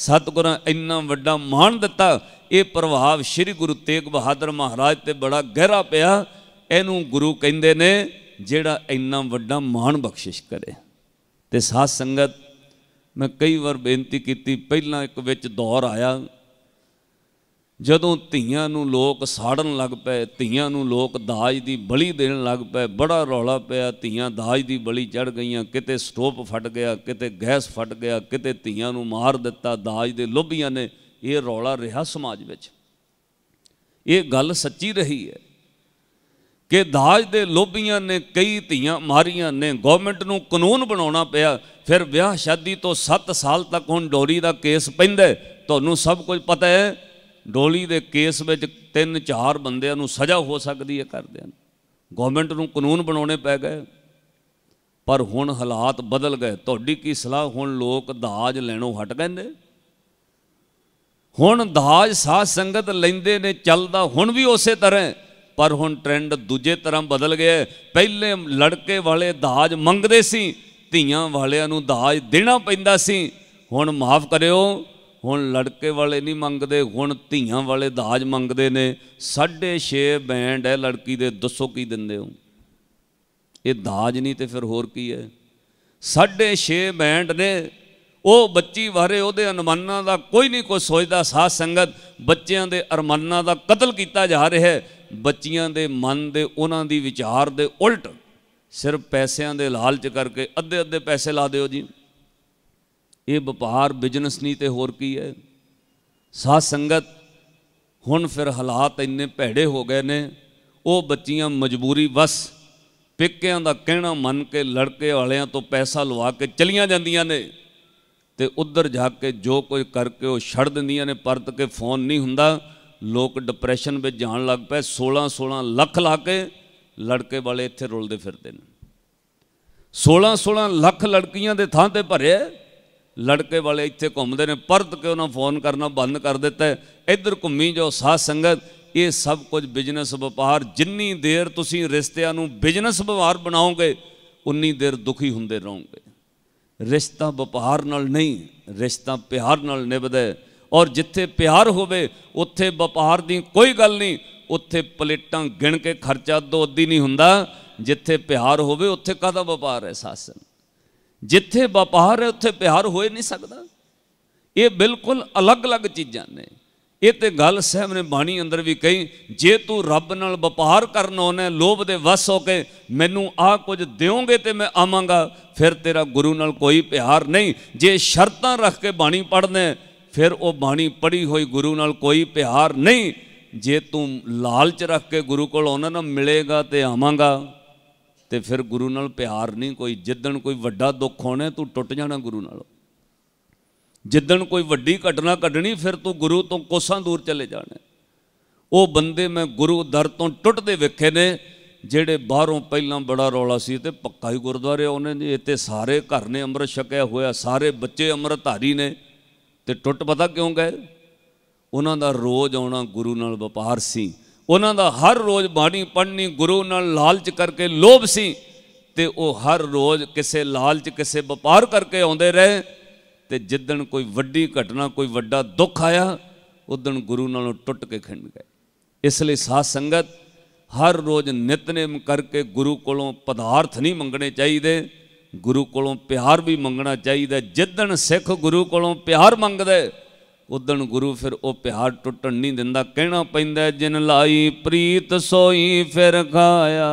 ਸਤਿਗੁਰਾਂ ਇੰਨਾ ਵੱਡਾ ਮਾਣ ਦਿੱਤਾ ਇਹ ਪ੍ਰਭਾਵ ਸ੍ਰੀ ਗੁਰੂ ਤੇਗ ਬਹਾਦਰ ਮਹਾਰਾਜ ਤੇ ਬੜਾ ਗਹਿਰਾ ਪਿਆ ਇਹਨੂੰ ਗੁਰੂ ਕਹਿੰਦੇ ਨੇ ਜਿਹੜਾ ਇੰਨਾ ਵੱਡਾ ਮਾਣ ਬਖਸ਼ਿਸ਼ ਕਰੇ ਤੇ ਸਾਧ ਸੰਗਤ ਮੈਂ ਕਈ ਵਾਰ ਬੇਨਤੀ ਕੀਤੀ ਪਹਿਲਾਂ ਇੱਕ ਵਿੱਚ ਦੌਰ ਆਇਆ ਜਦੋਂ ਧੀਆਂ ਨੂੰ ਲੋਕ ਸਾੜਨ ਲੱਗ ਪਏ ਧੀਆਂ ਨੂੰ ਲੋਕ ਦਾਜ ਦੀ ਬਲੀ ਦੇਣ ਲੱਗ ਪਏ ਬੜਾ ਰੌਲਾ ਪਿਆ ਧੀਆਂ ਦਾਜ ਦੀ ਬਲੀ ਚੜ ਗਈਆਂ ਕਿਤੇ ਸਟੋਪ ਫਟ ਗਿਆ ਕਿਤੇ ਗੈਸ ਫਟ ਗਿਆ ਕਿਤੇ ਧੀਆਂ ਨੂੰ ਮਾਰ ਦਿੱਤਾ ਦਾਜ ਦੇ ਲੋਭੀਆਂ ਨੇ ਇਹ ਰੌਲਾ ਰਿਹਾ ਸਮਾਜ ਵਿੱਚ ਇਹ ਗੱਲ ਸੱਚੀ ਰਹੀ ਹੈ ਕਿ ਦਾਜ ਦੇ ਲੋਭੀਆਂ ਨੇ ਕਈ ਧੀਆਂ ਮਾਰੀਆਂ ਨੇ ਗਵਰਨਮੈਂਟ ਨੂੰ ਕਾਨੂੰਨ ਬਣਾਉਣਾ ਪਿਆ ਫਿਰ ਵਿਆਹ ਸ਼ਾਦੀ ਤੋਂ 7 ਸਾਲ ਤੱਕ ਹੁਣ ਡੋਰੀ ਦਾ ਕੇਸ ਪੈਂਦਾ ਤੁਹਾਨੂੰ ਸਭ ਕੁਝ ਪਤਾ ਹੈ ਡੋਲੀ ਦੇ ਕੇਸ ਵਿੱਚ ਤਿੰਨ ਚਾਰ ਬੰਦਿਆਂ ਨੂੰ ਸਜ਼ਾ ਹੋ ਸਕਦੀ ਹੈ ਕਰਦਿਆਂ ਹਨ ਗਵਰਨਮੈਂਟ ਨੂੰ ਕਾਨੂੰਨ ਬਣਾਉਣੇ ਪੈ ਗਏ ਪਰ ਹੁਣ ਹਾਲਾਤ ਬਦਲ ਗਏ ਤੁਹਾਡੀ ਕੀ ਸਲਾਹ ਹੁਣ ਲੋਕ ਦਾਜ ਲੈਣੋਂ ਹਟ ਗਏ ਨੇ ਹੁਣ ਦਾਜ ਸਾਧ ਸੰਗਤ ਲੈਂਦੇ ਨੇ ਚੱਲਦਾ ਹੁਣ ਵੀ ਉਸੇ ਤਰ੍ਹਾਂ ਪਰ ਹੁਣ ਟ੍ਰੈਂਡ ਦੂਜੇ ਤਰ੍ਹਾਂ ਬਦਲ ਗਿਆ ਪਹਿਲੇ ਲੜਕੇ ਵਾਲੇ ਦਾਜ ਮੰਗਦੇ ਸੀ ਧੀਆਂ ਵਾਲਿਆਂ ਨੂੰ ਦਾਜ ਦੇਣਾ ਪੈਂਦਾ ਸੀ ਹੁਣ ਮਾਫ ਕਰਿਓ ਹੁਣ ਲੜਕੇ ਵਾਲੇ ਨਹੀਂ ਮੰਗਦੇ ਹੁਣ ਧੀਆਂ ਵਾਲੇ ਦਾਜ ਮੰਗਦੇ ਨੇ 6.5 ਬੈਂਡ ਹੈ ਲੜਕੀ ਦੇ ਦੱਸੋ ਕੀ ਦਿੰਦੇ ਹੋ ਇਹ ਦਾਜ ਨਹੀਂ ਤੇ ਫਿਰ ਹੋਰ ਕੀ ਹੈ 6.5 ਬੈਂਡ ਨੇ ਉਹ ਬੱਚੀ ਬਾਰੇ ਉਹਦੇ ਅਨਮਾਨਾਂ ਦਾ ਕੋਈ ਨਹੀਂ ਕੋਈ ਸੋਚਦਾ ਸਾਧ ਸੰਗਤ ਬੱਚਿਆਂ ਦੇ ਅਰਮਾਨਾਂ ਦਾ ਕਤਲ ਕੀਤਾ ਜਾ ਰਿਹਾ ਹੈ ਬੱਚੀਆਂ ਦੇ ਮਨ ਦੇ ਉਹਨਾਂ ਦੀ ਵਿਚਾਰ ਦੇ ਉਲਟ ਸਿਰਫ ਪੈਸਿਆਂ ਦੇ ਲਾਲਚ ਕਰਕੇ ਅੱਧੇ ਅੱਧੇ ਪੈਸੇ ਲਾ ਦਿਓ ਜੀ ਇਹ ਵਪਾਰ ਬਿਜ਼ਨਸ ਨਹੀਂ ਤੇ ਹੋਰ ਕੀ ਹੈ ਸਾਧ ਸੰਗਤ ਹੁਣ ਫਿਰ ਹਾਲਾਤ ਇੰਨੇ ਭੈੜੇ ਹੋ ਗਏ ਨੇ ਉਹ ਬੱਚੀਆਂ ਮਜਬੂਰੀ ਵਸ ਪਿੱਕਿਆਂ ਦਾ ਕਹਿਣਾ ਮੰਨ ਕੇ ਲੜਕੇ ਵਾਲਿਆਂ ਤੋਂ ਪੈਸਾ ਲਵਾ ਕੇ ਚਲੀਆਂ ਜਾਂਦੀਆਂ ਨੇ ਤੇ ਉੱਧਰ ਜਾ ਕੇ ਜੋ ਕੁਝ ਕਰਕੇ ਉਹ ਛੱਡ ਦਿੰਦੀਆਂ ਨੇ ਪਰਤ ਕੇ ਫੋਨ ਨਹੀਂ ਹੁੰਦਾ ਲੋਕ ਡਿਪਰੈਸ਼ਨ ਵਿੱਚ ਜਾਣ ਲੱਗ ਪਏ 16 16 ਲੱਖ ਲਾ ਕੇ ਲੜਕੇ ਵਾਲੇ ਇੱਥੇ ਰੁਲਦੇ ਫਿਰਦੇ ਨੇ 16 16 ਲੱਖ ਲੜਕੀਆਂ ਦੇ ਥਾਂ ਤੇ ਭਰੇ ਲੜਕੇ ਵਾਲੇ ਇੱਥੇ ਘੁੰਮਦੇ ਨੇ ਪਰਤ ਕੇ ਉਹਨਾਂ ਫੋਨ ਕਰਨਾ ਬੰਦ ਕਰ ਦਿੱਤਾ ਇੱਧਰ ਘੁੰਮੀ ਜੋ ਸਾਧ ਸੰਗਤ ਇਹ ਸਭ ਕੁਝ ਬਿਜ਼ਨਸ ਵਪਾਰ ਜਿੰਨੀ ਦੇਰ ਤੁਸੀਂ ਰਿਸ਼ਤਿਆਂ ਨੂੰ ਬਿਜ਼ਨਸ ਵਪਾਰ ਬਣਾਓਗੇ ਉਨੀ ਦੇਰ ਦੁਖੀ ਹੁੰਦੇ ਰਹੋਗੇ ਰਿਸ਼ਤਾ ਵਪਾਰ ਨਾਲ ਨਹੀਂ ਰਿਸ਼ਤਾ ਪਿਆਰ ਨਾਲ ਨਿਭਦਾ ਔਰ ਜਿੱਥੇ ਪਿਆਰ ਹੋਵੇ ਉੱਥੇ ਵਪਾਰ ਦੀ ਕੋਈ ਗੱਲ ਨਹੀਂ ਉੱਥੇ ਪਲੇਟਾਂ ਗਿਣ ਕੇ ਖਰਚਾ ਦੋ ਅੱਧੀ ਨਹੀਂ ਹੁੰਦਾ ਜਿੱਥੇ ਪਿਆਰ ਹੋਵੇ ਉੱਥੇ ਕਾਹਦਾ ਵਪਾਰ ਹੈ ਸਾਸਨ ਜਿੱਥੇ ਵਪਾਰ ਹੈ ਉੱਥੇ ਪਿਆਰ ਹੋਏ ਨਹੀਂ ਸਕਦਾ ਇਹ ਬਿਲਕੁਲ ਅਲੱਗ-ਅਲੱਗ ਚੀਜ਼ਾਂ ਨੇ ਇਹ ਤੇ ਗੱਲ ਸਹਿਬ ਨੇ ਬਾਣੀ ਅੰਦਰ ਵੀ ਕਹੀ ਜੇ ਤੂੰ ਰੱਬ ਨਾਲ ਵਪਾਰ ਕਰਨ ਆਉਣਾ ਲੋਭ ਦੇ ਵਸ ਹੋ ਕੇ ਮੈਨੂੰ ਆ ਕੁਝ ਦਿਓਗੇ ਤੇ ਮੈਂ ਆਵਾਂਗਾ ਫਿਰ ਤੇਰਾ ਗੁਰੂ ਨਾਲ ਕੋਈ ਪਿਆਰ ਨਹੀਂ ਜੇ ਸ਼ਰਤਾਂ ਰੱਖ ਕੇ ਬਾਣੀ ਪੜਨੇ ਫਿਰ ਉਹ ਬਾਣੀ ਪੜੀ ਹੋਈ ਗੁਰੂ ਨਾਲ ਕੋਈ ਪਿਆਰ ਨਹੀਂ ਜੇ ਤੂੰ ਲਾਲਚ ਰੱਖ ਕੇ ਗੁਰੂ ਕੋਲ ਆਉਣਾ ਨਾ ਮਿਲੇਗਾ ਤੇ ਆਵਾਂਗਾ ਤੇ ਫਿਰ ਗੁਰੂ ਨਾਲ ਪਿਆਰ ਨਹੀਂ ਕੋਈ ਜਿੱਦਣ ਕੋਈ ਵੱਡਾ ਦੁੱਖ ਹੋਣਾ ਤੂੰ ਟੁੱਟ ਜਾਣਾ ਗੁਰੂ ਨਾਲ ਜਿੱਦਣ ਕੋਈ ਵੱਡੀ ਘਟਨਾ ਕੱਢਣੀ ਫਿਰ ਤੂੰ ਗੁਰੂ ਤੋਂ ਕੋਸਾਂ ਦੂਰ ਚਲੇ ਜਾਣਾ ਉਹ ਬੰਦੇ ਮੈਂ ਗੁਰੂ ਦਰ ਤੋਂ ਟੁੱਟਦੇ ਵੇਖੇ ਨੇ ਜਿਹੜੇ ਬਾਹਰੋਂ ਪਹਿਲਾਂ ਬੜਾ ਰੌਲਾ ਸੀ ਤੇ ਪੱਕਾ ਹੀ ਗੁਰਦੁਆਰੇ ਉਹਨੇ ਨੇ ਇੱਥੇ ਸਾਰੇ ਘਰ ਨੇ ਅੰਮ੍ਰਿਤ ਛਕਿਆ ਹੋਇਆ ਸਾਰੇ ਬੱਚੇ ਅੰਮ੍ਰਿਤਧਾਰੀ ਨੇ ਤੇ ਟੁੱਟ ਪਤਾ ਕਿਉਂ ਗਏ ਉਹਨਾਂ ਦਾ ਰੋਜ਼ ਆਉਣਾ ਗੁਰੂ ਨਾਲ ਵਪਾਰ ਸੀ ਉਹਨਾਂ ਦਾ ਹਰ ਰੋਜ਼ ਬਾਣੀ ਪੜ੍ਹਨੀ ਗੁਰੂ ਨਾਲ ਲਾਲਚ ਕਰਕੇ ਲੋਭ ਸੀ ਤੇ ਉਹ ਹਰ ਰੋਜ਼ ਕਿਸੇ ਲਾਲਚ ਕਿਸੇ ਵਪਾਰ ਕਰਕੇ ਆਉਂਦੇ ਰਹੇ ਤੇ ਜਿੱਦਣ ਕੋਈ ਵੱਡੀ ਘਟਨਾ ਕੋਈ ਵੱਡਾ ਦੁੱਖ ਆਇਆ ਉਦੋਂ ਗੁਰੂ ਨਾਲੋਂ ਟੁੱਟ ਕੇ ਖਿੰਡ ਗਏ ਇਸ ਲਈ ਸਾਧ ਸੰਗਤ ਹਰ ਰੋਜ਼ ਨਿਤਨੇਮ ਕਰਕੇ ਗੁਰੂ ਕੋਲੋਂ ਪਦਾਰਥ ਨਹੀਂ ਮੰਗਣੇ ਚਾਹੀਦੇ ਗੁਰੂ ਕੋਲੋਂ ਪਿਆਰ ਵੀ ਮੰਗਣਾ ਚਾਹੀਦਾ ਜਿੱਦਣ ਸਿੱਖ ਗੁਰੂ ਕੋਲੋਂ ਪਿਆਰ ਮੰਗਦਾ ਉਦਣ ਗੁਰੂ ਫਿਰ ਉਹ ਪਿਆਰ ਟੁੱਟਣ ਨਹੀਂ ਦਿੰਦਾ ਕਹਿਣਾ ਪੈਂਦਾ ਜਿਨ ਲਾਈ ਪ੍ਰੀਤ ਸੋਈ ਫਿਰ ਖਾਇਆ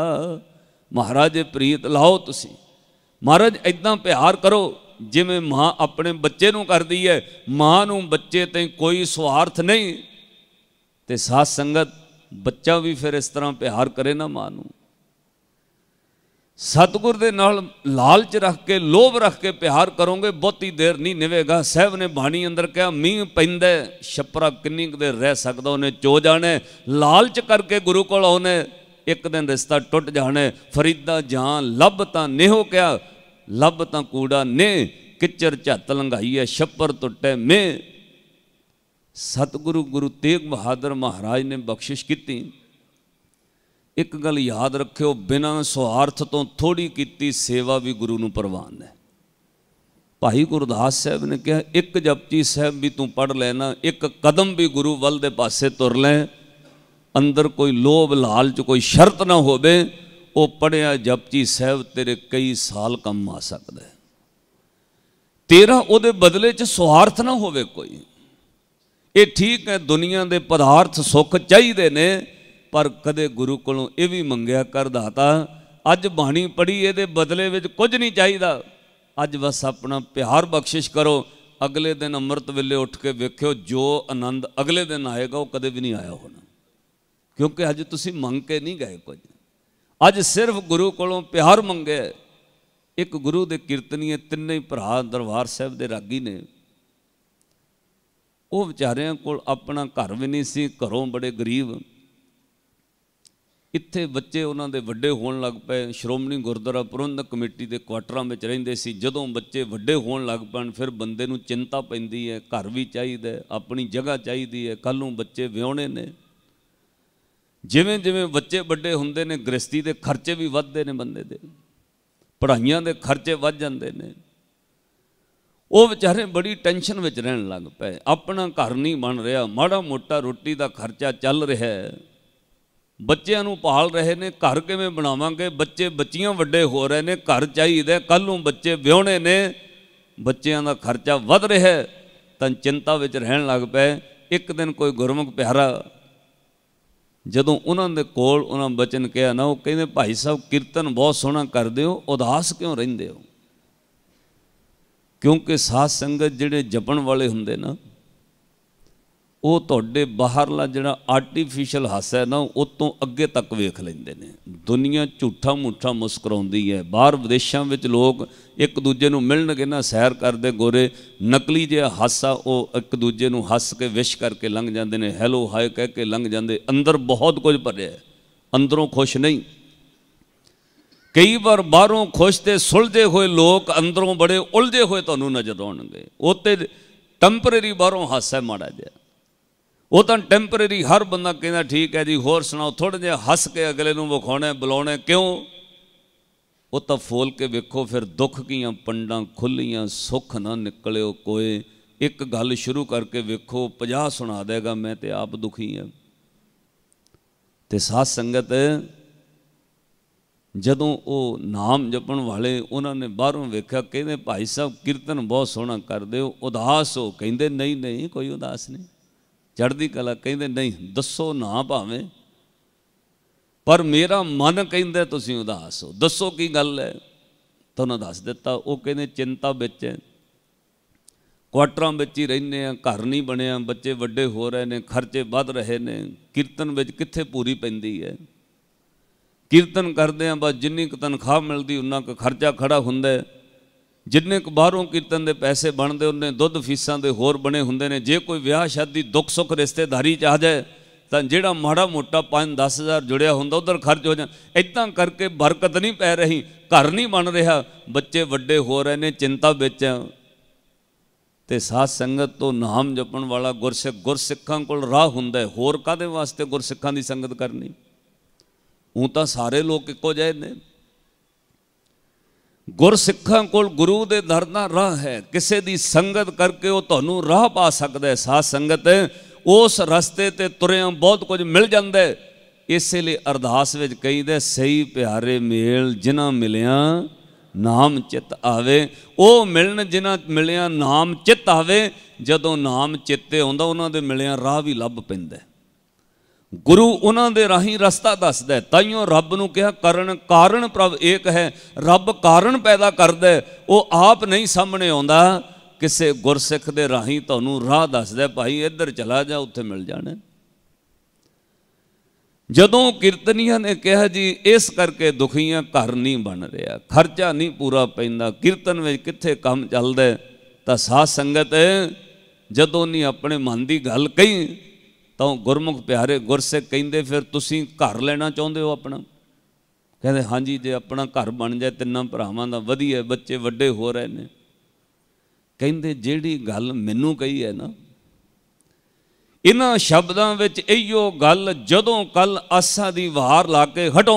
ਮਹਾਰਾਜ ਪ੍ਰੀਤ ਲਾਓ ਤੁਸੀਂ ਮਹਾਰਾਜ ਇਦਾਂ ਪਿਆਰ ਕਰੋ ਜਿਵੇਂ ਮਾਂ ਆਪਣੇ ਬੱਚੇ ਨੂੰ ਕਰਦੀ ਹੈ ਮਾਂ ਨੂੰ ਬੱਚੇ ਤੇ ਕੋਈ ਸਵਾਰਥ ਨਹੀਂ ਤੇ ਸਾਧ ਸੰਗਤ ਬੱਚਾ ਵੀ ਫਿਰ ਇਸ ਤਰ੍ਹਾਂ ਪਿਆਰ ਕਰੇ ਨਾ ਮਾਂ ਨੂੰ ਸਤਗੁਰ ਦੇ ਨਾਲ ਲਾਲਚ ਰੱਖ ਕੇ ਲੋਭ ਰੱਖ ਕੇ ਪਿਆਰ ਕਰੋਗੇ ਬਹੁਤੀ ਦੇਰ ਨਹੀਂ ਨਿਵੇਗਾ ਸਹਿਬ ਨੇ ਬਾਣੀ ਅੰਦਰ ਕਿਹਾ ਮੀਂਹ ਪੈਂਦਾ ਛਪਰਾ ਕਿੰਨੀ ਦੇਰ ਰਹਿ ਸਕਦਾ ਉਹਨੇ ਚੋ ਜਾਣੇ ਲਾਲਚ ਕਰਕੇ ਗੁਰੂ ਕੋਲ ਆਉਨੇ ਇੱਕ ਦਿਨ ਰਿਸ਼ਤਾ ਟੁੱਟ ਜਾਣੇ ਫਰੀਦਾ ਜਾਂ ਲੱਭ ਤਾਂ ਨਿਹੋ ਕਿਆ ਲੱਭ ਤਾਂ ਕੂੜਾ ਨੇ ਕਿਚਰ ਝੱਤ ਲੰਗਾਈ ਛੱਪਰ ਟੁੱਟੇ ਮੇ ਸਤਗੁਰੂ ਗੁਰੂ ਤੇਗ ਬਹਾਦਰ ਮਹਾਰਾਜ ਨੇ ਬਖਸ਼ਿਸ਼ ਕੀਤੀ ਇੱਕ ਗੱਲ ਯਾਦ ਰੱਖਿਓ ਬਿਨਾਂ ਸਵਾਰਥ ਤੋਂ ਥੋੜੀ ਕੀਤੀ ਸੇਵਾ ਵੀ ਗੁਰੂ ਨੂੰ ਪ੍ਰਵਾਨ ਹੈ ਭਾਈ ਗੁਰਦਾਸ ਸਾਹਿਬ ਨੇ ਕਿਹਾ ਇੱਕ ਜਪਜੀ ਸਾਹਿਬ ਵੀ ਤੂੰ ਪੜ ਲੈਣਾ ਇੱਕ ਕਦਮ ਵੀ ਗੁਰੂ ਵੱਲ ਦੇ ਪਾਸੇ ਤੁਰ ਲੈ ਅੰਦਰ ਕੋਈ ਲੋਭ ਲਾਲਚ ਕੋਈ ਸ਼ਰਤ ਨਾ ਹੋਵੇ ਉਹ ਪੜਿਆ ਜਪਜੀ ਸਾਹਿਬ ਤੇਰੇ ਕਈ ਸਾਲ ਕੰਮ ਆ ਸਕਦਾ ਹੈ ਤੇਰਾ ਉਹਦੇ ਬਦਲੇ 'ਚ ਸਵਾਰਥ ਨਾ ਹੋਵੇ ਕੋਈ ਇਹ ਠੀਕ ਹੈ ਦੁਨੀਆ ਦੇ ਪਦਾਰਥ ਸੁੱਖ ਚਾਹੀਦੇ ਨੇ ਪਰ ਕਦੇ ਗੁਰੂ ਕੋਲੋਂ ਇਹ ਵੀ ਮੰਗਿਆ ਕਰ ਦਾਤਾ ਅੱਜ ਬਾਣੀ ਪੜ੍ਹੀ ਇਹਦੇ ਬਦਲੇ ਵਿੱਚ ਕੁਝ ਨਹੀਂ ਚਾਹੀਦਾ ਅੱਜ ਬਸ ਆਪਣਾ ਪਿਆਰ ਬਖਸ਼ਿਸ਼ ਕਰੋ ਅਗਲੇ ਦਿਨ ਅੰਮ੍ਰਿਤ ਵੇਲੇ ਉੱਠ ਕੇ ਵੇਖਿਓ ਜੋ ਆਨੰਦ ਅਗਲੇ ਦਿਨ ਆਏਗਾ ਉਹ ਕਦੇ ਵੀ ਨਹੀਂ ਆਇਆ ਹੋਣਾ ਕਿਉਂਕਿ ਅੱਜ ਤੁਸੀਂ ਮੰਗ ਕੇ ਨਹੀਂ ਗਏ ਕੁਝ ਅੱਜ ਸਿਰਫ ਗੁਰੂ ਕੋਲੋਂ ਪਿਆਰ ਮੰਗਿਆ ਇੱਕ ਗੁਰੂ ਦੇ ਕੀਰਤਨੀਏ ਤਿੰਨੇ ਹੀ ਭਰਾ ਦਰਬਾਰ ਸਾਹਿਬ ਦੇ ਰਾਗੀ ਨੇ ਉਹ ਵਿਚਾਰਿਆਂ ਕੋਲ ਆਪਣਾ ਘਰ ਵੀ ਨਹੀਂ ਸੀ ਘਰੋਂ ਬੜੇ ਗਰੀਬ ਇੱਥੇ ਬੱਚੇ ਉਹਨਾਂ ਦੇ ਵੱਡੇ ਹੋਣ ਲੱਗ ਪਏ ਸ਼੍ਰੋਮਣੀ ਗੁਰਦੁਆਰਾ ਪ੍ਰਬੰਧਕ ਕਮੇਟੀ ਦੇ ਕੁਆਟਰਾਂ ਵਿੱਚ ਰਹਿੰਦੇ ਸੀ ਜਦੋਂ ਬੱਚੇ ਵੱਡੇ ਹੋਣ ਲੱਗ ਪਣ ਫਿਰ ਬੰਦੇ ਨੂੰ ਚਿੰਤਾ ਪੈਂਦੀ ਹੈ ਘਰ ਵੀ ਚਾਹੀਦਾ ਆਪਣੀ ਜਗ੍ਹਾ ਚਾਹੀਦੀ ਹੈ ਕੱਲ ਨੂੰ ਬੱਚੇ ਵਿਆਹਣੇ ਨੇ ਜਿਵੇਂ ਜਿਵੇਂ ਬੱਚੇ ਵੱਡੇ ਹੁੰਦੇ ਨੇ ਗ੍ਰਸਤੀ ਦੇ ਖਰਚੇ ਵੀ ਵੱਧਦੇ ਨੇ ਬੰਦੇ ਦੇ ਪੜ੍ਹਾਈਆਂ ਦੇ ਖਰਚੇ ਵੱਧ ਜਾਂਦੇ ਨੇ ਉਹ ਵਿਚਾਰੇ ਬੜੀ ਟੈਨਸ਼ਨ ਵਿੱਚ ਰਹਿਣ ਲੱਗ ਪਏ ਆਪਣਾ ਘਰ ਨਹੀਂ ਬਣ ਰਿਹਾ ਮਾੜਾ ਮੋਟਾ ਰੋਟੀ ਦਾ ਖਰਚਾ ਚੱਲ ਰਿਹਾ ਹੈ ਬੱਚਿਆਂ ਨੂੰ ਪਾਲ ਰਹੇ ਨੇ ਘਰ ਕਿਵੇਂ ਬਣਾਵਾਂਗੇ ਬੱਚੇ ਬੱਚੀਆਂ ਵੱਡੇ ਹੋ ਰਹੇ ਨੇ ਘਰ ਚਾਹੀਦਾ ਕੱਲ ਨੂੰ ਬੱਚੇ ਵਿਆਹਣੇ ਨੇ ਬੱਚਿਆਂ ਦਾ ਖਰਚਾ ਵੱਧ ਰਿਹਾ ਤਾਂ ਚਿੰਤਾ ਵਿੱਚ ਰਹਿਣ ਲੱਗ ਪਏ ਇੱਕ ਦਿਨ ਕੋਈ ਗੁਰਮੁਖ ਪਿਆਰਾ ਜਦੋਂ ਉਹਨਾਂ ਦੇ ਕੋਲ ਉਹਨਾਂ ਬਚਨ ਕਿਹਾ ਨਾ ਉਹ ਕਹਿੰਦੇ ਭਾਈ ਸਾਹਿਬ ਕੀਰਤਨ ਬਹੁਤ ਸੋਹਣਾ ਕਰਦੇ ਹੋ ਉਦਾਸ ਕਿਉਂ ਰਹਿੰਦੇ ਹੋ ਕਿਉਂਕਿ ਸਾਧ ਸੰਗਤ ਜਿਹੜੇ ਜਪਣ ਵਾਲੇ ਹੁੰਦੇ ਨਾ ਉਹ ਤੁਹਾਡੇ ਬਾਹਰਲਾ ਜਿਹੜਾ ਆਰਟੀਫੀਸ਼ੀਅਲ ਹਾਸਾ ਹੈ ਨਾ ਉਹ ਤੋਂ ਅੱਗੇ ਤੱਕ ਵੇਖ ਲੈਂਦੇ ਨੇ ਦੁਨੀਆ ਝੂਠਾ ਮੁੱਠਾ ਮੁਸਕਰਾਉਂਦੀ ਹੈ ਬਾਹਰ ਵਿਦੇਸ਼ਾਂ ਵਿੱਚ ਲੋਕ ਇੱਕ ਦੂਜੇ ਨੂੰ ਮਿਲਣਗੇ ਨਾ ਸੈਰ ਕਰਦੇ ਗੋਰੇ ਨਕਲੀ ਜਿਹਾ ਹਾਸਾ ਉਹ ਇੱਕ ਦੂਜੇ ਨੂੰ ਹੱਸ ਕੇ ਵਿਸ਼ ਕਰਕੇ ਲੰਘ ਜਾਂਦੇ ਨੇ ਹੈਲੋ ਹਾਏ ਕਹਿ ਕੇ ਲੰਘ ਜਾਂਦੇ ਅੰਦਰ ਬਹੁਤ ਕੁਝ ਭਰਿਆ ਅੰਦਰੋਂ ਖੁਸ਼ ਨਹੀਂ ਕਈ ਵਾਰ ਬਾਹਰੋਂ ਖੁਸ਼ ਤੇ ਸੁਲਝੇ ਹੋਏ ਲੋਕ ਅੰਦਰੋਂ ਬੜੇ ਉਲਝੇ ਹੋਏ ਤੁਹਾਨੂੰ ਨਜ਼ਰ ਆਉਣਗੇ ਉਹ ਤੇ ਟੈਂਪਰੇਰੀ ਬਾਹਰੋਂ ਹਾਸਾ ਮਾੜਾ ਜਿਹਾ ਉਹ ਤਾਂ ਟੈਂਪਰੇਰੀ ਹਰ ਬੰਦਾ ਕਹਿੰਦਾ ਠੀਕ ਹੈ ਜੀ ਹੋਰ ਸੁਣਾਓ ਥੋੜੇ ਜਿਹਾ ਹੱਸ ਕੇ ਅਗਲੇ ਨੂੰ ਵਿਖਾਉਣਾ ਬੁਲਾਉਣਾ ਕਿਉਂ ਉਹ ਤਾਂ ਫੋਲ ਕੇ ਵੇਖੋ ਫਿਰ ਦੁੱਖ ਕੀਆਂ ਪੰਡਾਂ ਖੁੱਲੀਆਂ ਸੁੱਖ ਨਾ ਨਿਕਲਿਓ ਕੋਏ ਇੱਕ ਗੱਲ ਸ਼ੁਰੂ ਕਰਕੇ ਵੇਖੋ 50 ਸੁਣਾ ਦੇਗਾ ਮੈਂ ਤੇ ਆਪ ਦੁਖੀ ਹਾਂ ਤੇ ਸਾਧ ਸੰਗਤ ਜਦੋਂ ਉਹ ਨਾਮ ਜਪਣ ਵਾਲੇ ਉਹਨਾਂ ਨੇ ਬਾਹਰੋਂ ਵੇਖਿਆ ਕਹਿੰਦੇ ਭਾਈ ਸਾਹਿਬ ਕੀਰਤਨ ਬਹੁਤ ਸੋਹਣਾ ਕਰਦੇ ਹੋ ਉਦਾਸ ਹੋ ਕਹਿੰਦੇ ਨਹੀਂ ਨਹੀਂ ਕੋਈ ਉਦਾਸ ਨਹੀਂ ਚੜ੍ਹਦੀ ਕਲਾ ਕਹਿੰਦੇ ਨਹੀਂ ਦੱਸੋ ਨਾ ਭਾਵੇਂ ਪਰ ਮੇਰਾ ਮਨ ਕਹਿੰਦਾ ਤੁਸੀਂ ਉਦਾਸ ਹੋ ਦੱਸੋ ਕੀ ਗੱਲ ਹੈ ਤੁਹਾਨੂੰ ਦੱਸ ਦਿੱਤਾ ਉਹ ਕਹਿੰਦੇ ਚਿੰਤਾ ਵਿੱਚ ਹੈ ਕੁਆਟਰਾਂ ਵਿੱਚ ਹੀ ਰਹਿੰਦੇ ਆ ਘਰ ਨਹੀਂ ਬਣਿਆ ਬੱਚੇ ਵੱਡੇ ਹੋ ਰਹੇ ਨੇ ਖਰਚੇ ਵੱਧ ਰਹੇ ਨੇ ਕੀਰਤਨ ਵਿੱਚ ਕਿੱਥੇ ਪੂਰੀ ਪੈਂਦੀ ਹੈ ਕੀਰਤਨ ਕਰਦੇ ਆ ਬਸ ਜਿੰਨੀ ਕੁ ਤਨਖਾਹ ਮਿਲਦੀ ਉਨਾ ਕੁ ਖਰਚਾ ਖੜਾ ਹੁੰਦਾ ਹੈ ਜਿੰਨੇ ਕੁ ਬਾਹਰੋਂ ਕੀਰਤਨ ਦੇ ਪੈਸੇ ਬਣਦੇ ਉਹਨੇ ਦੁੱਧ ਫੀਸਾਂ ਦੇ ਹੋਰ ਬਣੇ ਹੁੰਦੇ ਨੇ ਜੇ ਕੋਈ ਵਿਆਹ ਸ਼ਾਦੀ ਦੁੱਖ ਸੁੱਖ ਰਿਸ਼ਤੇਦਾਰੀ ਚ ਆ ਜਾਏ ਤਾਂ ਜਿਹੜਾ ਮਾੜਾ ਮੋਟਾ 5-10000 ਜੁੜਿਆ ਹੁੰਦਾ ਉਧਰ ਖਰਚ ਹੋ ਜਾਂਦਾ ਇਦਾਂ ਕਰਕੇ ਬਰਕਤ ਨਹੀਂ ਪੈ ਰਹੀ ਘਰ ਨਹੀਂ ਬਣ ਰਿਹਾ ਬੱਚੇ ਵੱਡੇ ਹੋ ਰਹੇ ਨੇ ਚਿੰਤਾ ਵਿੱਚ ਤੇ ਸਾਧ ਸੰਗਤ ਤੋਂ ਨਾਮ ਜਪਣ ਵਾਲਾ ਗੁਰਸਿੱਖ ਗੁਰਸਿੱਖਾਂ ਕੋਲ ਰਾਹ ਹੁੰਦਾ ਹੋਰ ਕਾਦੇ ਵਾਸਤੇ ਗੁਰਸਿੱਖਾਂ ਦੀ ਸੰਗਤ ਕਰਨੀ ਉਹ ਤਾਂ ਸਾਰੇ ਲੋਕ ਇੱਕੋ ਜਿਹੇ ਨੇ ਗੁਰਸਿੱਖਾਂ ਕੋਲ ਗੁਰੂ ਦੇ ਦਰ ਦਾ ਰਾਹ ਹੈ ਕਿਸੇ ਦੀ ਸੰਗਤ ਕਰਕੇ ਉਹ ਤੁਹਾਨੂੰ ਰਾਹ ਪਾ ਸਕਦਾ ਹੈ ਸਾਧ ਸੰਗਤ ਉਸ ਰਸਤੇ ਤੇ ਤੁਰਿਆਂ ਬਹੁਤ ਕੁਝ ਮਿਲ ਜਾਂਦਾ ਹੈ ਇਸੇ ਲਈ ਅਰਦਾਸ ਵਿੱਚ ਕਹੀਦਾ ਸਹੀ ਪਿਆਰੇ ਮੇਲ ਜਿਨ੍ਹਾਂ ਮਿਲਿਆ ਨਾਮ ਚਿਤ ਆਵੇ ਉਹ ਮਿਲਣ ਜਿਨ੍ਹਾਂ ਮਿਲਿਆ ਨਾਮ ਚਿਤ ਆਵੇ ਜਦੋਂ ਨਾਮ ਚਿੱਤੇ ਆਉਂਦਾ ਉਹਨਾਂ ਦੇ ਮਿਲਿਆ ਰਾਹ ਵੀ ਲੱਭ ਪੈਂਦਾ ਗੁਰੂ ਉਹਨਾਂ ਦੇ ਰਾਹੀਂ ਰਸਤਾ ਦੱਸਦਾ ਹੈ ਤਾਈਓ ਰੱਬ ਨੂੰ ਕਿਹਾ ਕਰਨ ਕਾਰਨ ਪ੍ਰਭ ਏਕ ਹੈ ਰੱਬ ਕਾਰਨ ਪੈਦਾ ਕਰਦਾ ਉਹ ਆਪ ਨਹੀਂ ਸਾਹਮਣੇ ਆਉਂਦਾ ਕਿਸੇ ਗੁਰਸਿੱਖ ਦੇ ਰਾਹੀਂ ਤੁਹਾਨੂੰ ਰਾਹ ਦੱਸਦਾ ਭਾਈ ਇੱਧਰ ਚਲਾ ਜਾ ਉੱਥੇ ਮਿਲ ਜਾਣਾ ਜਦੋਂ ਕੀਰਤਨੀਆਂ ਨੇ ਕਿਹਾ ਜੀ ਇਸ ਕਰਕੇ ਦੁਖੀਆਂ ਘਰ ਨਹੀਂ ਬਣ ਰਿਹਾ ਖਰਚਾ ਨਹੀਂ ਪੂਰਾ ਪੈਂਦਾ ਕੀਰਤਨ ਵਿੱਚ ਕਿੱਥੇ ਕੰਮ ਚੱਲਦਾ ਤਾਂ ਸਾਧ ਸੰਗਤ ਜਦੋਂ ਨਹੀਂ ਆਪਣੇ ਮਨ ਦੀ ਗੱਲ ਕਹੀ ਤਾਂ ਗੁਰਮੁਖ ਪਿਆਰੇ ਗੁਰਸਿੱਖ ਕਹਿੰਦੇ ਫਿਰ ਤੁਸੀਂ ਘਰ ਲੈਣਾ ਚਾਹੁੰਦੇ ਹੋ ਆਪਣਾ ਕਹਿੰਦੇ ਹਾਂਜੀ ਜੇ ਆਪਣਾ ਘਰ ਬਣ ਜਾਏ ਤਿੰਨਾਂ ਭਰਾਵਾਂ ਦਾ ਵਧੀਆ ਬੱਚੇ ਵੱਡੇ ਹੋ ਰਹੇ ਨੇ ਕਹਿੰਦੇ ਜਿਹੜੀ ਗੱਲ ਮੈਨੂੰ ਕਹੀ ਹੈ ਨਾ ਇਹਨਾਂ ਸ਼ਬਦਾਂ ਵਿੱਚ ਇਹੋ ਗੱਲ ਜਦੋਂ ਕੱਲ ਆਸਾ ਦੀ ਵਾਰ ਲਾ ਕੇ ਹਟੋ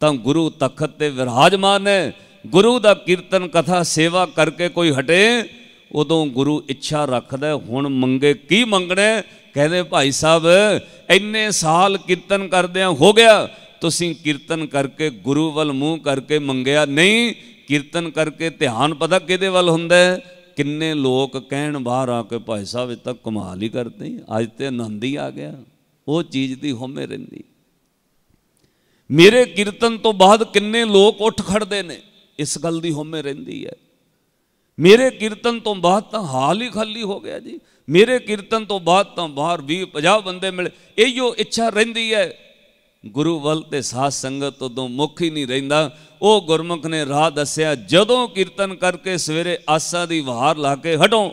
ਤਾਂ ਗੁਰੂ ਤਖਤ ਤੇ ਵਿਰਾਜਮਾਨ ਹੈ ਗੁਰੂ ਦਾ ਕੀਰਤਨ ਕਥਾ ਸੇਵਾ ਕਰਕੇ ਕੋਈ ਹਟੇ ਉਦੋਂ ਗੁਰੂ ਇੱਛਾ ਰੱਖਦਾ ਹੁਣ ਮੰਗੇ ਕੀ ਮੰਗਣਾ ਕਹਿੰਦੇ ਭਾਈ ਸਾਹਿਬ ਇੰਨੇ ਸਾਲ ਕੀਰਤਨ ਕਰਦਿਆਂ ਹੋ ਗਿਆ ਤੁਸੀਂ ਕੀਰਤਨ ਕਰਕੇ ਗੁਰੂ ਵੱਲ ਮੂੰਹ ਕਰਕੇ ਮੰਗਿਆ ਨਹੀਂ ਕੀਰਤਨ ਕਰਕੇ ਧਿਆਨ ਪਤਾ ਕਿਹਦੇ ਵੱਲ ਹੁੰਦਾ ਕਿੰਨੇ ਲੋਕ ਕਹਿਣ ਬਾਹਰ ਆ ਕੇ ਭਾਈ ਸਾਹਿਬ ਇਹ ਤਾਂ ਕਮਾਲ ਹੀ ਕਰਦੇ ਅੱਜ ਤੇ ਆਨੰਦ ਹੀ ਆ ਗਿਆ ਉਹ ਚੀਜ਼ ਦੀ ਹਉਮੈ ਰਹਿੰਦੀ ਮੇਰੇ ਕੀਰਤਨ ਤੋਂ ਬਾਅਦ ਕਿੰਨੇ ਲੋਕ ਉੱਠ ਖੜਦੇ ਨੇ ਇਸ ਗੱਲ ਦੀ ਹਉਮੈ ਰਹਿੰਦੀ ਹੈ ਮੇਰੇ ਕੀਰਤਨ ਤੋਂ ਬਾਅਦ ਤਾਂ ਹਾਲ ਹੀ ਖਾਲੀ ਹੋ ਗਿਆ ਜੀ ਮੇਰੇ ਕੀਰਤਨ ਤੋਂ ਬਾਅਦ ਤਾਂ ਬਾਹਰ 20 50 ਬੰਦੇ ਮਿਲੇ ਇਹੋ ਇੱਛਾ ਰਹਿੰਦੀ ਹੈ ਗੁਰੂ ਵੱਲ ਤੇ ਸਾਧ ਸੰਗਤ ਉਦੋਂ ਮੁੱਖ ਹੀ ਨਹੀਂ ਰਹਿੰਦਾ ਉਹ ਗੁਰਮੁਖ ਨੇ ਰਾਹ ਦੱਸਿਆ ਜਦੋਂ ਕੀਰਤਨ ਕਰਕੇ ਸਵੇਰੇ ਆਸਾ ਦੀ ਵਹਾਰ ਲਾ ਕੇ ਹਟੋ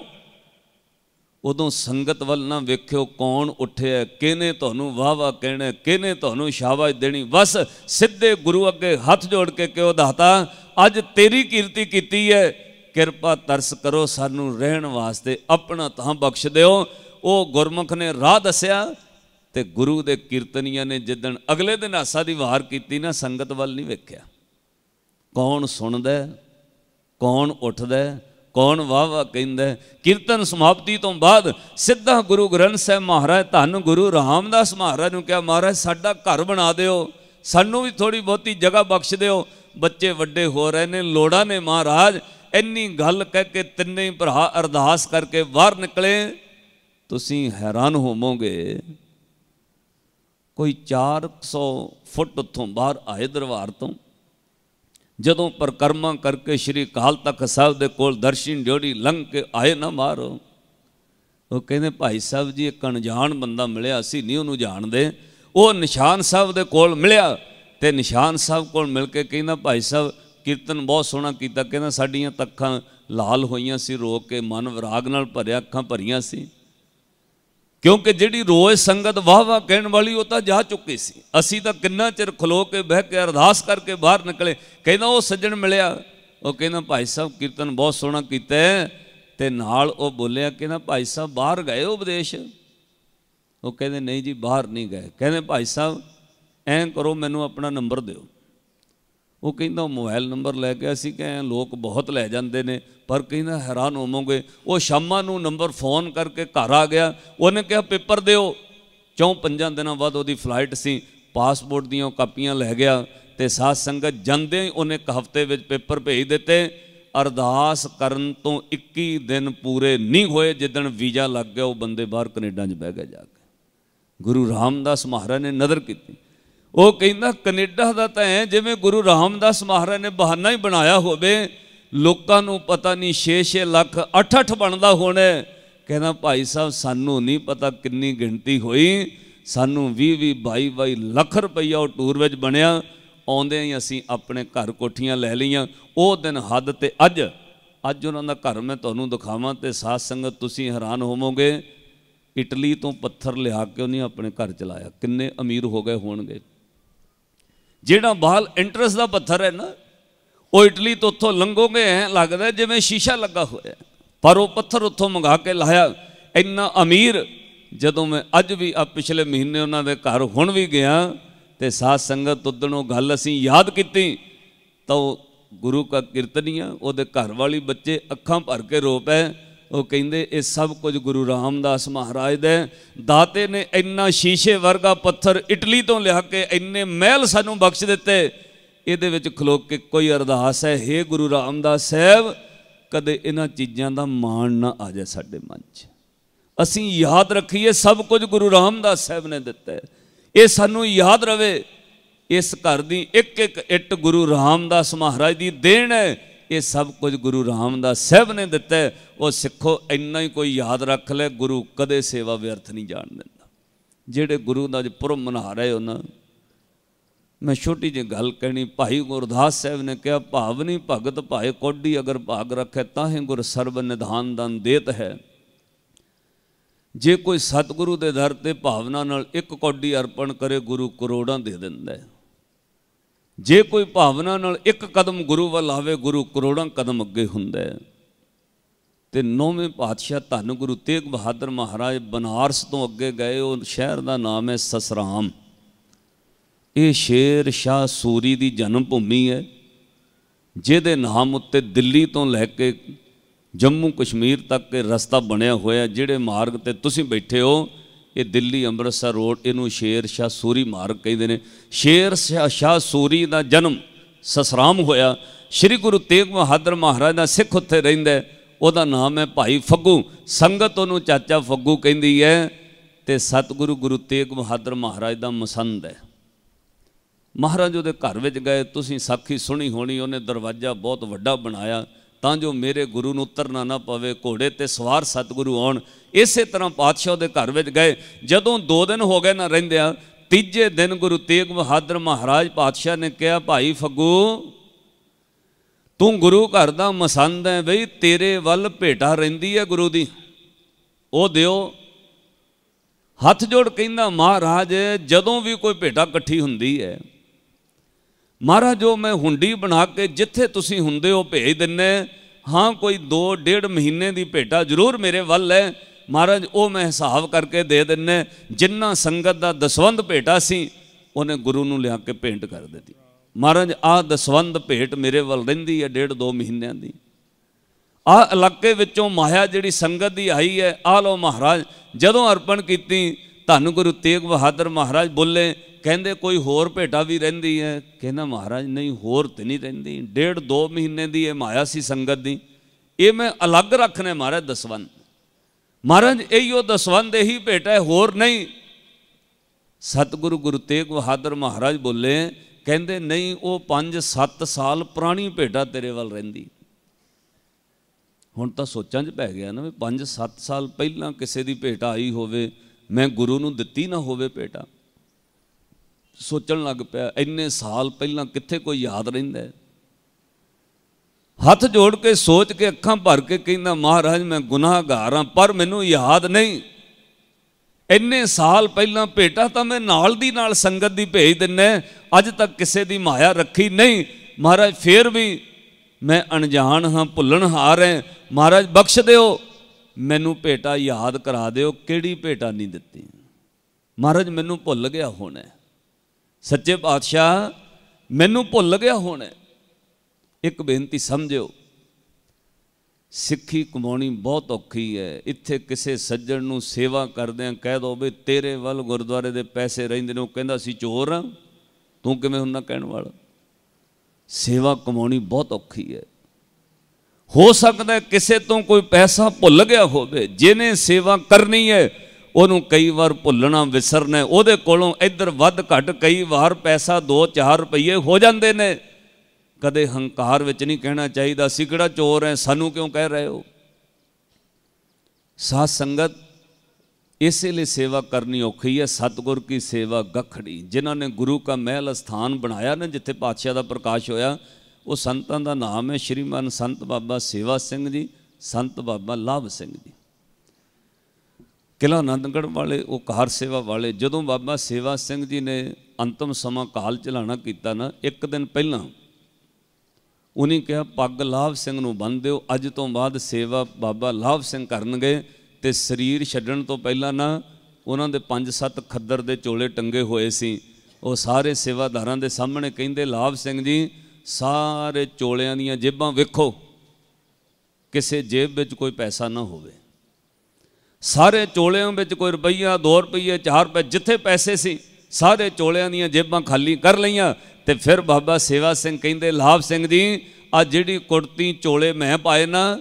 ਉਦੋਂ ਸੰਗਤ ਵੱਲ ਨਾ ਵੇਖਿਓ ਕੌਣ ਉੱਠਿਆ ਕਿਹਨੇ ਤੁਹਾਨੂੰ ਵਾਵਾ ਕਹਿਣਾ ਕਿਹਨੇ ਤੁਹਾਨੂੰ ਸ਼ਾਬਾਸ਼ ਦੇਣੀ ਬਸ ਸਿੱਧੇ ਗੁਰੂ ਅੱਗੇ ਹੱਥ ਜੋੜ ਕੇ ਕਿਉਂ ਦਾਤਾ ਅੱਜ ਤੇਰੀ ਕੀਰਤੀ ਕੀਤੀ ਹੈ ਕਿਰਪਾ ਤਰਸ ਕਰੋ ਸਾਨੂੰ ਰਹਿਣ ਵਾਸਤੇ ਆਪਣਾ ਤਾਂ ਬਖਸ਼ ਦਿਓ ਉਹ ਗੁਰਮੁਖ ਨੇ ਰਾਹ ਦੱਸਿਆ ਤੇ ਗੁਰੂ ਦੇ ਕੀਰਤਨੀਆਂ ਨੇ ਜਿੱਦਣ ਅਗਲੇ ਦਿਨ ਆਸਾ ਦੀ ਵਾਰ ਕੀਤੀ ਨਾ ਸੰਗਤ ਵੱਲ ਨਹੀਂ ਵੇਖਿਆ ਕੌਣ ਸੁਣਦਾ ਕੌਣ ਉੱਠਦਾ ਕੌਣ ਵਾਵਾ ਕਹਿੰਦਾ ਕੀਰਤਨ ਸਮਾਪਤੀ ਤੋਂ ਬਾਅਦ ਸਿੱਧਾ ਗੁਰੂ ਗ੍ਰੰਥ ਸਾਹਿਬ ਮਹਾਰਾਜ ਧੰਨ ਗੁਰੂ ਰਾਮਦਾਸ ਮਹਾਰਾਜ ਨੂੰ ਕਿਹਾ ਮਹਾਰਾਜ ਸਾਡਾ ਘਰ ਬਣਾ ਦਿਓ ਸਾਨੂੰ ਵੀ ਥੋੜੀ ਬਹੁਤੀ ਜਗ੍ਹਾ ਬਖਸ਼ ਦਿਓ ਬੱਚੇ ਵੱਡੇ ਹੋ ਰਹੇ ਨੇ ਲੋੜਾਂ ਨੇ ਮਹਾਰਾਜ ਇੰਨੀ ਗੱਲ ਕਹਿ ਕੇ ਤਿੰਨੇ ਹੀ ਭਰਾ ਅਰਦਾਸ ਕਰਕੇ ਬਾਹਰ ਨਿਕਲੇ ਤੁਸੀਂ ਹੈਰਾਨ ਹੋਵੋਗੇ ਕੋਈ 400 ਫੁੱਟ ਉੱਥੋਂ ਬਾਹਰ ਆਏ ਦਰਬਾਰ ਤੋਂ ਜਦੋਂ ਪ੍ਰਕਰਮਾ ਕਰਕੇ ਸ਼੍ਰੀ ਕਾਲ ਤੱਕ ਸਾਹਿਬ ਦੇ ਕੋਲ ਦਰਸ਼ਨ ਡਿਉੜੀ ਲੰਘ ਕੇ ਆਏ ਨਾ ਮਾਰੋ ਉਹ ਕਹਿੰਦੇ ਭਾਈ ਸਾਹਿਬ ਜੀ ਇੱਕ ਅਣਜਾਣ ਬੰਦਾ ਮਿਲਿਆ ਸੀ ਨਹੀਂ ਉਹਨੂੰ ਜਾਣਦੇ ਉਹ ਨਿਸ਼ਾਨ ਸਾਹਿਬ ਦੇ ਕੋਲ ਮਿਲਿਆ ਤੇ ਨਿਸ਼ਾਨ ਸਾਹਿਬ ਕੋਲ ਮਿਲ ਕੇ ਕਹਿੰਦਾ ਭਾਈ ਸਾਹਿਬ ਕੀਰਤਨ ਬਹੁਤ ਸੋਹਣਾ ਕੀਤਾ ਕਹਿੰਦਾ ਸਾਡੀਆਂ ਤੱਖਾਂ ਲਾਲ ਹੋਈਆਂ ਸੀ ਰੋ ਕੇ ਮਨ ਵਿਰਾਗ ਨਾਲ ਭਰਿਆ ਅੱਖਾਂ ਭਰੀਆਂ ਸੀ ਕਿਉਂਕਿ ਜਿਹੜੀ ਰੋਜ਼ ਸੰਗਤ ਵਾਹ ਵਾਹ ਕਹਿਣ ਵਾਲੀ ਉਹ ਤਾਂ ਜਾ ਚੁੱਕੀ ਸੀ ਅਸੀਂ ਤਾਂ ਕਿੰਨਾ ਚਿਰ ਖਲੋ ਕੇ ਬਹਿ ਕੇ ਅਰਦਾਸ ਕਰਕੇ ਬਾਹਰ ਨਿਕਲੇ ਕਹਿੰਦਾ ਉਹ ਸੱਜਣ ਮਿਲਿਆ ਉਹ ਕਹਿੰਦਾ ਭਾਈ ਸਾਹਿਬ ਕੀਰਤਨ ਬਹੁਤ ਸੋਹਣਾ ਕੀਤਾ ਤੇ ਨਾਲ ਉਹ ਬੋਲਿਆ ਕਹਿੰਦਾ ਭਾਈ ਸਾਹਿਬ ਬਾਹਰ ਗਏ ਉਹ ਵਿਦੇਸ਼ ਉਹ ਕਹਿੰਦੇ ਨਹੀਂ ਜੀ ਬਾਹਰ ਨਹੀਂ ਗਏ ਕਹਿੰਦੇ ਭਾਈ ਸਾਹਿਬ ਐਂ ਕਰੋ ਮੈਨੂੰ ਆਪਣਾ ਨੰਬਰ ਦਿਓ ਉਹ ਕਹਿੰਦਾ ਮੋਬਾਈਲ ਨੰਬਰ ਲੈ ਕੇ ਅਸੀਂ ਕਹੇ ਲੋਕ ਬਹੁਤ ਲੈ ਜਾਂਦੇ ਨੇ ਪਰ ਕਹਿੰਦਾ ਹੈਰਾਨ ਹੋਵੋਗੇ ਉਹ ਸ਼ਾਮਾਂ ਨੂੰ ਨੰਬਰ ਫੋਨ ਕਰਕੇ ਘਰ ਆ ਗਿਆ ਉਹਨੇ ਕਿਹਾ ਪੇਪਰ ਦਿਓ ਚੌ ਪੰਜਾਂ ਦਿਨਾਂ ਬਾਅਦ ਉਹਦੀ ਫਲਾਈਟ ਸੀ ਪਾਸਪੋਰਟ ਦੀਆਂ ਕਾਪੀਆਂ ਲੈ ਗਿਆ ਤੇ ਸਾਧ ਸੰਗਤ ਜਾਂਦੇ ਹੀ ਉਹਨੇ ਇੱਕ ਹਫ਼ਤੇ ਵਿੱਚ ਪੇਪਰ ਭੇਜ ਦਿੱਤੇ ਅਰਦਾਸ ਕਰਨ ਤੋਂ 21 ਦਿਨ ਪੂਰੇ ਨਹੀਂ ਹੋਏ ਜਿੱਦਣ ਵੀਜ਼ਾ ਲੱਗ ਗਿਆ ਉਹ ਬੰਦੇ ਬਾਹਰ ਕੈਨੇਡਾ 'ਚ ਬਹਿ ਗਿਆ ਜਾ ਕੇ ਗੁਰੂ ਰਾਮਦਾਸ ਮਹਾਰਾਜ ਨੇ ਨਜ਼ਰ ਕੀਤੀ ਉਹ ਕਹਿੰਦਾ ਕੈਨੇਡਾ ਦਾ ਤਾਂ ਐ ਜਿਵੇਂ ਗੁਰੂ ਰਾਮਦਾਸ ਮਹਾਰਾਜ ਨੇ ਬਹਾਨਾ ਹੀ ਬਣਾਇਆ ਹੋਵੇ ਲੋਕਾਂ ਨੂੰ ਪਤਾ ਨਹੀਂ 6-6 ਲੱਖ 8-8 ਬਣਦਾ ਹੋਣਾ ਕਹਿੰਦਾ ਭਾਈ ਸਾਹਿਬ ਸਾਨੂੰ ਨਹੀਂ ਪਤਾ ਕਿੰਨੀ ਗਿਣਤੀ ਹੋਈ ਸਾਨੂੰ 20-20 22-22 ਲੱਖ ਰੁਪਈਆ ਉਹ ਟੂਰ ਵਿੱਚ ਬਣਿਆ ਆਉਂਦੇ ਹੀ ਅਸੀਂ ਆਪਣੇ ਘਰ ਕੋਠੀਆਂ ਲੈ ਲਈਆਂ ਉਹ ਦਿਨ ਹੱਦ ਤੇ ਅੱਜ ਅੱਜ ਉਹਨਾਂ ਦਾ ਘਰ ਮੈਂ ਤੁਹਾਨੂੰ ਦਿਖਾਵਾਂ ਤੇ ਸਾਧ ਸੰਗਤ ਤੁਸੀਂ ਹੈਰਾਨ ਹੋਵੋਗੇ ਇਟਲੀ ਤੋਂ ਪੱਥਰ ਲਿਆ ਕੇ ਉਹਨੇ ਆਪਣੇ ਘਰ ਚਲਾਇਆ ਕਿੰਨੇ ਅਮੀਰ ਹੋ ਗਏ ਹੋਣਗੇ ਜਿਹੜਾ ਬਾਲ ਇੰਟਰਸ ਦਾ ਪੱਥਰ ਹੈ ਨਾ ਉਹ ਇਟਲੀ ਤੋਂ ਉੱਥੋਂ ਲੰਘੋਗੇ ਐ ਲੱਗਦਾ ਜਿਵੇਂ ਸ਼ੀਸ਼ਾ ਲੱਗਾ ਹੋਇਆ ਪਰ ਉਹ ਪੱਥਰ ਉੱਥੋਂ ਮੰਗਾ ਕੇ ਲਾਇਆ ਇੰਨਾ ਅਮੀਰ ਜਦੋਂ ਮੈਂ ਅੱਜ ਵੀ ਆ ਪਿਛਲੇ ਮਹੀਨੇ ਉਹਨਾਂ ਦੇ ਘਰ ਹੁਣ ਵੀ ਗਿਆ ਤੇ ਸਾਧ ਸੰਗਤ ਉਹ ਗੱਲ ਅਸੀਂ ਯਾਦ ਕੀਤੀ ਤਾਂ ਗੁਰੂ ਕਾ ਕੀਰਤਨੀਆ ਉਹਦੇ ਘਰ ਵਾਲੀ ਬੱਚੇ ਅੱਖਾਂ ਭਰ ਕੇ ਰੋ ਪਏ ਉਹ ਕਹਿੰਦੇ ਇਹ ਸਭ ਕੁਝ ਗੁਰੂ ਰਾਮਦਾਸ ਮਹਾਰਾਜ ਦਾ ਦਾਤੇ ਨੇ ਇੰਨਾ ਸ਼ੀਸ਼ੇ ਵਰਗਾ ਪੱਥਰ ਇਟਲੀ ਤੋਂ ਲਿਆ ਕੇ ਇੰਨੇ ਮਹਿਲ ਸਾਨੂੰ ਬਖਸ਼ ਦਿੱਤੇ ਇਹਦੇ ਵਿੱਚ ਖਲੋਕ ਕੇ ਕੋਈ ਅਰਦਾਸ ਹੈ हे ਗੁਰੂ ਰਾਮਦਾਸ ਸਾਹਿਬ ਕਦੇ ਇਹਨਾਂ ਚੀਜ਼ਾਂ ਦਾ ਮਾਣ ਨਾ ਆ ਜਾ ਸਾਡੇ ਮਨ 'ਚ ਅਸੀਂ ਯਾਦ ਰੱਖੀਏ ਸਭ ਕੁਝ ਗੁਰੂ ਰਾਮਦਾਸ ਸਾਹਿਬ ਨੇ ਦਿੱਤਾ ਹੈ ਇਹ ਸਾਨੂੰ ਯਾਦ ਰਵੇ ਇਸ ਘਰ ਦੀ ਇੱਕ ਇੱਕ ਇੱਟ ਗੁਰੂ ਰਾਮਦਾਸ ਮਹਾਰਾਜ ਦੀ ਦੇਣ ਹੈ ਇਹ ਸਭ ਕੁਝ ਗੁਰੂ ਰਾਮਦਾਸ ਸਾਹਿਬ ਨੇ ਦਿੱਤਾ ਉਹ ਸਿੱਖੋ ਇੰਨਾ ਹੀ ਕੋਈ ਯਾਦ ਰੱਖ ਲੈ ਗੁਰੂ ਕਦੇ ਸੇਵਾ ਵਿਅਰਥ ਨਹੀਂ ਜਾਣ ਦਿੰਦਾ ਜਿਹੜੇ ਗੁਰੂ ਦਾ ਜੋ ਪੁਰਬ ਮਨਾ ਰਹੇ ਹੋ ਨਾ ਮੈਂ ਛੋਟੀ ਜਿਹੀ ਗੱਲ ਕਹਿਣੀ ਭਾਈ ਗੁਰਦਾਸ ਸਾਹਿਬ ਨੇ ਕਿਹਾ ਭਾਵ ਨਹੀਂ ਭਗਤ ਭਾਏ ਕੋਡੀ ਅਗਰ ਭਾਗ ਰੱਖੇ ਤਾਂ ਹੀ ਗੁਰ ਸਰਬ ਨਿਧਾਨ ਦਨ ਦੇਤ ਹੈ ਜੇ ਕੋਈ ਸਤਿਗੁਰੂ ਦੇ ਦਰ ਤੇ ਭਾਵਨਾ ਨਾਲ ਇੱਕ ਕੋਡੀ ਅਰਪਣ ਕਰੇ ਗੁਰੂ ਕਰੋੜਾਂ ਦੇ ਦਿੰਦਾ ਹੈ ਜੇ ਕੋਈ ਭਾਵਨਾ ਨਾਲ ਇੱਕ ਕਦਮ ਗੁਰੂ ਵੱਲ ਆਵੇ ਗੁਰੂ ਕਰੋੜਾਂ ਕਦਮ ਅੱਗੇ ਹੁੰਦਾ ਹੈ ਤੇ ਨੌਵੇਂ ਪਾਤਸ਼ਾਹ ਧੰਨ ਗੁਰੂ ਤੇਗ ਬਹਾਦਰ ਮਹਾਰਾਜ ਬਨਾਰਸ ਤੋਂ ਅੱਗੇ ਗਏ ਉਹ ਸ਼ਹਿਰ ਦਾ ਨਾਮ ਹੈ ਸਸਰਾਮ ਇਹ ਸ਼ੇਰ ਸ਼ਾਹ ਸੂਰੀ ਦੀ ਜਨਮ ਭੂਮੀ ਹੈ ਜਿਹਦੇ ਨਾਮ ਉੱਤੇ ਦਿੱਲੀ ਤੋਂ ਲੈ ਕੇ ਜੰਮੂ ਕਸ਼ਮੀਰ ਤੱਕ ਇਹ ਰਸਤਾ ਬਣਿਆ ਹੋਇਆ ਜਿਹੜੇ ਮਾਰਗ ਤੇ ਤੁਸੀਂ ਬੈਠੇ ਹੋ ਇਹ ਦਿੱਲੀ ਅੰਮ੍ਰਿਤਸਰ ਰੋਡ ਇਹਨੂੰ ਸ਼ੇਰ ਸ਼ਾਹ ਸੂਰੀ ਮਾਰਗ ਕਹਿੰਦੇ ਨੇ ਸ਼ੇਰ ਸ਼ਾਹ ਸੂਰੀ ਦਾ ਜਨਮ ਸਸਰਾਮ ਹੋਇਆ ਸ੍ਰੀ ਗੁਰੂ ਤੇਗ ਬਹਾਦਰ ਮਹਾਰਾਜ ਦਾ ਸਿੱਖ ਉੱਥੇ ਰਹਿੰਦਾ ਉਹਦਾ ਨਾਮ ਹੈ ਭਾਈ ਫੱਗੂ ਸੰਗਤ ਉਹਨੂੰ ਚਾਚਾ ਫੱਗੂ ਕਹਿੰਦੀ ਹੈ ਤੇ ਸਤਿਗੁਰੂ ਗੁਰੂ ਤੇਗ ਬਹਾਦਰ ਮਹਾਰਾਜ ਦਾ ਮਸੰਦ ਹੈ ਮਹਾਰਾਜ ਉਹਦੇ ਘਰ ਵਿੱਚ ਗਏ ਤੁਸੀਂ ਸਾਖੀ ਸੁਣੀ ਹੋਣੀ ਉਹਨੇ ਦਰਵਾਜ਼ਾ ਬਹੁਤ ਵੱਡਾ ਬਣਾਇਆ ਤਾਂ ਜੋ ਮੇਰੇ ਗੁਰੂ ਨੂੰ ਉਤਰਨਾ ਨਾ ਪਵੇ ਘੋੜੇ ਤੇ ਸਵਾਰ ਸਤਿਗੁਰੂ ਆਉਣ ਇਸੇ ਤਰ੍ਹਾਂ ਪਾਤਸ਼ਾਹ ਦੇ ਘਰ ਵਿੱਚ ਗਏ ਜਦੋਂ 2 ਦਿਨ ਹੋ ਗਏ ਨਾ ਰਹਿੰਦਿਆਂ ਤੀਜੇ ਦਿਨ ਗੁਰੂ ਤੇਗ ਬਹਾਦਰ ਮਹਾਰਾਜ ਪਾਤਸ਼ਾਹ ਨੇ ਕਿਹਾ ਭਾਈ ਫੱਗੂ ਤੂੰ ਗੁਰੂ ਘਰ ਦਾ ਮਸੰਦ ਹੈ ਬਈ ਤੇਰੇ ਵੱਲ ਭੇਟਾ ਰਹਿੰਦੀ ਹੈ ਗੁਰੂ ਦੀ ਉਹ ਦਿਓ ਹੱਥ ਜੋੜ ਕਹਿੰਦਾ ਮਹਾਰਾਜ ਜਦੋਂ ਵੀ ਕੋਈ ਭੇਟਾ ਇਕੱਠੀ ਹੁੰਦੀ ਹੈ ਮਹਾਰਾਜ ਉਹ ਮੈਂ ਹੁੰਡੀ ਬਣਾ ਕੇ ਜਿੱਥੇ ਤੁਸੀਂ ਹੁੰਦੇ ਹੋ ਭੇਜ ਦਿੰਨੇ ਹਾਂ ਕੋਈ 2 1.5 ਮਹੀਨੇ ਦੀ ਭੇਟਾ ਜ਼ਰੂਰ ਮੇਰੇ ਵੱਲ ਹੈ ਮਹਾਰਾਜ ਉਹ ਮੈਂ ਹਿਸਾਬ ਕਰਕੇ ਦੇ ਦਿੰਨੇ ਜਿੰਨਾ ਸੰਗਤ ਦਾ ਦਸਵੰਦ ਭੇਟਾ ਸੀ ਉਹਨੇ ਗੁਰੂ ਨੂੰ ਲਿਆ ਕੇ ਭੇਂਟ ਕਰ ਦਿੱਤੀ ਮਹਾਰਾਜ ਆ ਦਸਵੰਦ ਭੇਟ ਮੇਰੇ ਵੱਲ ਰਹਿੰਦੀ ਹੈ 1.5 2 ਮਹੀਨਿਆਂ ਦੀ ਆ ਇਲਾਕੇ ਵਿੱਚੋਂ ਮਾਇਆ ਜਿਹੜੀ ਸੰਗਤ ਦੀ ਆਈ ਹੈ ਆ ਲੋ ਮਹਾਰਾਜ ਜਦੋਂ ਅਰਪਣ ਕੀਤੀ ਧੰਨ ਗੁਰੂ ਤੇਗ ਬਹਾਦਰ ਮਹਾਰਾਜ ਬੋਲੇ ਕਹਿੰਦੇ ਕੋਈ ਹੋਰ ਭੇਟਾ ਵੀ ਰਹਿੰਦੀ ਹੈ ਕਹਿੰਦਾ ਮਹਾਰਾਜ ਨਹੀਂ ਹੋਰ ਤੇ ਨਹੀਂ ਰਹਿੰਦੀ ਡੇਢ ਦੋ ਮਹੀਨੇ ਦੀ ਇਹ ਮਾਇਆ ਸੀ ਸੰਗਤ ਦੀ ਇਹ ਮੈਂ ਅਲੱਗ ਰੱਖਣਾ ਮਹਾਰਾਜ ਦਸਵੰਦ ਮਹਾਰਾਜ ਇਹੋ ਦਸਵੰਦ ਇਹੀ ਭੇਟਾ ਹੈ ਹੋਰ ਨਹੀਂ ਸਤਿਗੁਰੂ ਗੁਰੂ ਤੇਗ ਬਹਾਦਰ ਮਹਾਰਾਜ ਬੋਲੇ ਕਹਿੰਦੇ ਨਹੀਂ ਉਹ 5-7 ਸਾਲ ਪੁਰਾਣੀ ਭੇਟਾ ਤੇਰੇ ਵੱਲ ਰਹਿੰਦੀ ਹੁਣ ਤਾਂ ਸੋਚਾਂ 'ਚ ਪੈ ਗਿਆ ਨਾ ਵੀ 5-7 ਸਾਲ ਪਹਿਲਾਂ ਕਿਸੇ ਦੀ ਭੇਟਾ ਆਈ ਹੋਵੇ ਮੈਂ ਗੁਰੂ ਨੂੰ ਦਿੱਤੀ ਨਾ ਹੋਵੇ ਬੇਟਾ ਸੋਚਣ ਲੱਗ ਪਿਆ ਇੰਨੇ ਸਾਲ ਪਹਿਲਾਂ ਕਿੱਥੇ ਕੋਈ ਯਾਦ ਰਹਿੰਦਾ ਹੱਥ ਜੋੜ ਕੇ ਸੋਚ ਕੇ ਅੱਖਾਂ ਭਰ ਕੇ ਕਹਿੰਦਾ ਮਹਾਰਾਜ ਮੈਂ ਗੁਨਾਹਗਾਰ ਹਾਂ ਪਰ ਮੈਨੂੰ ਯਾਦ ਨਹੀਂ ਇੰਨੇ ਸਾਲ ਪਹਿਲਾਂ ਭੇਟਾ ਤਾਂ ਮੈਂ ਨਾਲ ਦੀ ਨਾਲ ਸੰਗਤ ਦੀ ਭੇਜ ਦਿੰਨੇ ਅੱਜ ਤੱਕ ਕਿਸੇ ਦੀ ਮਾਇਆ ਰੱਖੀ ਨਹੀਂ ਮਹਾਰਾਜ ਫੇਰ ਵੀ ਮੈਂ ਅਣਜਾਣ ਹਾਂ ਭੁੱਲਣ ਹਾਰ ਹਾਂ ਮਹਾਰਾਜ ਬਖਸ਼ ਦਿਓ ਮੈਨੂੰ ਭੇਟਾ ਯਾਦ ਕਰਾ ਦਿਓ ਕਿਹੜੀ ਭੇਟਾ ਨਹੀਂ ਦਿੱਤੀ ਮਹਾਰਾਜ ਮੈਨੂੰ ਭੁੱਲ ਗਿਆ ਹੋਣਾ ਸੱਚੇ ਪਾਤਸ਼ਾਹ ਮੈਨੂੰ ਭੁੱਲ ਗਿਆ ਹੋਣਾ ਇੱਕ ਬੇਨਤੀ ਸਮਝਿਓ ਸਿੱਖੀ ਕਮਾਉਣੀ ਬਹੁਤ ਔਖੀ ਹੈ ਇੱਥੇ ਕਿਸੇ ਸੱਜਣ ਨੂੰ ਸੇਵਾ ਕਰਦਿਆਂ ਕਹਿ ਦੋ ਵੀ ਤੇਰੇ ਵੱਲ ਗੁਰਦੁਆਰੇ ਦੇ ਪੈਸੇ ਰਹਿੰਦੇ ਨੇ ਉਹ ਕਹਿੰਦਾ ਸੀ ਚੋਰ ਤੂੰ ਕਿਵੇਂ ਹੁੰਨਾ ਕਹਿਣ ਵਾਲਾ ਸੇਵਾ ਕਮਾਉਣੀ ਬਹੁਤ ਔਖੀ ਹੈ ਹੋ ਸਕਦਾ ਕਿਸੇ ਤੋਂ ਕੋਈ ਪੈਸਾ ਭੁੱਲ ਗਿਆ ਹੋਵੇ ਜਿਹਨੇ ਸੇਵਾ ਕਰਨੀ ਹੈ ਉਹਨੂੰ ਕਈ ਵਾਰ ਭੁੱਲਣਾ ਵਿਸਰਨਾ ਉਹਦੇ ਕੋਲੋਂ ਇੱਧਰ ਵੱਧ ਘੱਟ ਕਈ ਵਾਰ ਪੈਸਾ 2-4 ਰੁਪਏ ਹੋ ਜਾਂਦੇ ਨੇ ਕਦੇ ਹੰਕਾਰ ਵਿੱਚ ਨਹੀਂ ਕਹਿਣਾ ਚਾਹੀਦਾ ਅਸੀਂ ਕਿਹੜਾ ਚੋਰ ਐ ਸਾਨੂੰ ਕਿਉਂ ਕਹਿ ਰਹੇ ਹੋ ਸਾਧ ਸੰਗਤ ਇਸੇ ਲਈ ਸੇਵਾ ਕਰਨੀ ਔਖੀ ਹੈ ਸਤਗੁਰ ਕੀ ਸੇਵਾ ਗਖੜੀ ਜਿਨ੍ਹਾਂ ਨੇ ਗੁਰੂ ਕਾ ਮਹਿਲ ਸਥਾਨ ਬਣਾਇਆ ਨਾ ਜਿੱਥੇ ਪਾਤਸ਼ਾਹ ਦਾ ਪ੍ਰਕਾਸ਼ ਹੋਇਆ ਉਹ ਸੰਤਾਂ ਦਾ ਨਾਮ ਹੈ ਸ਼੍ਰੀਮਾਨ ਸੰਤ ਬਾਬਾ ਸੇਵਾ ਸਿੰਘ ਜੀ ਸੰਤ ਬਾਬਾ ਲਾਭ ਸਿੰਘ ਜੀ ਕਿਲਾ ਆਨੰਦਗੜ੍ਹ ਵਾਲੇ ਉਹ ਘਰ ਸੇਵਾ ਵਾਲੇ ਜਦੋਂ ਬਾਬਾ ਸੇਵਾ ਸਿੰਘ ਜੀ ਨੇ ਅੰਤਮ ਸਮਾਂ ਕਾਲ ਚਲਾਣਾ ਕੀਤਾ ਨਾ ਇੱਕ ਦਿਨ ਪਹਿਲਾਂ ਉਹਨੇ ਕਿਹਾ ਪੱਗ ਲਾਭ ਸਿੰਘ ਨੂੰ ਬੰਨ ਦਿਓ ਅੱਜ ਤੋਂ ਬਾਅਦ ਸੇਵਾ ਬਾਬਾ ਲਾਭ ਸਿੰਘ ਕਰਨਗੇ ਤੇ ਸਰੀਰ ਛੱਡਣ ਤੋਂ ਪਹਿਲਾਂ ਨਾ ਉਹਨਾਂ ਦੇ 5-7 ਖੱਦਰ ਦੇ ਚੋਲੇ ਟੰਗੇ ਹੋਏ ਸੀ ਉਹ ਸਾਰੇ ਸੇਵਾਦਾਰਾਂ ਦੇ ਸਾਹਮਣੇ ਕਹਿੰਦੇ ਲਾਭ ਸਿੰਘ ਜੀ ਸਾਰੇ ਚੋਲਿਆਂ ਦੀਆਂ ਜੇਬਾਂ ਵੇਖੋ ਕਿਸੇ ਜੇਬ ਵਿੱਚ ਕੋਈ ਪੈਸਾ ਨਾ ਹੋਵੇ ਸਾਰੇ ਚੋਲਿਆਂ ਵਿੱਚ ਕੋਈ ਰੁਪਈਆ 2 ਰੁਪਈਏ 4 ਰੁਪਏ ਜਿੱਥੇ ਪੈਸੇ ਸੀ ਸਾਰੇ ਚੋਲਿਆਂ ਦੀਆਂ ਜੇਬਾਂ ਖਾਲੀ ਕਰ ਲਈਆਂ ਤੇ ਫਿਰ ਬਾਬਾ ਸੇਵਾ ਸਿੰਘ ਕਹਿੰਦੇ ਲਾਭ ਸਿੰਘ ਜੀ ਆ ਜਿਹੜੀ ਕੁੜਤੀ ਚੋਲੇ ਮੈਂ ਪਾਏ ਨਾ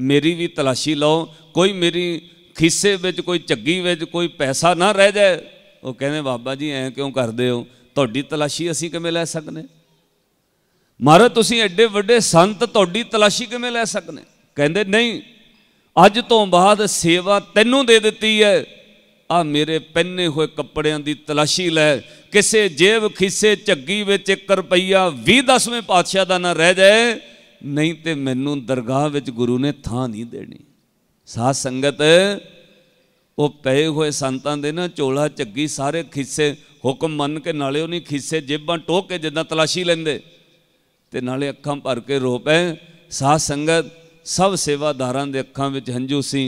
ਮੇਰੀ ਵੀ ਤਲਾਸ਼ੀ ਲਓ ਕੋਈ ਮੇਰੀ ਖੀਸੇ ਵਿੱਚ ਕੋਈ ਝੱਗੀ ਵਿੱਚ ਕੋਈ ਪੈਸਾ ਨਾ ਰਹਿ ਜਾਏ ਉਹ ਕਹਿੰਦੇ ਬਾਬਾ ਜੀ ਐਂ ਕਿਉਂ ਕਰਦੇ ਹੋ ਤੁਹਾਡੀ ਤਲਾਸ਼ੀ ਅਸੀਂ ਕਿਵੇਂ ਲੈ ਸਕਨੇ ਮਹਾਰਾਜ ਤੁਸੀਂ ਐਡੇ ਵੱਡੇ ਸੰਤ ਤੁਹਾਡੀ ਤਲਾਸ਼ੀ ਕਿਵੇਂ ਲੈ ਸਕਨੇ ਕਹਿੰਦੇ ਨਹੀਂ ਅੱਜ ਤੋਂ ਬਾਅਦ ਸੇਵਾ ਤੈਨੂੰ ਦੇ ਦਿੱਤੀ ਹੈ ਆ ਮੇਰੇ ਪਹਿਨੇ ਹੋਏ ਕੱਪੜਿਆਂ ਦੀ ਤਲਾਸ਼ੀ ਲੈ ਕਿਸੇ ਜੇਬ ਖਿੱਸੇ ਝੱਗੀ ਵਿੱਚ 1 ਰੁਪਈਆ 20 ਦਸਵੇਂ ਪਾਤਸ਼ਾਹ ਦਾ ਨਾ ਰਹਿ ਜਾਏ ਨਹੀਂ ਤੇ ਮੈਨੂੰ ਦਰਗਾਹ ਵਿੱਚ ਗੁਰੂ ਨੇ ਥਾਂ ਨਹੀਂ ਦੇਣੀ ਸਾਧ ਸੰਗਤ ਉਹ ਪਏ ਹੋਏ ਸੰਤਾਂ ਦੇ ਨਾ ਚੋਲਾ ਝੱਗੀ ਸਾਰੇ ਖਿੱਸੇ ਹੁਕਮ ਮੰਨ ਕੇ ਨਾਲੇ ਉਹ ਨਹੀਂ ਖਿੱਸੇ ਜੇਬਾਂ ਟੋਕ ਕੇ ਜਿੱਦਾਂ ਤਲਾਸ਼ੀ ਲੈਂਦੇ ਤੇ ਨਾਲੇ ਅੱਖਾਂ ਭਰ ਕੇ ਰੋ ਪਏ ਸਾਧ ਸੰਗਤ ਸਭ ਸੇਵਾਦਾਰਾਂ ਦੇ ਅੱਖਾਂ ਵਿੱਚ ਹੰਝੂ ਸੀ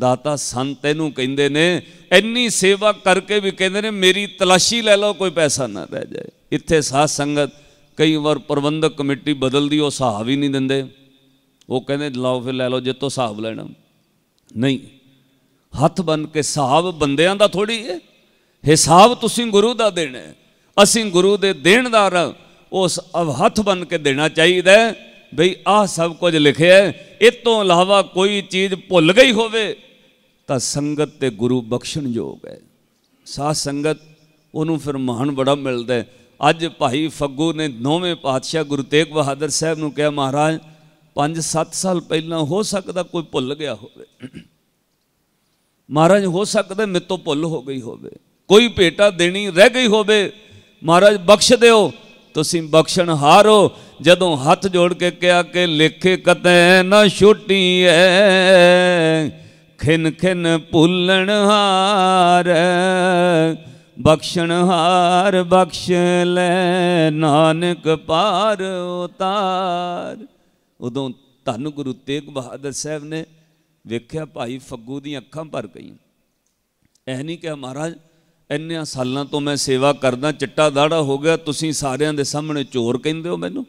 ਦਾਤਾ ਸੰਤ ਇਹਨੂੰ ਕਹਿੰਦੇ ਨੇ ਇੰਨੀ ਸੇਵਾ ਕਰਕੇ ਵੀ ਕਹਿੰਦੇ ਨੇ ਮੇਰੀ ਤਲਾਸ਼ੀ ਲੈ ਲਓ ਕੋਈ ਪੈਸਾ ਨਾ ਰਹਿ ਜਾਏ ਇੱਥੇ ਸਾਧ ਸੰਗਤ ਕਈ ਵਾਰ ਪ੍ਰਬੰਧਕ ਕਮੇਟੀ ਬਦਲਦੀ ਉਹ ਹਿਸਾਬ ਹੀ ਨਹੀਂ ਦਿੰਦੇ ਉਹ ਕਹਿੰਦੇ ਲਓ ਫਿਰ ਲੈ ਲਓ ਜਿੱਤੋਂ ਹਿਸਾਬ ਲੈਣਾ ਨਹੀਂ ਹੱਥ ਬੰਨ ਕੇ ਹਿਸਾਬ ਬੰਦਿਆਂ ਦਾ ਥੋੜੀ ਹੈ ਹਿਸਾਬ ਤੁਸੀਂ ਗੁਰੂ ਦਾ ਦੇਣਾ ਅਸੀਂ ਗੁਰੂ ਦੇ ਦੇਣਦਾਰ ਹਾਂ ਉਸ ਹੱਥ ਬਣ ਕੇ ਦੇਣਾ ਚਾਹੀਦਾ ਬਈ ਆਹ ਸਭ ਕੁਝ ਲਿਖਿਆ ਇਸ ਤੋਂ ਇਲਾਵਾ ਕੋਈ ਚੀਜ਼ ਭੁੱਲ ਗਈ ਹੋਵੇ ਤਾਂ ਸੰਗਤ ਤੇ ਗੁਰੂ ਬਖਸ਼ਣ ਯੋਗ ਹੈ ਸਾਧ ਸੰਗਤ ਉਹਨੂੰ ਫਿਰ ਮਾਣ ਬੜਾ ਮਿਲਦਾ ਹੈ ਅੱਜ ਭਾਈ ਫੱਗੂ ਨੇ ਨੌਵੇਂ ਪਾਤਸ਼ਾਹ ਗੁਰੂ ਤੇਗ ਬਹਾਦਰ ਸਾਹਿਬ ਨੂੰ ਕਿਹਾ ਮਹਾਰਾਜ 5-7 ਸਾਲ ਪਹਿਲਾਂ ਹੋ ਸਕਦਾ ਕੋਈ ਭੁੱਲ ਗਿਆ ਹੋਵੇ ਮਹਾਰਾਜ ਹੋ ਸਕਦਾ ਮੇਤੋਂ ਭੁੱਲ ਹੋ ਗਈ ਹੋਵੇ ਕੋਈ ਭੇਟਾ ਦੇਣੀ ਰਹਿ ਗਈ ਹੋਵੇ ਮਹਾਰਾਜ ਬਖਸ਼ ਦਿਓ ਤੁਸੀਂ ਬਖਸ਼ਣ ਹਾਰੋ ਜਦੋਂ ਹੱਥ ਜੋੜ ਕੇ ਕਿਹਾ ਕਿ ਲੇਖੇ ਕਤੈ ਨਾ ਛੁੱਟੀ ਐ ਖਿਨ ਖਿਨ ਭੁੱਲਣ ਹਾਰ ਬਖਸ਼ਣ ਹਾਰ ਬਖਸ਼ ਲੈ ਨਾਨਕ ਪਾਰ ਉਤਾਰ ਉਦੋਂ ਧੰਨ ਗੁਰੂ ਤੇਗ ਬਹਾਦਰ ਸਾਹਿਬ ਨੇ ਵੇਖਿਆ ਭਾਈ ਫੱਗੂ ਦੀਆਂ ਅੱਖਾਂ ਭਰ ਗਈਆਂ ਐ ਨਹੀਂ ਕਿ ਮਹਾਰਾਜ ਇੰਨਿਆਂ ਸਾਲਾਂ ਤੋਂ ਮੈਂ ਸੇਵਾ ਕਰਦਾ ਚਿੱਟਾ ਦਾੜਾ ਹੋ ਗਿਆ ਤੁਸੀਂ ਸਾਰਿਆਂ ਦੇ ਸਾਹਮਣੇ ਚੋਰ ਕਹਿੰਦੇ ਹੋ ਮੈਨੂੰ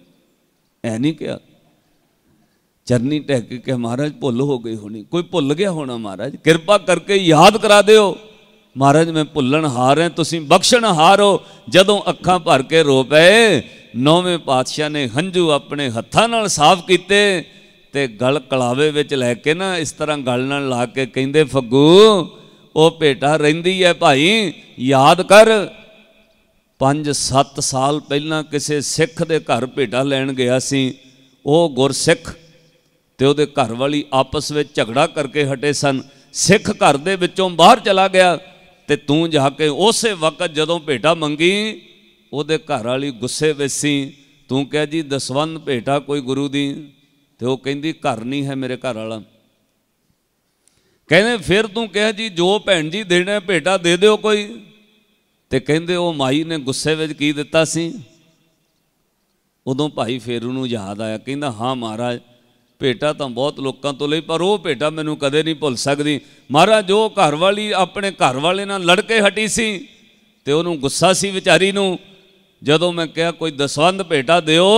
ਐ ਨਹੀਂ ਕਿਹਾ ਚਰਨੀ ਟਹਿ ਕੇ ਕਿ ਮਹਾਰਾਜ ਭੁੱਲ ਹੋ ਗਈ ਹੋਣੀ ਕੋਈ ਭੁੱਲ ਗਿਆ ਹੋਣਾ ਮਹਾਰਾਜ ਕਿਰਪਾ ਕਰਕੇ ਯਾਦ ਕਰਾ ਦਿਓ ਮਹਾਰਾਜ ਮੈਂ ਭੁੱਲਣ ਹਾਰ ਹਾਂ ਤੁਸੀਂ ਬਖਸ਼ਣ ਹਾਰੋ ਜਦੋਂ ਅੱਖਾਂ ਭਰ ਕੇ ਰੋ ਪਏ ਨੌਵੇਂ ਪਾਤਸ਼ਾਹ ਨੇ ਹੰਝੂ ਆਪਣੇ ਹੱਥਾਂ ਨਾਲ ਸਾਫ਼ ਕੀਤੇ ਤੇ ਗਲ ਕਲਾਵੇ ਵਿੱਚ ਲੈ ਕੇ ਨਾ ਇਸ ਤਰ੍ਹਾਂ ਗਲ ਨਾਲ ਲਾ ਕੇ ਕਹਿੰਦੇ ਫੱਗੂ ਉਹ ਭੇਟਾ ਰਹਿੰਦੀ ਹੈ ਭਾਈ ਯਾਦ ਕਰ 5-7 ਸਾਲ ਪਹਿਲਾਂ ਕਿਸੇ ਸਿੱਖ ਦੇ ਘਰ ਭੇਟਾ ਲੈਣ ਗਿਆ ਸੀ ਉਹ ਗੁਰਸਿੱਖ ਤੇ ਉਹਦੇ ਘਰ ਵਾਲੀ ਆਪਸ ਵਿੱਚ ਝਗੜਾ ਕਰਕੇ ਹਟੇ ਸਨ ਸਿੱਖ ਘਰ ਦੇ ਵਿੱਚੋਂ ਬਾਹਰ ਚਲਾ ਗਿਆ ਤੇ ਤੂੰ ਜਾ ਕੇ ਉਸੇ ਵਕਤ ਜਦੋਂ ਭੇਟਾ ਮੰਗੀ ਉਹਦੇ ਘਰ ਵਾਲੀ ਗੁੱਸੇ ਵਿੱਚ ਸੀ ਤੂੰ ਕਹਿ ਜੀ ਦਸਵੰਦ ਭੇਟਾ ਕੋਈ ਗੁਰੂ ਦੀ ਤੇ ਉਹ ਕਹਿੰਦੀ ਘਰ ਨਹੀਂ ਹੈ ਮੇਰੇ ਘਰ ਵਾਲਾ ਕਹਿੰਦੇ ਫਿਰ ਤੂੰ ਕਹਿ ਜੀ ਜੋ ਭੈਣ ਜੀ ਦੇਣਾ ਭੇਟਾ ਦੇ ਦਿਓ ਕੋਈ ਤੇ ਕਹਿੰਦੇ ਉਹ ਮਾਈ ਨੇ ਗੁੱਸੇ ਵਿੱਚ ਕੀ ਦਿੱਤਾ ਸੀ ਉਦੋਂ ਭਾਈ ਫੇਰੂ ਨੂੰ ਯਾਦ ਆਇਆ ਕਹਿੰਦਾ ਹਾਂ ਮਹਾਰਾਜ ਭੇਟਾ ਤਾਂ ਬਹੁਤ ਲੋਕਾਂ ਤੋਂ ਲਈ ਪਰ ਉਹ ਭੇਟਾ ਮੈਨੂੰ ਕਦੇ ਨਹੀਂ ਭੁੱਲ ਸਕਦੀ ਮਹਾਰਾਜ ਉਹ ਘਰ ਵਾਲੀ ਆਪਣੇ ਘਰ ਵਾਲੇ ਨਾਲ ਲੜ ਕੇ ਹਟੀ ਸੀ ਤੇ ਉਹਨੂੰ ਗੁੱਸਾ ਸੀ ਵਿਚਾਰੀ ਨੂੰ ਜਦੋਂ ਮੈਂ ਕਿਹਾ ਕੋਈ ਦਸਵੰਦ ਭੇਟਾ ਦਿਓ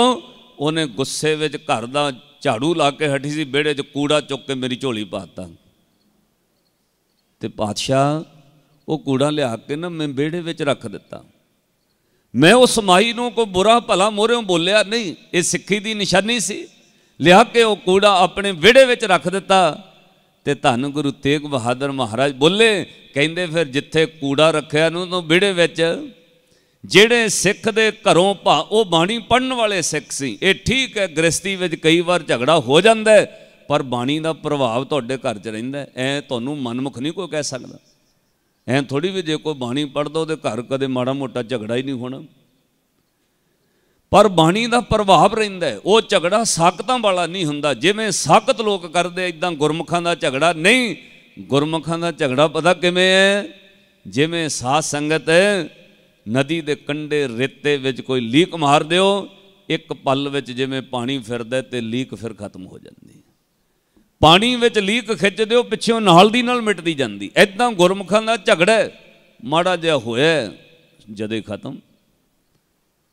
ਉਹਨੇ ਗੁੱਸੇ ਵਿੱਚ ਘਰ ਦਾ ਝਾੜੂ ਲਾ ਕੇ ਹਟੀ ਸੀ ਬੇੜੇ 'ਚ ਕੂੜਾ ਚੁੱਕ ਕੇ ਮੇਰੀ ਝੋਲੀ ਪਾਤਾ ਤੇ ਪਾਤਸ਼ਾਹ ਉਹ ਕੂੜਾ ਲਿਆ ਕੇ ਨਾ ਮੈਂ ਵਿਹੜੇ ਵਿੱਚ ਰੱਖ ਦਿੱਤਾ ਮੈਂ ਉਸ ਮਾਈ ਨੂੰ ਕੋ ਬੁਰਾ ਭਲਾ ਮੋਹਰੇੋਂ ਬੋਲਿਆ ਨਹੀਂ ਇਹ ਸਿੱਖੀ ਦੀ ਨਿਸ਼ਾਨੀ ਸੀ ਲਿਆ ਕੇ ਉਹ ਕੂੜਾ ਆਪਣੇ ਵਿਹੜੇ ਵਿੱਚ ਰੱਖ ਦਿੱਤਾ ਤੇ ਧੰਨ ਗੁਰੂ ਤੇਗ ਬਹਾਦਰ ਮਹਾਰਾਜ ਬੋਲੇ ਕਹਿੰਦੇ ਫਿਰ ਜਿੱਥੇ ਕੂੜਾ ਰੱਖਿਆ ਨੂੰ ਤੋਂ ਵਿਹੜੇ ਵਿੱਚ ਜਿਹੜੇ ਸਿੱਖ ਦੇ ਘਰੋਂ ਭਾ ਉਹ ਬਾਣੀ ਪੜਨ ਵਾਲੇ ਸਿੱਖ ਸੀ ਇਹ ਠੀਕ ਹੈ ਗ੍ਰਸਤੀ ਵਿੱਚ ਕਈ ਵਾਰ ਝਗੜਾ ਹੋ ਜਾਂਦਾ ਹੈ ਪਰ ਬਾਣੀ ਦਾ ਪ੍ਰਭਾਵ ਤੁਹਾਡੇ ਘਰ 'ਚ ਰਹਿੰਦਾ ਐ ਤੁਹਾਨੂੰ ਮਨਮੁਖ ਨਹੀਂ ਕੋਈ ਕਹਿ ਸਕਦਾ ਐ ਥੋੜੀ ਵੀ ਜੇ ਕੋਈ ਬਾਣੀ ਪੜਦਾ ਉਹਦੇ ਘਰ ਕਦੇ ਮਾੜਾ ਮੋਟਾ ਝਗੜਾ ਹੀ ਨਹੀਂ ਹੋਣਾ ਪਰ ਬਾਣੀ ਦਾ ਪ੍ਰਭਾਵ ਰਹਿੰਦਾ ਉਹ ਝਗੜਾ ਸਾਕਤਾਂ ਵਾਲਾ ਨਹੀਂ ਹੁੰਦਾ ਜਿਵੇਂ ਸਾਕਤ ਲੋਕ ਕਰਦੇ ਇਦਾਂ ਗੁਰਮੁਖਾਂ ਦਾ ਝਗੜਾ ਨਹੀਂ ਗੁਰਮੁਖਾਂ ਦਾ ਝਗੜਾ ਪਤਾ ਕਿਵੇਂ ਹੈ ਜਿਵੇਂ ਸਾਧ ਸੰਗਤ ਨਦੀ ਦੇ ਕੰਡੇ ਰੇਤੇ ਵਿੱਚ ਕੋਈ ਲੀਕ ਮਾਰ ਦਿਓ ਇੱਕ ਪਲ ਵਿੱਚ ਜਿਵੇਂ ਪਾਣੀ ਫਿਰਦਾ ਤੇ ਲੀਕ ਫਿਰ ਖਤਮ ਹੋ ਜਾਂਦੀ ਪਾਣੀ ਵਿੱਚ ਲੀਕ ਖਿੱਚਦੇ ਹੋ ਪਿੱਛੋਂ ਨਾਲ ਦੀ ਨਾਲ ਮਿਟਦੀ ਜਾਂਦੀ ਐਦਾਂ ਗੁਰਮਖਾਂ ਦਾ ਝਗੜਾ ਮਾੜਾ ਜਿਹਾ ਹੋਇਆ ਜਦੇ ਖਤਮ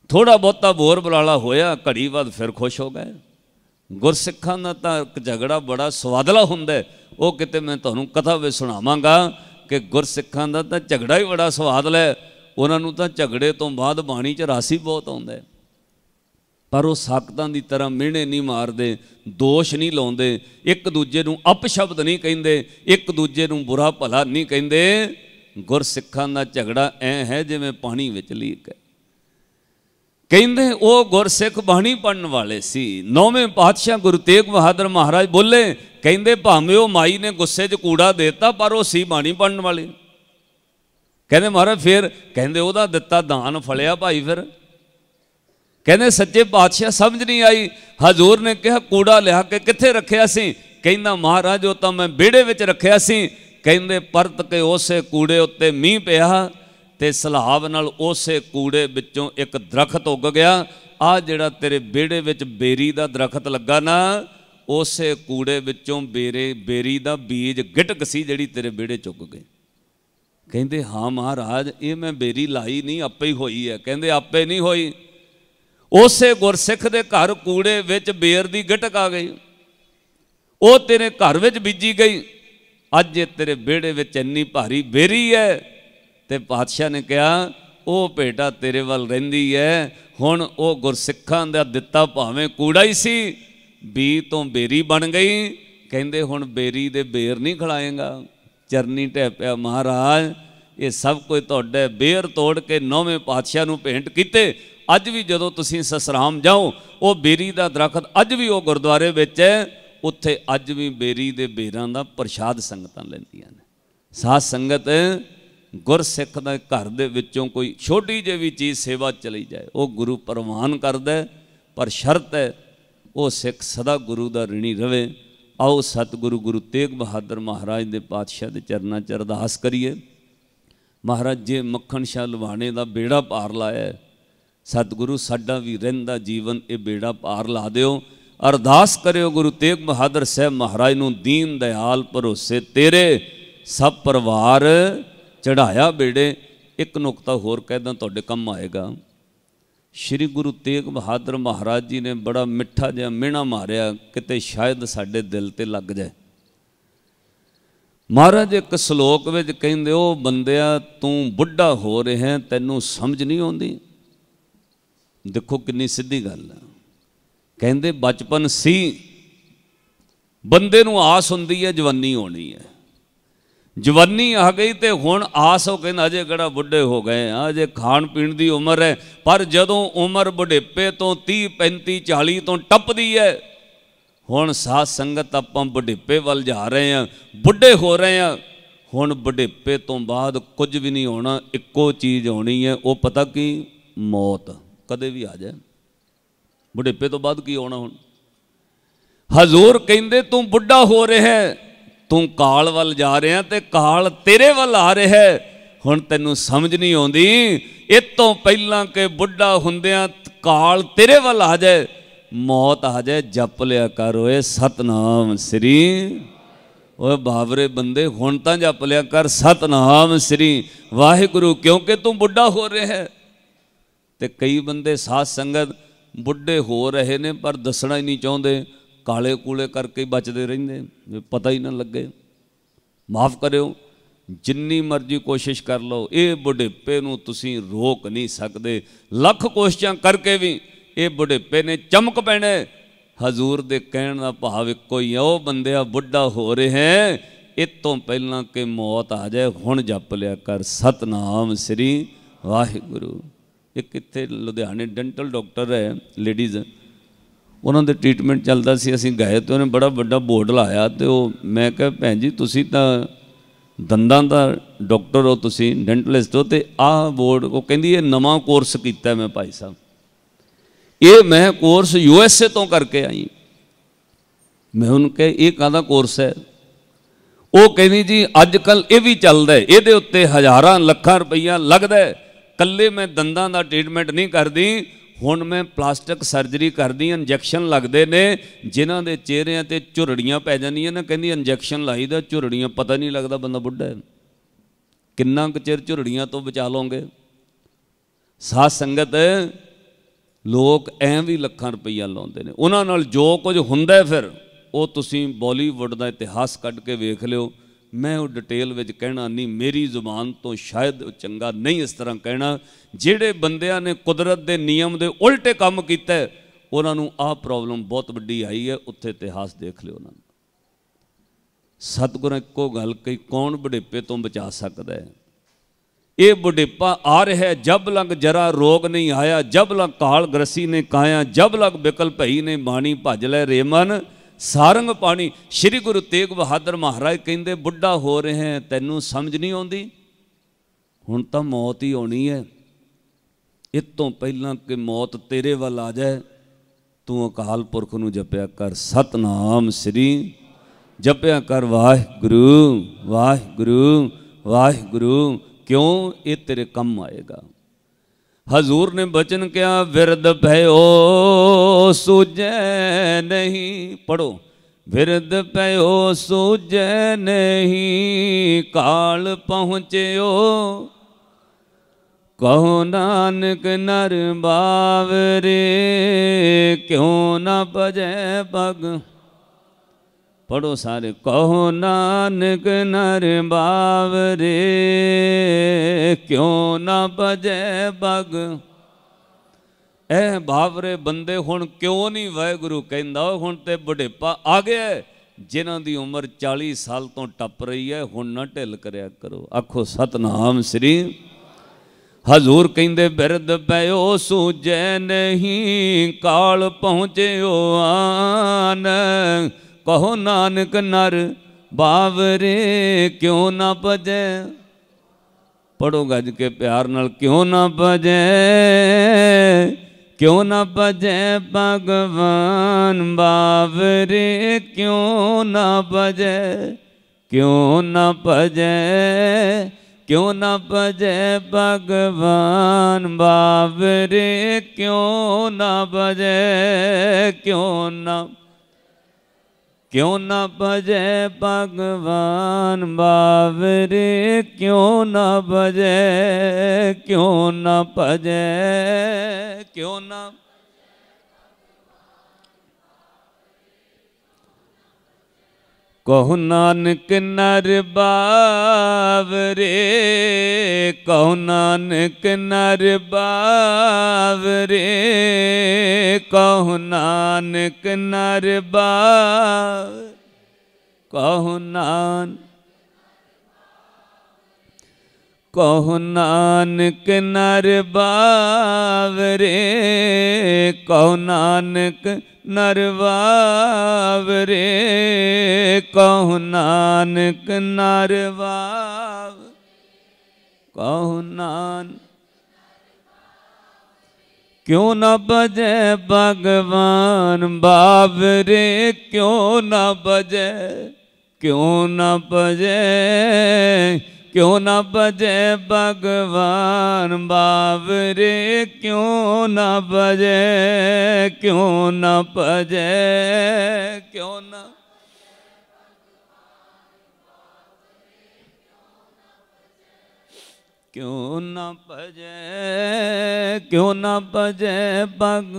ਥੋੜਾ ਬਹੁਤਾ ਬੋਰ ਬਲਾਲਾ ਹੋਇਆ ਘੜੀ ਬਾਅਦ ਫਿਰ ਖੁਸ਼ ਹੋ ਗਏ ਗੁਰਸਿੱਖਾਂ ਦਾ ਤਾਂ ਇੱਕ ਝਗੜਾ ਬੜਾ ਸਵਾਦਲਾ ਹੁੰਦਾ ਉਹ ਕਿਤੇ ਮੈਂ ਤੁਹਾਨੂੰ ਕਥਾ ਵਿੱਚ ਸੁਣਾਵਾਂਗਾ ਕਿ ਗੁਰਸਿੱਖਾਂ ਦਾ ਤਾਂ ਝਗੜਾ ਹੀ ਬੜਾ ਸਵਾਦਲਾ ਉਹਨਾਂ ਨੂੰ ਤਾਂ ਝਗੜੇ ਤੋਂ ਬਾਅਦ ਬਾਣੀ 'ਚ ਰਾਸੀ ਬਹੁਤ ਆਉਂਦਾ ਹੈ ਪਰ ਉਹ ਸਾਕਤਾਂ ਦੀ ਤਰ੍ਹਾਂ ਮਿਹਣੇ ਨਹੀਂ ਮਾਰਦੇ ਦੋਸ਼ ਨਹੀਂ ਲਾਉਂਦੇ ਇੱਕ ਦੂਜੇ ਨੂੰ ਅਪਸ਼ਬਦ ਨਹੀਂ ਕਹਿੰਦੇ ਇੱਕ ਦੂਜੇ ਨੂੰ ਬੁਰਾ ਭਲਾ ਨਹੀਂ ਕਹਿੰਦੇ ਗੁਰਸਿੱਖਾਂ ਦਾ ਝਗੜਾ ਐ ਹੈ ਜਿਵੇਂ ਪਾਣੀ ਵਿੱਚ ਲੀਕ ਹੈ ਕਹਿੰਦੇ ਉਹ ਗੁਰਸਿੱਖ ਬਾਣੀ ਪੜਨ ਵਾਲੇ ਸੀ ਨੌਵੇਂ ਪਾਤਸ਼ਾਹ ਗੁਰੂ ਤੇਗ ਬਹਾਦਰ ਮਹਾਰਾਜ ਬੋਲੇ ਕਹਿੰਦੇ ਭਾਵੇਂ ਉਹ ਮਾਈ ਨੇ ਗੁੱਸੇ 'ਚ ਕੂੜਾ ਦਿੱਤਾ ਪਰ ਉਹ ਸੀ ਬਾਣੀ ਪੜਨ ਵਾਲੇ ਕਹਿੰਦੇ ਮਹਾਰਾਜ ਫਿਰ ਕਹਿੰਦੇ ਉਹਦਾ ਦਿੱਤਾ ਦਾਨ ਫਲਿਆ ਭਾਈ ਫਿਰ ਕਹਿੰਦੇ ਸੱਚੇ ਪਾਤਸ਼ਾਹ ਸਮਝ ਨਹੀਂ ਆਈ ਹਜ਼ੂਰ ਨੇ ਕਿਹਾ ਕੂੜਾ ਲਿਆ ਕੇ ਕਿੱਥੇ ਰੱਖਿਆ ਸੀ ਕਹਿੰਦਾ ਮਹਾਰਾਜ ਉਹ ਤਾਂ ਮੈਂ ਬੇੜੇ ਵਿੱਚ ਰੱਖਿਆ ਸੀ ਕਹਿੰਦੇ ਪਰਤ ਕੇ ਉਸੇ ਕੂੜੇ ਉੱਤੇ ਮੀਂਹ ਪਿਆ ਤੇ ਸਲਾਬ ਨਾਲ ਉਸੇ ਕੂੜੇ ਵਿੱਚੋਂ ਇੱਕ ਦਰਖਤ ਉੱਗ ਗਿਆ ਆ ਜਿਹੜਾ ਤੇਰੇ ਬੇੜੇ ਵਿੱਚ 베ਰੀ ਦਾ ਦਰਖਤ ਲੱਗਾ ਨਾ ਉਸੇ ਕੂੜੇ ਵਿੱਚੋਂ 베ਰੇ 베ਰੀ ਦਾ ਬੀਜ ਗਿਟਕ ਸੀ ਜਿਹੜੀ ਤੇਰੇ ਵਿੜੇ ਚੁੱਕ ਗਏ ਕਹਿੰਦੇ ਹਾਂ ਮਹਾਰਾਜ ਇਹ ਮੈਂ 베ਰੀ ਲਾਈ ਨਹੀਂ ਆਪੇ ਹੀ ਹੋਈ ਹੈ ਕਹਿੰਦੇ ਆਪੇ ਨਹੀਂ ਹੋਈ ਉਸੇ ਗੁਰਸਿੱਖ ਦੇ ਘਰ ਕੂੜੇ ਵਿੱਚ ਬੇਰ ਦੀ ਗਟਕ ਆ ਗਈ ਉਹ ਤੇਰੇ ਘਰ ਵਿੱਚ ਬੀਜੀ ਗਈ ਅੱਜ ਇਹ ਤੇਰੇ ਵਿਹੜੇ ਵਿੱਚ ਇੰਨੀ ਭਾਰੀ ਬੇਰੀ ਹੈ ਤੇ ਪਾਤਸ਼ਾਹ ਨੇ ਕਿਹਾ ਉਹ ਭੇਟਾ ਤੇਰੇ ਵੱਲ ਰਹਿੰਦੀ ਹੈ ਹੁਣ ਉਹ ਗੁਰਸਿੱਖਾਂ ਦਾ ਦਿੱਤਾ ਭਾਵੇਂ ਕੂੜਾ ਹੀ ਸੀ ਬੀ ਤੋਂ ਬੇਰੀ ਬਣ ਗਈ ਕਹਿੰਦੇ ਹੁਣ ਬੇਰੀ ਦੇ ਬੇਰ ਨਹੀਂ ਖਲਾਏਗਾ ਚਰਨੀ ਟੈਪਿਆ ਮਹਾਰਾਜ ਇਹ ਸਭ ਕੁਝ ਤੁਹਾਡੇ ਬੇਰ ਤੋੜ ਕੇ ਨੌਵੇਂ ਪਾਤਸ਼ਾਹ ਨੂੰ ਭੇਂਟ ਕੀਤੇ ਅੱਜ ਵੀ ਜਦੋਂ ਤੁਸੀਂ ਸਸਰਾਮ ਜਾਓ ਉਹ 베ਰੀ ਦਾ ਦਰਖਤ ਅੱਜ ਵੀ ਉਹ ਗੁਰਦੁਆਰੇ ਵਿੱਚ ਹੈ ਉੱਥੇ ਅੱਜ ਵੀ 베ਰੀ ਦੇ ਬੇਰਾਂ ਦਾ ਪ੍ਰਸ਼ਾਦ ਸੰਗਤਾਂ ਲੈਂਦੀਆਂ ਨੇ ਸਾਧ ਸੰਗਤ ਗੁਰਸਿੱਖ ਦਾ ਘਰ ਦੇ ਵਿੱਚੋਂ ਕੋਈ ਛੋਟੀ ਜਿਹੀ ਵੀ ਚੀਜ਼ ਸੇਵਾ ਚਲੀ ਜਾਏ ਉਹ ਗੁਰੂ ਪ੍ਰਵਾਨ ਕਰਦਾ ਪਰ ਸ਼ਰਤ ਹੈ ਉਹ ਸਿੱਖ ਸਦਾ ਗੁਰੂ ਦਾ ਰਿਣੀ ਰਵੇ ਆਓ ਸਤਿਗੁਰੂ ਗੁਰੂ ਤੇਗ ਬਹਾਦਰ ਮਹਾਰਾਜ ਦੇ ਪਾਤਸ਼ਾਹ ਦੇ ਚਰਨਾਂ ਚ ਅਰਦਾਸ ਕਰੀਏ ਮਹਾਰਾਜ ਜੇ ਮੱਖਣ ਸ਼ਾਹ ਲਵਾਣੇ ਦਾ ਬੇੜਾ ਪਾਰ ਲਾਇਆ ਸਤਿਗੁਰੂ ਸਾਡਾ ਵੀ ਰਹਿੰਦਾ ਜੀਵਨ ਇਹ ਬੇੜਾ ਪਾਰ ਲਾ ਦਿਓ ਅਰਦਾਸ ਕਰਿਓ ਗੁਰੂ ਤੇਗ ਬਹਾਦਰ ਸਾਹਿਬ ਮਹਾਰਾਜ ਨੂੰ ਦੀਨ ਦਿਆਲ ਭਰੋਸੇ ਤੇਰੇ ਸਭ ਪਰਿਵਾਰ ਚੜਾਇਆ ਬੇੜੇ ਇੱਕ ਨੁਕਤਾ ਹੋਰ ਕਹਿਦਾ ਤੁਹਾਡੇ ਕੰਮ ਆਏਗਾ ਸ਼੍ਰੀ ਗੁਰੂ ਤੇਗ ਬਹਾਦਰ ਮਹਾਰਾਜ ਜੀ ਨੇ ਬੜਾ ਮਿੱਠਾ ਜਿਹਾ ਮਿਹਣਾ ਮਾਰਿਆ ਕਿਤੇ ਸ਼ਾਇਦ ਸਾਡੇ ਦਿਲ ਤੇ ਲੱਗ ਜਾਏ ਮਹਾਰਾਜ ਇੱਕ ਸ਼ਲੋਕ ਵਿੱਚ ਕਹਿੰਦੇ ਉਹ ਬੰਦਿਆ ਤੂੰ ਬੁੱਢਾ ਹੋ ਰਿਹਾ ਤੈਨੂੰ ਸਮਝ ਨਹੀਂ ਆਉਂਦੀ ਦੇਖੋ ਕਿੰਨੀ ਸਿੱਧੀ ਗੱਲ ਹੈ ਕਹਿੰਦੇ ਬਚਪਨ ਸੀ ਬੰਦੇ ਨੂੰ ਆਸ ਹੁੰਦੀ ਹੈ ਜਵਾਨੀ ਹੋਣੀ ਹੈ ਜਵਾਨੀ ਆ ਗਈ ਤੇ ਹੁਣ ਆਸ ਹੋ ਕਹਿੰਦਾ ਅਜੇ ਕਿਹੜਾ ਬੁੱਢੇ ਹੋ ਗਏ ਆ ਅਜੇ ਖਾਣ ਪੀਣ ਦੀ ਉਮਰ ਹੈ ਪਰ ਜਦੋਂ ਉਮਰ ਬੁਢੇਪੇ ਤੋਂ 30 35 40 ਤੋਂ ਟੱਪਦੀ ਹੈ ਹੁਣ ਸਾਧ ਸੰਗਤ ਆਪਾਂ ਬੁਢੇਪੇ ਵੱਲ ਜਾ ਰਹੇ ਆ ਬੁੱਢੇ ਹੋ ਰਹੇ ਆ ਹੁਣ ਬੁਢੇਪੇ ਤੋਂ ਬਾਅਦ ਕੁਝ ਵੀ ਨਹੀਂ ਹੋਣਾ ਇੱਕੋ ਚੀਜ਼ ਹੋਣੀ ਹੈ ਉਹ ਪਤਾ ਕੀ ਮੌਤ ਕਦੇ ਵੀ ਆ ਜਾਏ ਬੁਢੇਪੇ ਤੋਂ ਬਾਅਦ ਕੀ ਆਉਣਾ ਹੁਣ ਹਜ਼ੂਰ ਕਹਿੰਦੇ ਤੂੰ ਬੁੱਢਾ ਹੋ ਰਿਹਾ ਤੂੰ ਕਾਲ ਵੱਲ ਜਾ ਰਿਹਾ ਤੇ ਕਾਲ ਤੇਰੇ ਵੱਲ ਆ ਰਿਹਾ ਹੁਣ ਤੈਨੂੰ ਸਮਝ ਨਹੀਂ ਆਉਂਦੀ ਇਹ ਤੋਂ ਪਹਿਲਾਂ ਕਿ ਬੁੱਢਾ ਹੁੰਦਿਆਂ ਕਾਲ ਤੇਰੇ ਵੱਲ ਆ ਜਾਏ ਮੌਤ ਆ ਜਾਏ ਜਪ ਲਿਆ ਕਰ ਓਏ ਸਤਨਾਮ ਸ੍ਰੀ ਓਏ ਬਾਵਰੇ ਬੰਦੇ ਹੁਣ ਤਾਂ ਜਪ ਲਿਆ ਕਰ ਸਤਨਾਮ ਸ੍ਰੀ ਵਾਹਿਗੁਰੂ ਕਿਉਂਕਿ ਤੂੰ ਬੁੱਢਾ ਹੋ ਰਿਹਾ ਹੈ ਤੇ ਕਈ ਬੰਦੇ ਸਾਧ ਸੰਗਤ ਬੁੱਢੇ ਹੋ ਰਹੇ ਨੇ ਪਰ ਦੱਸਣਾ ਹੀ ਨਹੀਂ ਚਾਹੁੰਦੇ ਕਾਲੇ ਕੂਲੇ ਕਰਕੇ ਹੀ ਬਚਦੇ ਰਹਿੰਦੇ ਪਤਾ ਹੀ ਨਾ ਲੱਗੇ ਮਾਫ ਕਰਿਓ ਜਿੰਨੀ ਮਰਜ਼ੀ ਕੋਸ਼ਿਸ਼ ਕਰ ਲਓ ਇਹ ਬੁਢੇਪੇ ਨੂੰ ਤੁਸੀਂ ਰੋਕ ਨਹੀਂ ਸਕਦੇ ਲੱਖ ਕੋਸ਼ਿਸ਼ਾਂ ਕਰਕੇ ਵੀ ਇਹ ਬੁਢੇਪੇ ਨੇ ਚਮਕ ਪੈਣਾ ਹਜ਼ੂਰ ਦੇ ਕਹਿਣ ਦਾ ਭਾਵ ਇੱਕੋ ਹੀ ਆ ਉਹ ਬੰਦਿਆ ਬੁੱਢਾ ਹੋ ਰਿਹਾ ਇਹ ਤੋਂ ਪਹਿਲਾਂ ਕਿ ਮੌਤ ਆ ਜਾਏ ਹੁਣ ਜਪ ਲਿਆ ਕਰ ਸਤਨਾਮ ਸ੍ਰੀ ਵਾਹਿਗੁਰੂ ਇੱਕ ਇੱਥੇ ਲੁਧਿਆਣੇ ਡੈਂਟਲ ਡਾਕਟਰ ਹੈ ਲੇਡੀਜ਼ ਉਹਨਾਂ ਦੇ ਟ੍ਰੀਟਮੈਂਟ ਚੱਲਦਾ ਸੀ ਅਸੀਂ ਗਏ ਤੇ ਉਹਨੇ ਬੜਾ ਵੱਡਾ ਬੋਰਡ ਲਾਇਆ ਤੇ ਉਹ ਮੈਂ ਕਿਹਾ ਭੈਣ ਜੀ ਤੁਸੀਂ ਤਾਂ ਦੰਦਾਂ ਦਾ ਡਾਕਟਰ ਹੋ ਤੁਸੀਂ ਡੈਂਟਲਿਸਟ ਹੋ ਤੇ ਆਹ ਬੋਰਡ ਉਹ ਕਹਿੰਦੀ ਇਹ ਨਵਾਂ ਕੋਰਸ ਕੀਤਾ ਮੈਂ ਭਾਈ ਸਾਹਿਬ ਇਹ ਮੈਂ ਕੋਰਸ ਯੂ ਐਸ ਏ ਤੋਂ ਕਰਕੇ ਆਈ ਮੈਂ ਉਹਨੂੰ ਕਿਹਾ ਇਹ ਕਾਹਦਾ ਕੋਰਸ ਹੈ ਉਹ ਕਹਿੰਦੀ ਜੀ ਅੱਜ ਕੱਲ ਇਹ ਵੀ ਚੱਲਦਾ ਇਹਦੇ ਉੱਤੇ ਹਜ਼ਾਰਾਂ ਲੱਖਾਂ ਰੁਪਈਆ ਲੱਗਦਾ ਹੈ ਕੱਲੇ ਮੈਂ ਦੰਦਾਂ ਦਾ ਟ੍ਰੀਟਮੈਂਟ ਨਹੀਂ ਕਰਦੀ ਹੁਣ ਮੈਂ ਪਲਾਸਟਿਕ ਸਰਜਰੀ ਕਰਦੀ ਇੰਜੈਕਸ਼ਨ ਲੱਗਦੇ ਨੇ ਜਿਨ੍ਹਾਂ ਦੇ ਚਿਹਰਿਆਂ ਤੇ ਝੁਰੜੀਆਂ ਪੈ ਜਾਂਦੀਆਂ ਨਾ ਕਹਿੰਦੀ ਇੰਜੈਕਸ਼ਨ ਲਾਈਦਾ ਝੁਰੜੀਆਂ ਪਤਾ ਨਹੀਂ ਲੱਗਦਾ ਬੰਦਾ ਬੁੱਢਾ ਹੈ ਕਿੰਨਾ ਕੁ ਚਿਰ ਝੁਰੜੀਆਂ ਤੋਂ ਬਚਾ ਲੋਗੇ ਸਾਧ ਸੰਗਤ ਲੋਕ ਐਂ ਵੀ ਲੱਖਾਂ ਰੁਪਈਆ ਲਾਉਂਦੇ ਨੇ ਉਹਨਾਂ ਨਾਲ ਜੋ ਕੁਝ ਹੁੰਦਾ ਫਿਰ ਉਹ ਤੁਸੀਂ ਬਾਲੀਵੁੱਡ ਦਾ ਇਤਿਹਾਸ ਕੱਢ ਕੇ ਵੇਖ ਲਿਓ ਮੈਂ ਉਹ ਡਿਟੇਲ ਵਿੱਚ ਕਹਿਣਾ ਨਹੀਂ ਮੇਰੀ ਜ਼ੁਬਾਨ ਤੋਂ ਸ਼ਾਇਦ ਚੰਗਾ ਨਹੀਂ ਇਸ ਤਰ੍ਹਾਂ ਕਹਿਣਾ ਜਿਹੜੇ ਬੰਦਿਆਂ ਨੇ ਕੁਦਰਤ ਦੇ ਨਿਯਮ ਦੇ ਉਲਟੇ ਕੰਮ ਕੀਤਾ ਉਹਨਾਂ ਨੂੰ ਆਹ ਪ੍ਰੋਬਲਮ ਬਹੁਤ ਵੱਡੀ ਆਈ ਹੈ ਉੱਥੇ ਇਤਿਹਾਸ ਦੇਖ ਲਿਓ ਉਹਨਾਂ ਨੂੰ ਸਤਿਗੁਰਾਂ ਇੱਕੋ ਗੱਲ ਕਹੀ ਕੌਣ ਬੁਢੇਪੇ ਤੋਂ ਬਚਾ ਸਕਦਾ ਹੈ ਇਹ ਬੁਢੇਪਾ ਆ ਰਿਹਾ ਜਬ ਲੰਗ ਜਰਾ ਰੋਗ ਨਹੀਂ ਆਇਆ ਜਬ ਲੰਗ ਕਾਲ ਗਰਸੀ ਨੇ ਕਾਇਆ ਜਬ ਲੰਗ ਬਿਕਲ ਭਈ ਨੇ ਬਾਣੀ ਭਜ ਲੈ ਰੇਮਨ ਸਾਰੰਗ ਪਾਣੀ ਸ੍ਰੀ ਗੁਰੂ ਤੇਗ ਬਹਾਦਰ ਮਹਾਰਾਜ ਕਹਿੰਦੇ ਬੁੱਢਾ ਹੋ ਰਹੇ ਤੈਨੂੰ ਸਮਝ ਨਹੀਂ ਆਉਂਦੀ ਹੁਣ ਤਾਂ ਮੌਤ ਹੀ ਆਉਣੀ ਹੈ ਇਸ ਤੋਂ ਪਹਿਲਾਂ ਕਿ ਮੌਤ ਤੇਰੇ ਵੱਲ ਆ ਜਾਏ ਤੂੰ ਅਕਾਲ ਪੁਰਖ ਨੂੰ ਜਪਿਆ ਕਰ ਸਤਨਾਮ ਸ੍ਰੀ ਜਪਿਆ ਕਰ ਵਾਹਿਗੁਰੂ ਵਾਹਿਗੁਰੂ ਵਾਹਿਗੁਰੂ ਕਿਉਂ ਇਹ ਤੇਰੇ ਕੰਮ ਆਏਗਾ ਹਜ਼ੂਰ ਨੇ ਬਚਨ ਕਿਹਾ ਵਿਰਦ ਭਇਓ ਸੁਜੈ ਨਹੀਂ ਪੜੋ ਵਿਰਦ ਭਇਓ ਸੁਜੈ ਨਹੀਂ ਕਾਲ ਪਹੁੰਚਿਓ ਕਹੋ ਨਾਨਕ ਨਰ ਬਾਵਰੇ ਕਿਉ ਨਾ ਭਜੈ ਭਗ ਪੜੋ ਸਾਰੇ ਕਹੋ ਨਾਨਕ ਨਰ ਬਾਵਰੇ ਕਿਉ ਨਾ ਬਜੇ ਬਗ ਇਹ ਬਾਵਰੇ ਬੰਦੇ ਹੁਣ ਕਿਉਂ ਨਹੀਂ ਵਾਹਿਗੁਰੂ ਕਹਿੰਦਾ ਹੁਣ ਤੇ ਬੁਢੇਪਾ ਆ ਗਿਆ ਜਿਨ੍ਹਾਂ ਦੀ ਉਮਰ 40 ਸਾਲ ਤੋਂ ਟੱਪ ਰਹੀ ਹੈ ਹੁਣ ਨਾ ਢਿੱਲ ਕਰਿਆ ਕਰੋ ਆਖੋ ਸਤਨਾਮ ਸ੍ਰੀ ਹਜ਼ੂਰ ਕਹਿੰਦੇ ਬਿਰਦ ਪਇਓ ਸੂਜੈ ਨਹੀਂ ਕਾਲ ਪਹੁੰਚਿਓ ਆਨ ਕਹੋ ਨਾਨਕ ਨਰ ਬਾਵਰੇ ਕਿਉ ਨਾ ਭਜੈ ਪੜੋ ਗੱਜ ਕੇ ਪਿਆਰ ਨਾਲ ਕਿਉ ਨਾ ਭਜੈ ਕਿਉ ਨਾ ਭਜੈ ਭਗਵਾਨ ਬਾਵਰੇ ਕਿਉ ਨਾ ਭਜੈ ਕਿਉ ਨਾ ਭਜੈ ਕਿਉ ਨਾ ਭਜੈ ਭਗਵਾਨ ਬਾਵਰੇ ਕਿਉ ਨਾ ਭਜੈ ਕਿਉ ਨਾ ਕਿਉ ਨਾ ਭਜੈ ਭਗਵਾਨ ਬਾਵਰੇ ਕਿਉ ਨਾ ਭਜੈ ਕਿਉ ਨਾ ਭਜੈ ਕਿਉ ਨਾ ਕਹੁ ਨਾਨਕ ਨਰ ਬਾਵਰੇ ਕਹੁ ਨਾਨਕ ਨਰ ਬਾਵਰੇ ਕਹੁ ਨਾਨਕ ਨਰ ਬਾਵ ਕਹੁ ਨਾਨਕ ਕਹੁ ਨਾਨਕ ਨਰ ਬਾਵਰੇ ਕਹੁ ਨਾਨਕ ਨਰ ਬਾਵਰੇ ਕਹੁ ਨਾਨਕ ਨਰ ਬਾਵ ਕਹੁ ਨਾਨ ਕਿਉ ਨ ਬਜੈ ਭਗਵਾਨ ਬਾਵਰੇ ਕਿਉ ਨ ਬਜੈ ਕਿਉ ਨ ਬਜੈ ਕਿਉ ਨਾ ਭਜੇ ਭਗਵਾਨ ਬਾਵਰੇ ਕਿਉ ਨਾ ਭਜੇ ਕਿਉ ਨਾ ਭਜੇ ਕਿਉ ਨਾ ਕਿਉ ਨਾ ਭਜੇ ਕਿਉ ਨਾ ਭਜੇ ਭਗ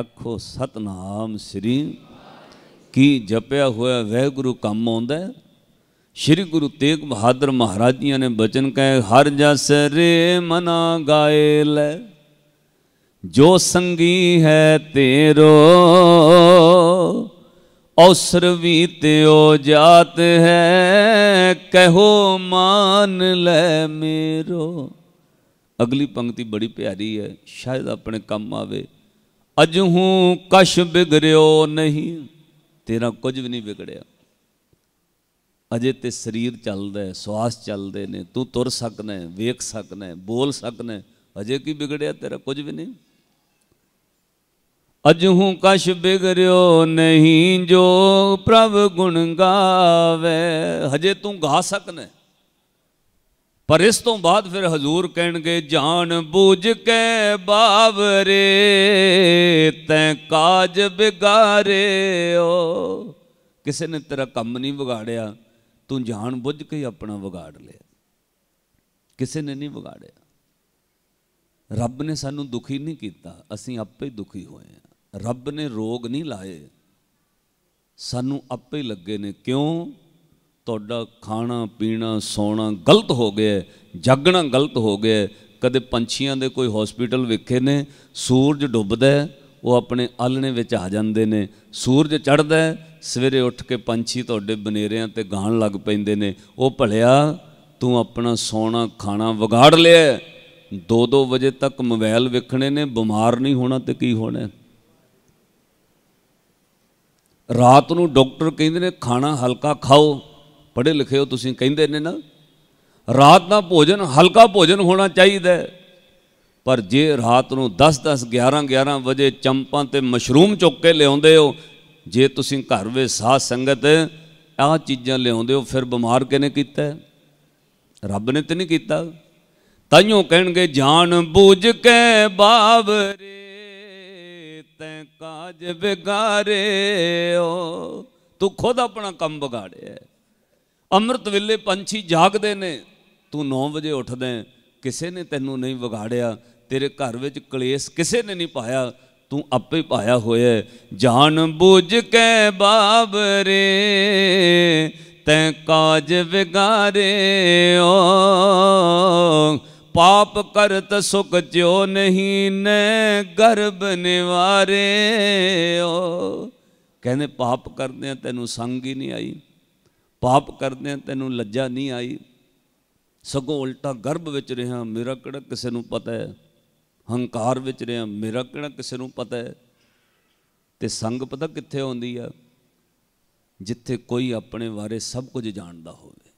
ਅਖੋ ਸਤਨਾਮ ਸ੍ਰੀ ਕੀ ਜਪਿਆ ਹੋਇਆ ਵਹਿਗੁਰੂ ਕੰਮ ਆਉਂਦਾ ਸ਼੍ਰੀ ਗੁਰੂ ਤੇਗ ਬਹਾਦਰ ਮਹਾਰਾਜ ਜੀ ਨੇ ਬਚਨ ਕਹੇ ਹਰ ਜਸ ਰੇ ਮਨਾ ਗਾਏ ਲੈ ਜੋ ਸੰਗੀ ਹੈ ਤੇਰੋ ਔਸਰ ਵੀ ਤਿਓ ਜਾਤ ਹੈ ਕਹੋ ਮਾਨ ਲੈ ਮੇਰੋ ਅਗਲੀ ਪੰਕਤੀ ਬੜੀ ਪਿਆਰੀ ਹੈ ਸ਼ਾਇਦ ਆਪਣੇ ਕੰਮ ਆਵੇ ਅਜ ਹੂੰ ਕਸ਼ ਬਿਗਰਿਓ ਨਹੀਂ ਤੇਰਾ ਕੁਝ ਵੀ ਨਹੀਂ ਵਿਗੜਿਆ ਅਜੇ ਤੇ ਸਰੀਰ ਚੱਲਦਾ ਹੈ ਸਵਾਸ ਚੱਲਦੇ ਨੇ ਤੂੰ ਤੁਰ ਸਕਨੇ ਹੈ ਵੇਖ ਸਕਨੇ ਹੈ ਬੋਲ ਸਕਨੇ ਹੈ ਅਜੇ ਕੀ ਵਿਗੜਿਆ ਤੇਰਾ ਕੁਝ ਵੀ ਨਹੀਂ ਅਜਹੂ ਕਛ ਬਿਗਰਿਓ ਨਹੀਂ ਜੋ ਪ੍ਰਭ ਗੁਣ ਗਾਵੇ ਹਜੇ ਤੂੰ ਗਾ ਸਕਨੇ ਹੈ ਪਰ ਇਸ ਤੋਂ ਬਾਅਦ ਫਿਰ ਹਜ਼ੂਰ ਕਹਿਣਗੇ ਜਾਣ ਬੂਝ ਕੇ ਬਾਵਰੇ ਤੈ ਕਾਜ ਬਿਗਾਰਿਓ ਕਿਸੇ ਨੇ ਤੇਰਾ ਕੰਮ ਨਹੀਂ ਵਿਗਾੜਿਆ ਤੂੰ ਜਾਣ ਬੁੱਝ ਕੇ ਆਪਣਾ ਵਿਗਾੜ ਲਿਆ ਕਿਸੇ ਨੇ ਨਹੀਂ ਵਿਗਾੜਿਆ ਰੱਬ ਨੇ ਸਾਨੂੰ ਦੁਖੀ ਨਹੀਂ ਕੀਤਾ ਅਸੀਂ ਆਪੇ ਦੁਖੀ ਹੋਏ ਆ ਰੱਬ ਨੇ ਰੋਗ ਨਹੀਂ ਲਾਏ ਸਾਨੂੰ ਆਪੇ ਲੱਗੇ ਨੇ ਕਿਉਂ ਤੁਹਾਡਾ ਖਾਣਾ ਪੀਣਾ ਸੌਣਾ ਗਲਤ ਹੋ ਗਿਆ ਜਾਗਣਾ ਗਲਤ ਹੋ ਗਿਆ ਕਦੇ ਪੰਛੀਆਂ ਦੇ ਕੋਈ ਹਸਪੀਟਲ ਵੇਖੇ ਨੇ ਸੂਰਜ ਡੁੱਬਦਾ ਉਹ ਆਪਣੇ ਆਲਣੇ ਵਿੱਚ ਆ ਜਾਂਦੇ ਨੇ ਸੂਰਜ ਚੜਦਾ ਸਵੇਰੇ ਉੱਠ ਕੇ ਪੰਛੀ ਤੁਹਾਡੇ ਬਨੇਰਿਆਂ ਤੇ ਗਾਣ ਲੱਗ ਪੈਂਦੇ ਨੇ ਉਹ ਭਲਿਆ ਤੂੰ ਆਪਣਾ ਸੌਣਾ ਖਾਣਾ ਵਿਗਾੜ ਲਿਆ 2-2 ਵਜੇ ਤੱਕ ਮੋਬਾਈਲ ਵੇਖਣੇ ਨੇ ਬਿਮਾਰ ਨਹੀਂ ਹੋਣਾ ਤੇ ਕੀ ਹੋਣਾ ਰਾਤ ਨੂੰ ਡਾਕਟਰ ਕਹਿੰਦੇ ਨੇ ਖਾਣਾ ਹਲਕਾ ਖਾਓ ਪੜ੍ਹੇ ਲਿਖੇ ਹੋ ਤੁਸੀਂ ਕਹਿੰਦੇ ਨੇ ਨਾ ਰਾਤ ਦਾ ਭੋਜਨ ਹਲਕਾ ਭੋਜਨ ਹੋਣਾ ਚਾਹੀਦਾ ਹੈ ਪਰ ਜੇ ਰਾਤ ਨੂੰ 10-10 11-11 ਵਜੇ ਚੰਪਾਂ ਤੇ ਮਸ਼ਰੂਮ ਚੁੱਕ ਕੇ ਲਿਆਉਂਦੇ ਹੋ ਜੇ ਤੁਸੀਂ ਘਰ ਵਿੱਚ ਸਾਥ ਸੰਗਤ ਆ ਚੀਜ਼ਾਂ ਲਿਆਉਂਦੇ ਹੋ ਫਿਰ ਬਿਮਾਰ ਕਿਨੇ ਕੀਤਾ ਰੱਬ ਨੇ ਤੇ ਨਹੀਂ ਕੀਤਾ ਤਾਈਓ ਕਹਿਣਗੇ ਜਾਣ ਬੂਝ ਕੇ ਬਾਵਰੇ ਤੈ ਕਾਜ ਵਿਗਾਰੇ ਓ ਤੂੰ ਖੁਦ ਆਪਣਾ ਕੰਮ ਵਿਗਾੜਿਆ ਅੰਮ੍ਰਿਤ ਵੇਲੇ ਪੰਛੀ ਜਾਗਦੇ ਨੇ ਤੂੰ 9 ਵਜੇ ਉੱਠਦਾ ਕਿਸੇ ਨੇ ਤੈਨੂੰ ਨਹੀਂ ਵਿਗਾੜਿਆ ਤੇਰੇ ਘਰ ਵਿੱਚ ਕਲੇਸ਼ ਕਿਸੇ ਨੇ ਨਹੀਂ ਪਾਇਆ ਤੂੰ ਆਪੇ ਪਾਇਆ ਹੋਇਆ ਜਾਣ ਬੁੱਝ ਕੇ ਬਾਬਰੇ ਤੈ ਕਾਜ ਵਿਗਾਰੇ ਓ ਪਾਪ ਕਰਤ ਸੁਖ ਜਿਉ ਨਹੀਂ ਨੈ ਗਰਬ ਨਿਵਾਰੇ ਓ ਕਹਿੰਦੇ ਪਾਪ ਕਰਦੇ ਆ ਤੈਨੂੰ ਸੰਗ ਹੀ ਨਹੀਂ ਆਈ ਪਾਪ ਕਰਦੇ ਤੈਨੂੰ ਲੱਜਾ ਨਹੀਂ ਆਈ ਸਗੋਂ ਉਲਟਾ ਗਰਭ ਵਿੱਚ ਰਿਹਾ ਮੇਰਾ ਕਿਹੜਾ ਕਿਸੇ ਨੂੰ ਪਤਾ ਹੈ ਹੰਕਾਰ ਵਿੱਚ ਰਿਹਾ ਮੇਰਾ ਕਿਹੜਾ ਕਿਸੇ ਨੂੰ ਪਤਾ ਹੈ ਤੇ ਸੰਗ ਪਤਾ ਕਿੱਥੇ ਆਉਂਦੀ ਆ ਜਿੱਥੇ ਕੋਈ ਆਪਣੇ ਬਾਰੇ ਸਭ ਕੁਝ ਜਾਣਦਾ ਹੋਵੇ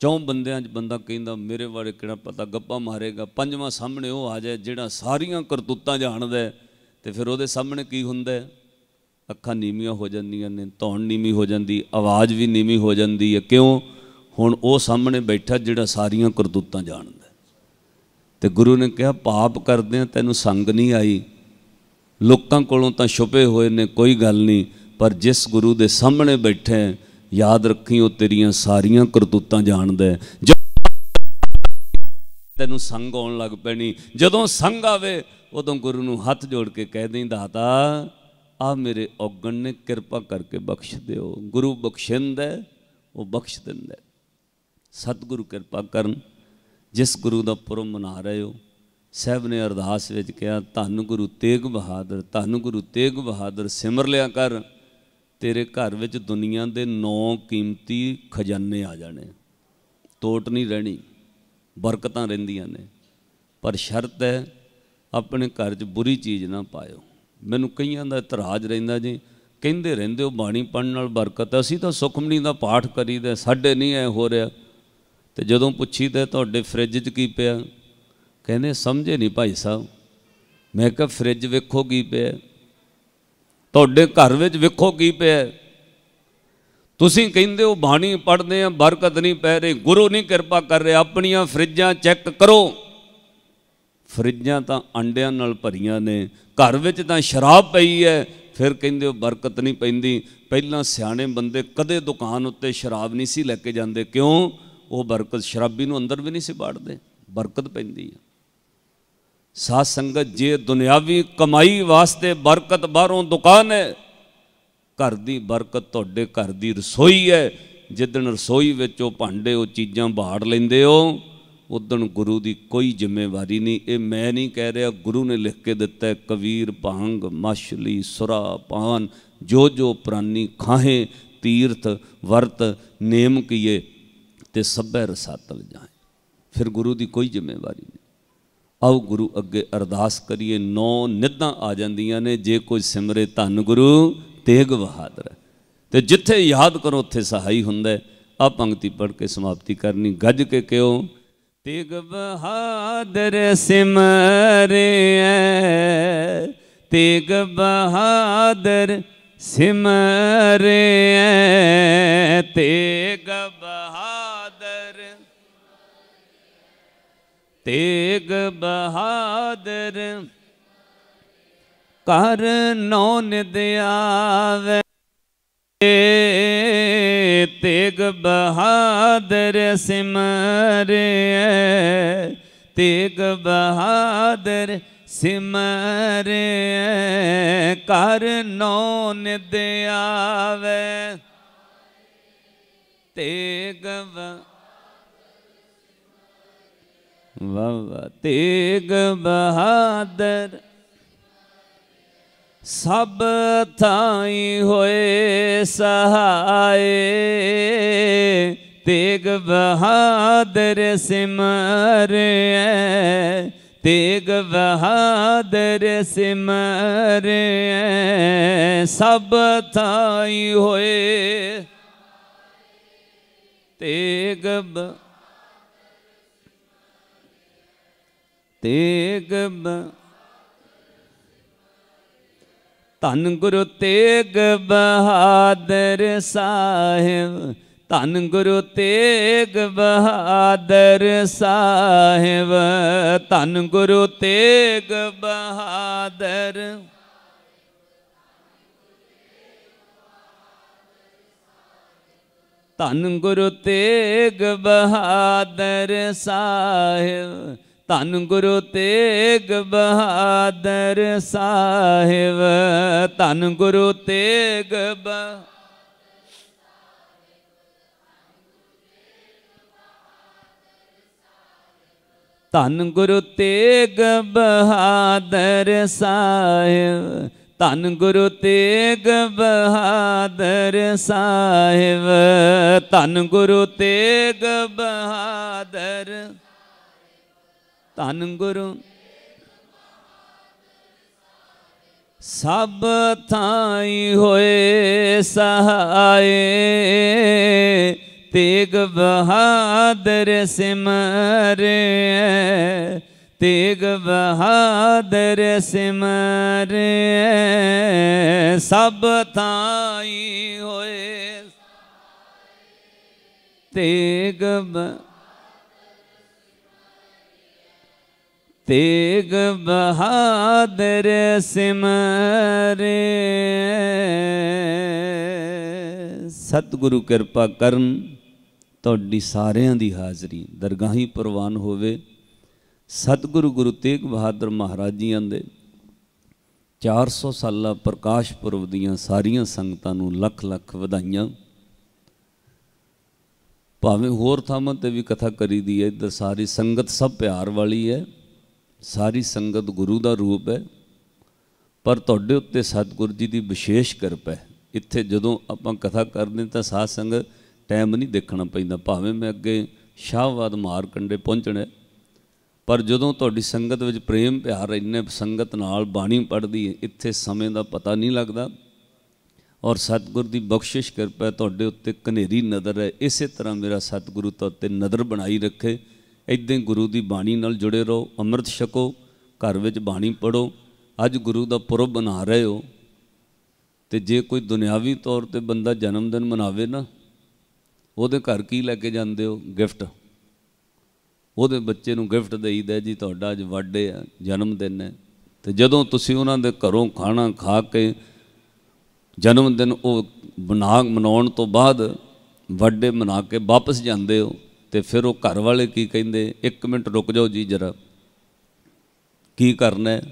ਚੌਂ ਬੰਦਿਆਂ 'ਚ ਬੰਦਾ ਕਹਿੰਦਾ ਮੇਰੇ ਬਾਰੇ ਕਿਹੜਾ ਪਤਾ ਗੱਪਾ ਮਾਰੇਗਾ ਪੰਜਵਾਂ ਸਾਹਮਣੇ ਉਹ ਆ ਜਾਏ ਜਿਹੜਾ ਸਾਰੀਆਂ ਕਰਤੂਤਾਂ ਜਾਣਦਾ ਤੇ ਫਿਰ ਉਹਦੇ ਸਾਹਮਣੇ ਕੀ ਹੁੰਦਾ ਹੈ ਅੱਖਾਂ ਨੀਵੀਆਂ ਹੋ ਜਾਂਦੀਆਂ ਨੇ ਧੌਣ ਨੀਵੀਂ ਹੋ ਜਾਂਦੀ ਆਵਾਜ਼ ਵੀ ਨੀਵੀਂ ਹੋ ਜਾਂਦੀ ਹੈ ਕਿਉਂ ਹੁਣ ਉਹ ਸਾਹਮਣੇ ਬੈਠਾ ਜਿਹੜਾ ਸਾਰੀਆਂ ਕਰਤੂਤਾਂ ਜਾਣਦਾ ਤੇ ਗੁਰੂ ਨੇ ਕਿਹਾ ਪਾਪ ਕਰਦੇ ਆ ਤੈਨੂੰ ਸੰਗ ਨਹੀਂ ਆਈ ਲੋਕਾਂ ਕੋਲੋਂ ਤਾਂ ਛੁਪੇ ਹੋਏ ਨੇ ਕੋਈ ਗੱਲ ਨਹੀਂ ਪਰ ਜਿਸ ਗੁਰੂ ਦੇ ਸਾਹਮਣੇ ਬੈਠੇ ਯਾਦ ਰੱਖੀ ਉਹ ਤੇਰੀਆਂ ਸਾਰੀਆਂ ਕਰਤੂਤਾਂ ਜਾਣਦਾ ਤੈਨੂੰ ਸੰਗ ਆਉਣ ਲੱਗ ਪੈਣੀ ਜਦੋਂ ਸੰਗ ਆਵੇ ਉਦੋਂ ਗੁਰੂ ਨੂੰ ਹੱਥ ਜੋੜ ਕੇ ਕਹਿ ਦੇਂ ਦਾਤਾ ਆ ਮੇਰੇ ਔਗਣ ਨੇ ਕਿਰਪਾ ਕਰਕੇ ਬਖਸ਼ ਦਿਓ ਗੁਰੂ ਬਖਸ਼ਿੰਦਾ ਉਹ ਬਖਸ਼ ਦਿੰਦਾ ਸਤਿਗੁਰੂ ਕਿਰਪਾ ਕਰਨ ਜਿਸ ਗੁਰੂ ਦਾ ਪੁਰਬ ਮਨਾ ਰਹੇ ਹੋ ਸਹਿਬ ਨੇ ਅਰਦਾਸ ਵਿੱਚ ਕਿਹਾ ਧੰਨ ਗੁਰੂ ਤੇਗ ਬਹਾਦਰ ਧੰਨ ਗੁਰੂ ਤੇਗ ਬਹਾਦਰ ਸਿਮਰ ਲਿਆ ਕਰ ਤੇਰੇ ਘਰ ਵਿੱਚ ਦੁਨੀਆ ਦੇ ਨੌ ਕੀਮਤੀ ਖਜ਼ਾਨੇ ਆ ਜਾਣੇ ਟੋਟ ਨਹੀਂ ਰਹਿਣੀ ਬਰਕਤਾਂ ਰਹਿੰਦੀਆਂ ਨੇ ਪਰ ਸ਼ਰਤ ਹੈ ਆਪਣੇ ਘਰ 'ਚ ਬੁਰੀ ਚੀਜ਼ ਨਾ ਪਾਇਓ ਮੈਨੂੰ ਕਈਆਂ ਦਾ ਇਤਰਾਜ਼ ਰਹਿੰਦਾ ਜੀ ਕਹਿੰਦੇ ਰਹਿੰਦੇ ਉਹ ਬਾਣੀ ਪੜਨ ਨਾਲ ਬਰਕਤ ਅਸੀਂ ਤਾਂ ਸੁਖਮਨੀ ਦਾ ਪਾਠ ਕਰੀਦਾ ਸਾਡੇ ਨਹੀਂ ਐ ਹੋ ਰਿਹਾ ਤੇ ਜਦੋਂ ਪੁੱਛੀ ਤੇ ਤੁਹਾਡੇ ਫ੍ਰਿਜ 'ਚ ਕੀ ਪਿਆ ਕਹਿੰਦੇ ਸਮਝੇ ਨਹੀਂ ਭਾਈ ਸਾਹਿਬ ਮੈਂ ਕਿਹਾ ਫ੍ਰਿਜ ਵੇਖੋ ਕੀ ਪਿਆ ਤੁਹਾਡੇ ਘਰ ਵਿੱਚ ਵੇਖੋ ਕੀ ਪਿਆ ਤੁਸੀਂ ਕਹਿੰਦੇ ਹੋ ਬਾਣੀ ਪੜਦੇ ਆ ਬਰਕਤ ਨਹੀਂ ਪੈ ਰਹੀ ਗੁਰੂ ਨਹੀਂ ਕਿਰਪਾ ਕਰ ਰਿਹਾ ਆਪਣੀਆਂ ਫ੍ਰਿਜਾਂ ਚੈੱਕ ਕਰੋ ਫਰਿੱਜਾਂ ਤਾਂ ਅੰਡਿਆਂ ਨਾਲ ਭਰੀਆਂ ਨੇ ਘਰ ਵਿੱਚ ਤਾਂ ਸ਼ਰਾਬ ਪਈ ਹੈ ਫਿਰ ਕਹਿੰਦੇ ਉਹ ਬਰਕਤ ਨਹੀਂ ਪੈਂਦੀ ਪਹਿਲਾਂ ਸਿਆਣੇ ਬੰਦੇ ਕਦੇ ਦੁਕਾਨ ਉੱਤੇ ਸ਼ਰਾਬ ਨਹੀਂ ਸੀ ਲੈ ਕੇ ਜਾਂਦੇ ਕਿਉਂ ਉਹ ਬਰਕਤ ਸ਼ਰਾਬੀ ਨੂੰ ਅੰਦਰ ਵੀ ਨਹੀਂ ਸੀ ਬਾੜਦੇ ਬਰਕਤ ਪੈਂਦੀ ਹੈ ਸਾਧ ਸੰਗਤ ਜੇ ਦੁਨਿਆਵੀ ਕਮਾਈ ਵਾਸਤੇ ਬਰਕਤ ਬਾਹਰੋਂ ਦੁਕਾਨ ਹੈ ਘਰ ਦੀ ਬਰਕਤ ਤੁਹਾਡੇ ਘਰ ਦੀ ਰਸੋਈ ਹੈ ਜਿੱਦਣ ਰਸੋਈ ਵਿੱਚ ਉਹ ਭਾਂਡੇ ਉਹ ਚੀਜ਼ਾਂ ਬਾੜ ਲੈਂਦੇ ਹੋ ਉਦਣ ਗੁਰੂ ਦੀ ਕੋਈ ਜ਼ਿੰਮੇਵਾਰੀ ਨਹੀਂ ਇਹ ਮੈਂ ਨਹੀਂ ਕਹਿ ਰਿਹਾ ਗੁਰੂ ਨੇ ਲਿਖ ਕੇ ਦਿੱਤਾ ਕਵੀਰ ਭੰਗ ਮਛਲੀ ਸੁਰਾ ਪਾਨ ਜੋ ਜੋ ਪ੍ਰਾਨੀ ਖਾਹੇ ਤੀਰਥ ਵਰਤ ਨੇਮ ਕੀਏ ਤੇ ਸਭੈ ਰਸਾਤਲ ਜਾਏ ਫਿਰ ਗੁਰੂ ਦੀ ਕੋਈ ਜ਼ਿੰਮੇਵਾਰੀ ਨਹੀਂ ਆਓ ਗੁਰੂ ਅੱਗੇ ਅਰਦਾਸ ਕਰੀਏ ਨੌ ਨਿੱਧਾਂ ਆ ਜਾਂਦੀਆਂ ਨੇ ਜੇ ਕੋਈ ਸਿਮਰੇ ਧੰਨ ਗੁਰੂ ਤੇਗ ਬਹਾਦਰ ਤੇ ਜਿੱਥੇ ਯਾਦ ਕਰੋ ਉੱਥੇ ਸਹਾਈ ਹੁੰਦਾ ਆ ਪੰਕਤੀ ਪੜ ਕੇ ਸਮਾਪਤੀ ਕਰਨੀ ਗੱਜ ਕੇ ਕਿਉਂ ਤਿਗ ਬਹਾਦਰ ਸਿਮਰਿਐ ਤਿਗ ਬਹਾਦਰ ਸਿਮਰਿਐ ਤਿਗ ਬਹਾਦਰ ਤੇਗ ਬਹਾਦਰ ਕਰ ਨੌਨ ਦਿਆਵੇ ਤੇਗ ਬਹਾਦਰ ਸਿਮਰੇ ਤੇਗ ਬਹਾਦਰ ਸਿਮਰੇ ਕਰ ਨੋ ਨਿਦ ਆਵੇ ਤੇਗ ਵਾ ਵਾ ਤੇਗ ਬਹਾਦਰ ਸਭ ਥਾਈ ਹੋਏ ਸਹਾਏ ਤੇਗ ਬਹਾਦਰ ਸਿਮਰੈ ਤੇਗ ਬਹਾਦਰ ਸਿਮਰੈ ਸਭ ਥਾਈ ਹੋਏ ਤੇਗ ਤੇਗ ਬਹਾਦਰ ਧੰਨ ਗੁਰੂ ਤੇਗ ਬਹਾਦਰ ਸਾਹਿਬ ਧੰਨ ਗੁਰੂ ਤੇਗ ਬਹਾਦਰ ਸਾਹਿਬ ਧੰਨ ਗੁਰੂ ਤੇਗ ਬਹਾਦਰ ਧੰਨ ਗੁਰੂ ਤੇਗ ਬਹਾਦਰ ਸਾਹਿਬ ਧੰਨ ਗੁਰੂ ਤੇਗ ਬਹਾਦਰ ਸਾਹਿਬ ਧੰਨ ਗੁਰੂ ਤੇਗ ਬਹਾਦਰ ਧੰਨ ਗੁਰੂ ਤੇਗ ਬਹਾਦਰ ਸਾਹਿਬ ਧੰਨ ਗੁਰੂ ਤੇਗ ਬਹਾਦਰ ਸਾਹਿਬ ਧੰਨ ਗੁਰੂ ਤੇਗ ਬਹਾਦਰ ਧੰਨ ਗੁਰੂ ਸਭ ਥਾਈ ਹੋਏ ਸਹਾਏ ਤੇਗ ਬਹਾਦਰ ਸਿਮਰੇ ਤੇਗ ਬਹਾਦਰ ਸਿਮਰੇ ਸਭ ਥਾਈ ਹੋਏ ਤੇਗ ਬਹਾਦਰ ਤੇਗ ਬਹਾਦਰ ਸਿਮਰੇ ਸਤਿਗੁਰੂ ਕਿਰਪਾ ਕਰਨ ਤੁਹਾਡੀ ਸਾਰਿਆਂ ਦੀ ਹਾਜ਼ਰੀ ਦਰਗਾਹੀ ਪ੍ਰਵਾਨ ਹੋਵੇ ਸਤਿਗੁਰੂ ਗੁਰੂ ਤੇਗ ਬਹਾਦਰ ਮਹਾਰਾਜ ਜੀਆਂ ਦੇ 400 ਸਾਲਾ ਪ੍ਰਕਾਸ਼ ਪੁਰਬ ਦੀਆਂ ਸਾਰੀਆਂ ਸੰਗਤਾਂ ਨੂੰ ਲੱਖ ਲੱਖ ਵਧਾਈਆਂ ਭਾਵੇਂ ਹੋਰ ਥਾਵਾਂ ਤੇ ਵੀ ਕਥਾ ਕਰੀ ਦੀ ਹੈ ਇਧਰ ਸਾਰੀ ਸੰਗਤ ਸਭ ਪਿਆਰ ਵਾਲੀ ਹੈ ਸਾਰੀ ਸੰਗਤ ਗੁਰੂ ਦਾ ਰੂਪ ਹੈ ਪਰ ਤੁਹਾਡੇ ਉੱਤੇ ਸਤਿਗੁਰ ਜੀ ਦੀ ਵਿਸ਼ੇਸ਼ ਕਿਰਪਾ ਹੈ ਇੱਥੇ ਜਦੋਂ ਆਪਾਂ ਕਥਾ ਕਰਦੇ ਤਾਂ ਸਾਧ ਸੰਗਤ ਟਾਈਮ ਨਹੀਂ ਦੇਖਣਾ ਪੈਂਦਾ ਭਾਵੇਂ ਮੈਂ ਅੱਗੇ ਸ਼ਾਹਵਾਦ ਮਾਰਕੰਡੇ ਪਹੁੰਚਣਾ ਪਰ ਜਦੋਂ ਤੁਹਾਡੀ ਸੰਗਤ ਵਿੱਚ ਪ੍ਰੇਮ ਪਿਆਰ ਇੰਨੇ ਸੰਗਤ ਨਾਲ ਬਾਣੀ ਪੜਦੀ ਹੈ ਇੱਥੇ ਸਮੇਂ ਦਾ ਪਤਾ ਨਹੀਂ ਲੱਗਦਾ ਔਰ ਸਤਿਗੁਰ ਦੀ ਬਖਸ਼ਿਸ਼ ਕਿਰਪਾ ਤੁਹਾਡੇ ਉੱਤੇ ਕਨੇਰੀ ਨਜ਼ਰ ਹੈ ਇਸੇ ਤਰ੍ਹਾਂ ਮੇਰਾ ਸਤਿਗੁਰੂ ਤਾਂ ਨਜ਼ਰ ਬਣਾਈ ਰੱਖੇ ਇਦਾਂ ਗੁਰੂ ਦੀ ਬਾਣੀ ਨਾਲ ਜੁੜੇ ਰਹੋ ਅੰਮ੍ਰਿਤ ਛਕੋ ਘਰ ਵਿੱਚ ਬਾਣੀ ਪੜੋ ਅੱਜ ਗੁਰੂ ਦਾ ਪੁਰਬ ਬਣਾ ਰਹੇ ਹੋ ਤੇ ਜੇ ਕੋਈ ਦੁਨਿਆਵੀ ਤੌਰ ਤੇ ਬੰਦਾ ਜਨਮ ਦਿਨ ਮਨਾਵੇ ਨਾ ਉਹਦੇ ਘਰ ਕੀ ਲੈ ਕੇ ਜਾਂਦੇ ਹੋ ਗਿਫਟ ਉਹਦੇ ਬੱਚੇ ਨੂੰ ਗਿਫਟ ਦੇਈਦਾ ਜੀ ਤੁਹਾਡਾ ਅੱਜ ਵੱਡੇ ਆ ਜਨਮ ਦਿਨ ਹੈ ਤੇ ਜਦੋਂ ਤੁਸੀਂ ਉਹਨਾਂ ਦੇ ਘਰੋਂ ਖਾਣਾ ਖਾ ਕੇ ਜਨਮ ਦਿਨ ਉਹ ਬਣਾ ਮਨਾਉਣ ਤੋਂ ਬਾਅਦ ਵੱਡੇ ਮਨਾ ਕੇ ਵਾਪਸ ਜਾਂਦੇ ਹੋ ਤੇ ਫਿਰ ਉਹ ਘਰ ਵਾਲੇ ਕੀ ਕਹਿੰਦੇ ਇੱਕ ਮਿੰਟ ਰੁਕ ਜਾਓ ਜੀ ਜਰਾ ਕੀ ਕਰਨਾ ਹੈ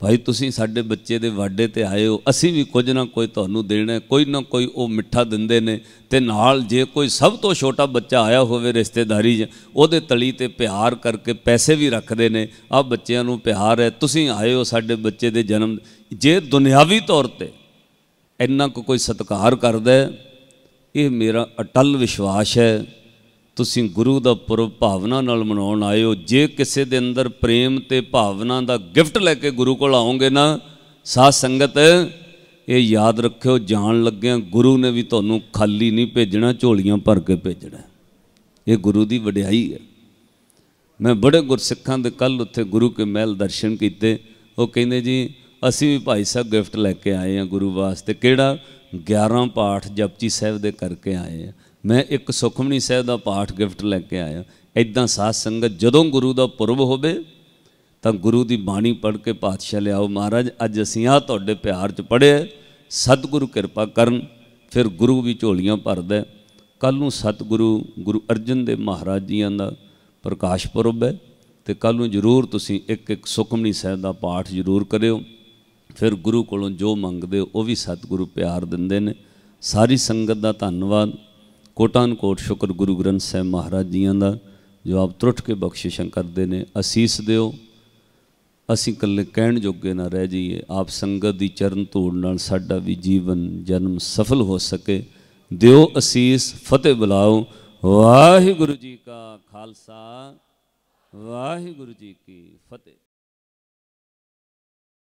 ਭਾਈ ਤੁਸੀਂ ਸਾਡੇ ਬੱਚੇ ਦੇ ਵਾਡੇ ਤੇ ਆਏ ਹੋ ਅਸੀਂ ਵੀ ਕੁਝ ਨਾ ਕੋਈ ਤੁਹਾਨੂੰ ਦੇਣਾ ਕੋਈ ਨਾ ਕੋਈ ਉਹ ਮਿੱਠਾ ਦਿੰਦੇ ਨੇ ਤੇ ਨਾਲ ਜੇ ਕੋਈ ਸਭ ਤੋਂ ਛੋਟਾ ਬੱਚਾ ਆਇਆ ਹੋਵੇ ਰਿਸ਼ਤੇਦਾਰੀ 'ਚ ਉਹਦੇ ਤਲੀ ਤੇ ਪਿਆਰ ਕਰਕੇ ਪੈਸੇ ਵੀ ਰੱਖਦੇ ਨੇ ਆ ਬੱਚਿਆਂ ਨੂੰ ਪਿਆਰ ਹੈ ਤੁਸੀਂ ਆਏ ਹੋ ਸਾਡੇ ਬੱਚੇ ਦੇ ਜਨਮ ਜੇ ਦੁਨਿਆਵੀ ਤੌਰ ਤੇ ਇੰਨਾ ਕੋਈ ਸਤਿਕਾਰ ਕਰਦਾ ਇਹ ਮੇਰਾ ਅਟਲ ਵਿਸ਼ਵਾਸ ਹੈ ਤੁਸੀਂ ਗੁਰੂ ਦਾ ਪੁਰਬ ਭਾਵਨਾ ਨਾਲ ਮਨਾਉਣ ਆਇਓ ਜੇ ਕਿਸੇ ਦੇ ਅੰਦਰ ਪ੍ਰੇਮ ਤੇ ਭਾਵਨਾ ਦਾ ਗਿਫਟ ਲੈ ਕੇ ਗੁਰੂ ਕੋਲ ਆਓਗੇ ਨਾ ਸਾਧ ਸੰਗਤ ਇਹ ਯਾਦ ਰੱਖਿਓ ਜਾਣ ਲੱਗਿਆਂ ਗੁਰੂ ਨੇ ਵੀ ਤੁਹਾਨੂੰ ਖਾਲੀ ਨਹੀਂ ਭੇਜਣਾ ਝੋਲੀਆਂ ਭਰ ਕੇ ਭੇਜਣਾ ਇਹ ਗੁਰੂ ਦੀ ਵਡਿਆਈ ਹੈ ਮੈਂ ਬੜੇ ਗੁਰਸਿੱਖਾਂ ਦੇ ਕੱਲ ਉੱਥੇ ਗੁਰੂ ਕੇ ਮਹਿਲ ਦਰਸ਼ਨ ਕੀਤੇ ਉਹ ਕਹਿੰਦੇ ਜੀ ਅਸੀਂ ਵੀ ਭਾਈ ਸਾਹਿਬ ਗਿਫਟ ਲੈ ਕੇ ਆਏ ਆ ਗੁਰੂ ਵਾਸਤੇ ਕਿਹੜਾ 11 ਪਾਠ ਜਪਜੀ ਸਾਹਿਬ ਦੇ ਕਰਕੇ ਆਏ ਆ ਮੈਂ ਇੱਕ ਸੁਖਮਨੀ ਸਾਹਿਬ ਦਾ ਪਾਠ ਗਿਫਟ ਲੈ ਕੇ ਆਇਆ ਇਦਾਂ ਸਾਧ ਸੰਗਤ ਜਦੋਂ ਗੁਰੂ ਦਾ ਪੁਰਬ ਹੋਵੇ ਤਾਂ ਗੁਰੂ ਦੀ ਬਾਣੀ ਪੜ੍ਹ ਕੇ ਪਾਤਸ਼ਾਹ ਲਿਆਓ ਮਹਾਰਾਜ ਅੱਜ ਅਸੀਂ ਆ ਤੁਹਾਡੇ ਪਿਆਰ 'ਚ ਪੜ੍ਹੇ ਸਤਿਗੁਰੂ ਕਿਰਪਾ ਕਰਨ ਫਿਰ ਗੁਰੂ ਵੀ ਝੋਲੀਆਂ ਭਰਦਾ ਕੱਲ ਨੂੰ ਸਤਿਗੁਰੂ ਗੁਰੂ ਅਰਜਨ ਦੇਵ ਮਹਾਰਾਜ ਜੀਆਂ ਦਾ ਪ੍ਰਕਾਸ਼ ਪੁਰਬ ਹੈ ਤੇ ਕੱਲ ਨੂੰ ਜ਼ਰੂਰ ਤੁਸੀਂ ਇੱਕ ਇੱਕ ਸੁਖਮਨੀ ਸਾਹਿਬ ਦਾ ਪਾਠ ਜ਼ਰੂਰ ਕਰਿਓ ਫਿਰ ਗੁਰੂ ਕੋਲੋਂ ਜੋ ਮੰਗਦੇ ਹੋ ਉਹ ਵੀ ਸਤਿਗੁਰੂ ਪਿਆਰ ਦਿੰਦੇ ਨੇ ਸਾਰੀ ਸੰਗਤ ਦਾ ਧੰਨਵਾਦ ਕੋਟਾਨ ਕੋਟ ਸ਼ੁਕਰ ਗੁਰੂ ਗ੍ਰੰਥ ਸਾਹਿਬ ਮਹਾਰਾਜ ਜੀਆਂ ਦਾ ਜੋ ਆਪ ਤਰੁੱਠ ਕੇ ਬਖਸ਼ਿਸ਼ਾਂ ਕਰਦੇ ਨੇ ਅਸੀਸ ਦਿਓ ਅਸੀਂ ਕੱਲੇ ਕਹਿਣ ਜੋਗੇ ਨਾ ਰਹਿ ਜਾਈਏ ਆਪ ਸੰਗਤ ਦੀ ਚਰਨ ਧੂੜ ਨਾਲ ਸਾਡਾ ਵੀ ਜੀਵਨ ਜਨਮ ਸਫਲ ਹੋ ਸਕੇ ਦਿਓ ਅਸੀਸ ਫਤਿਹ ਬੁਲਾਓ ਵਾਹਿਗੁਰੂ ਜੀ ਕਾ ਖਾਲਸਾ ਵਾਹਿਗੁਰੂ ਜੀ ਕੀ ਫਤਿਹ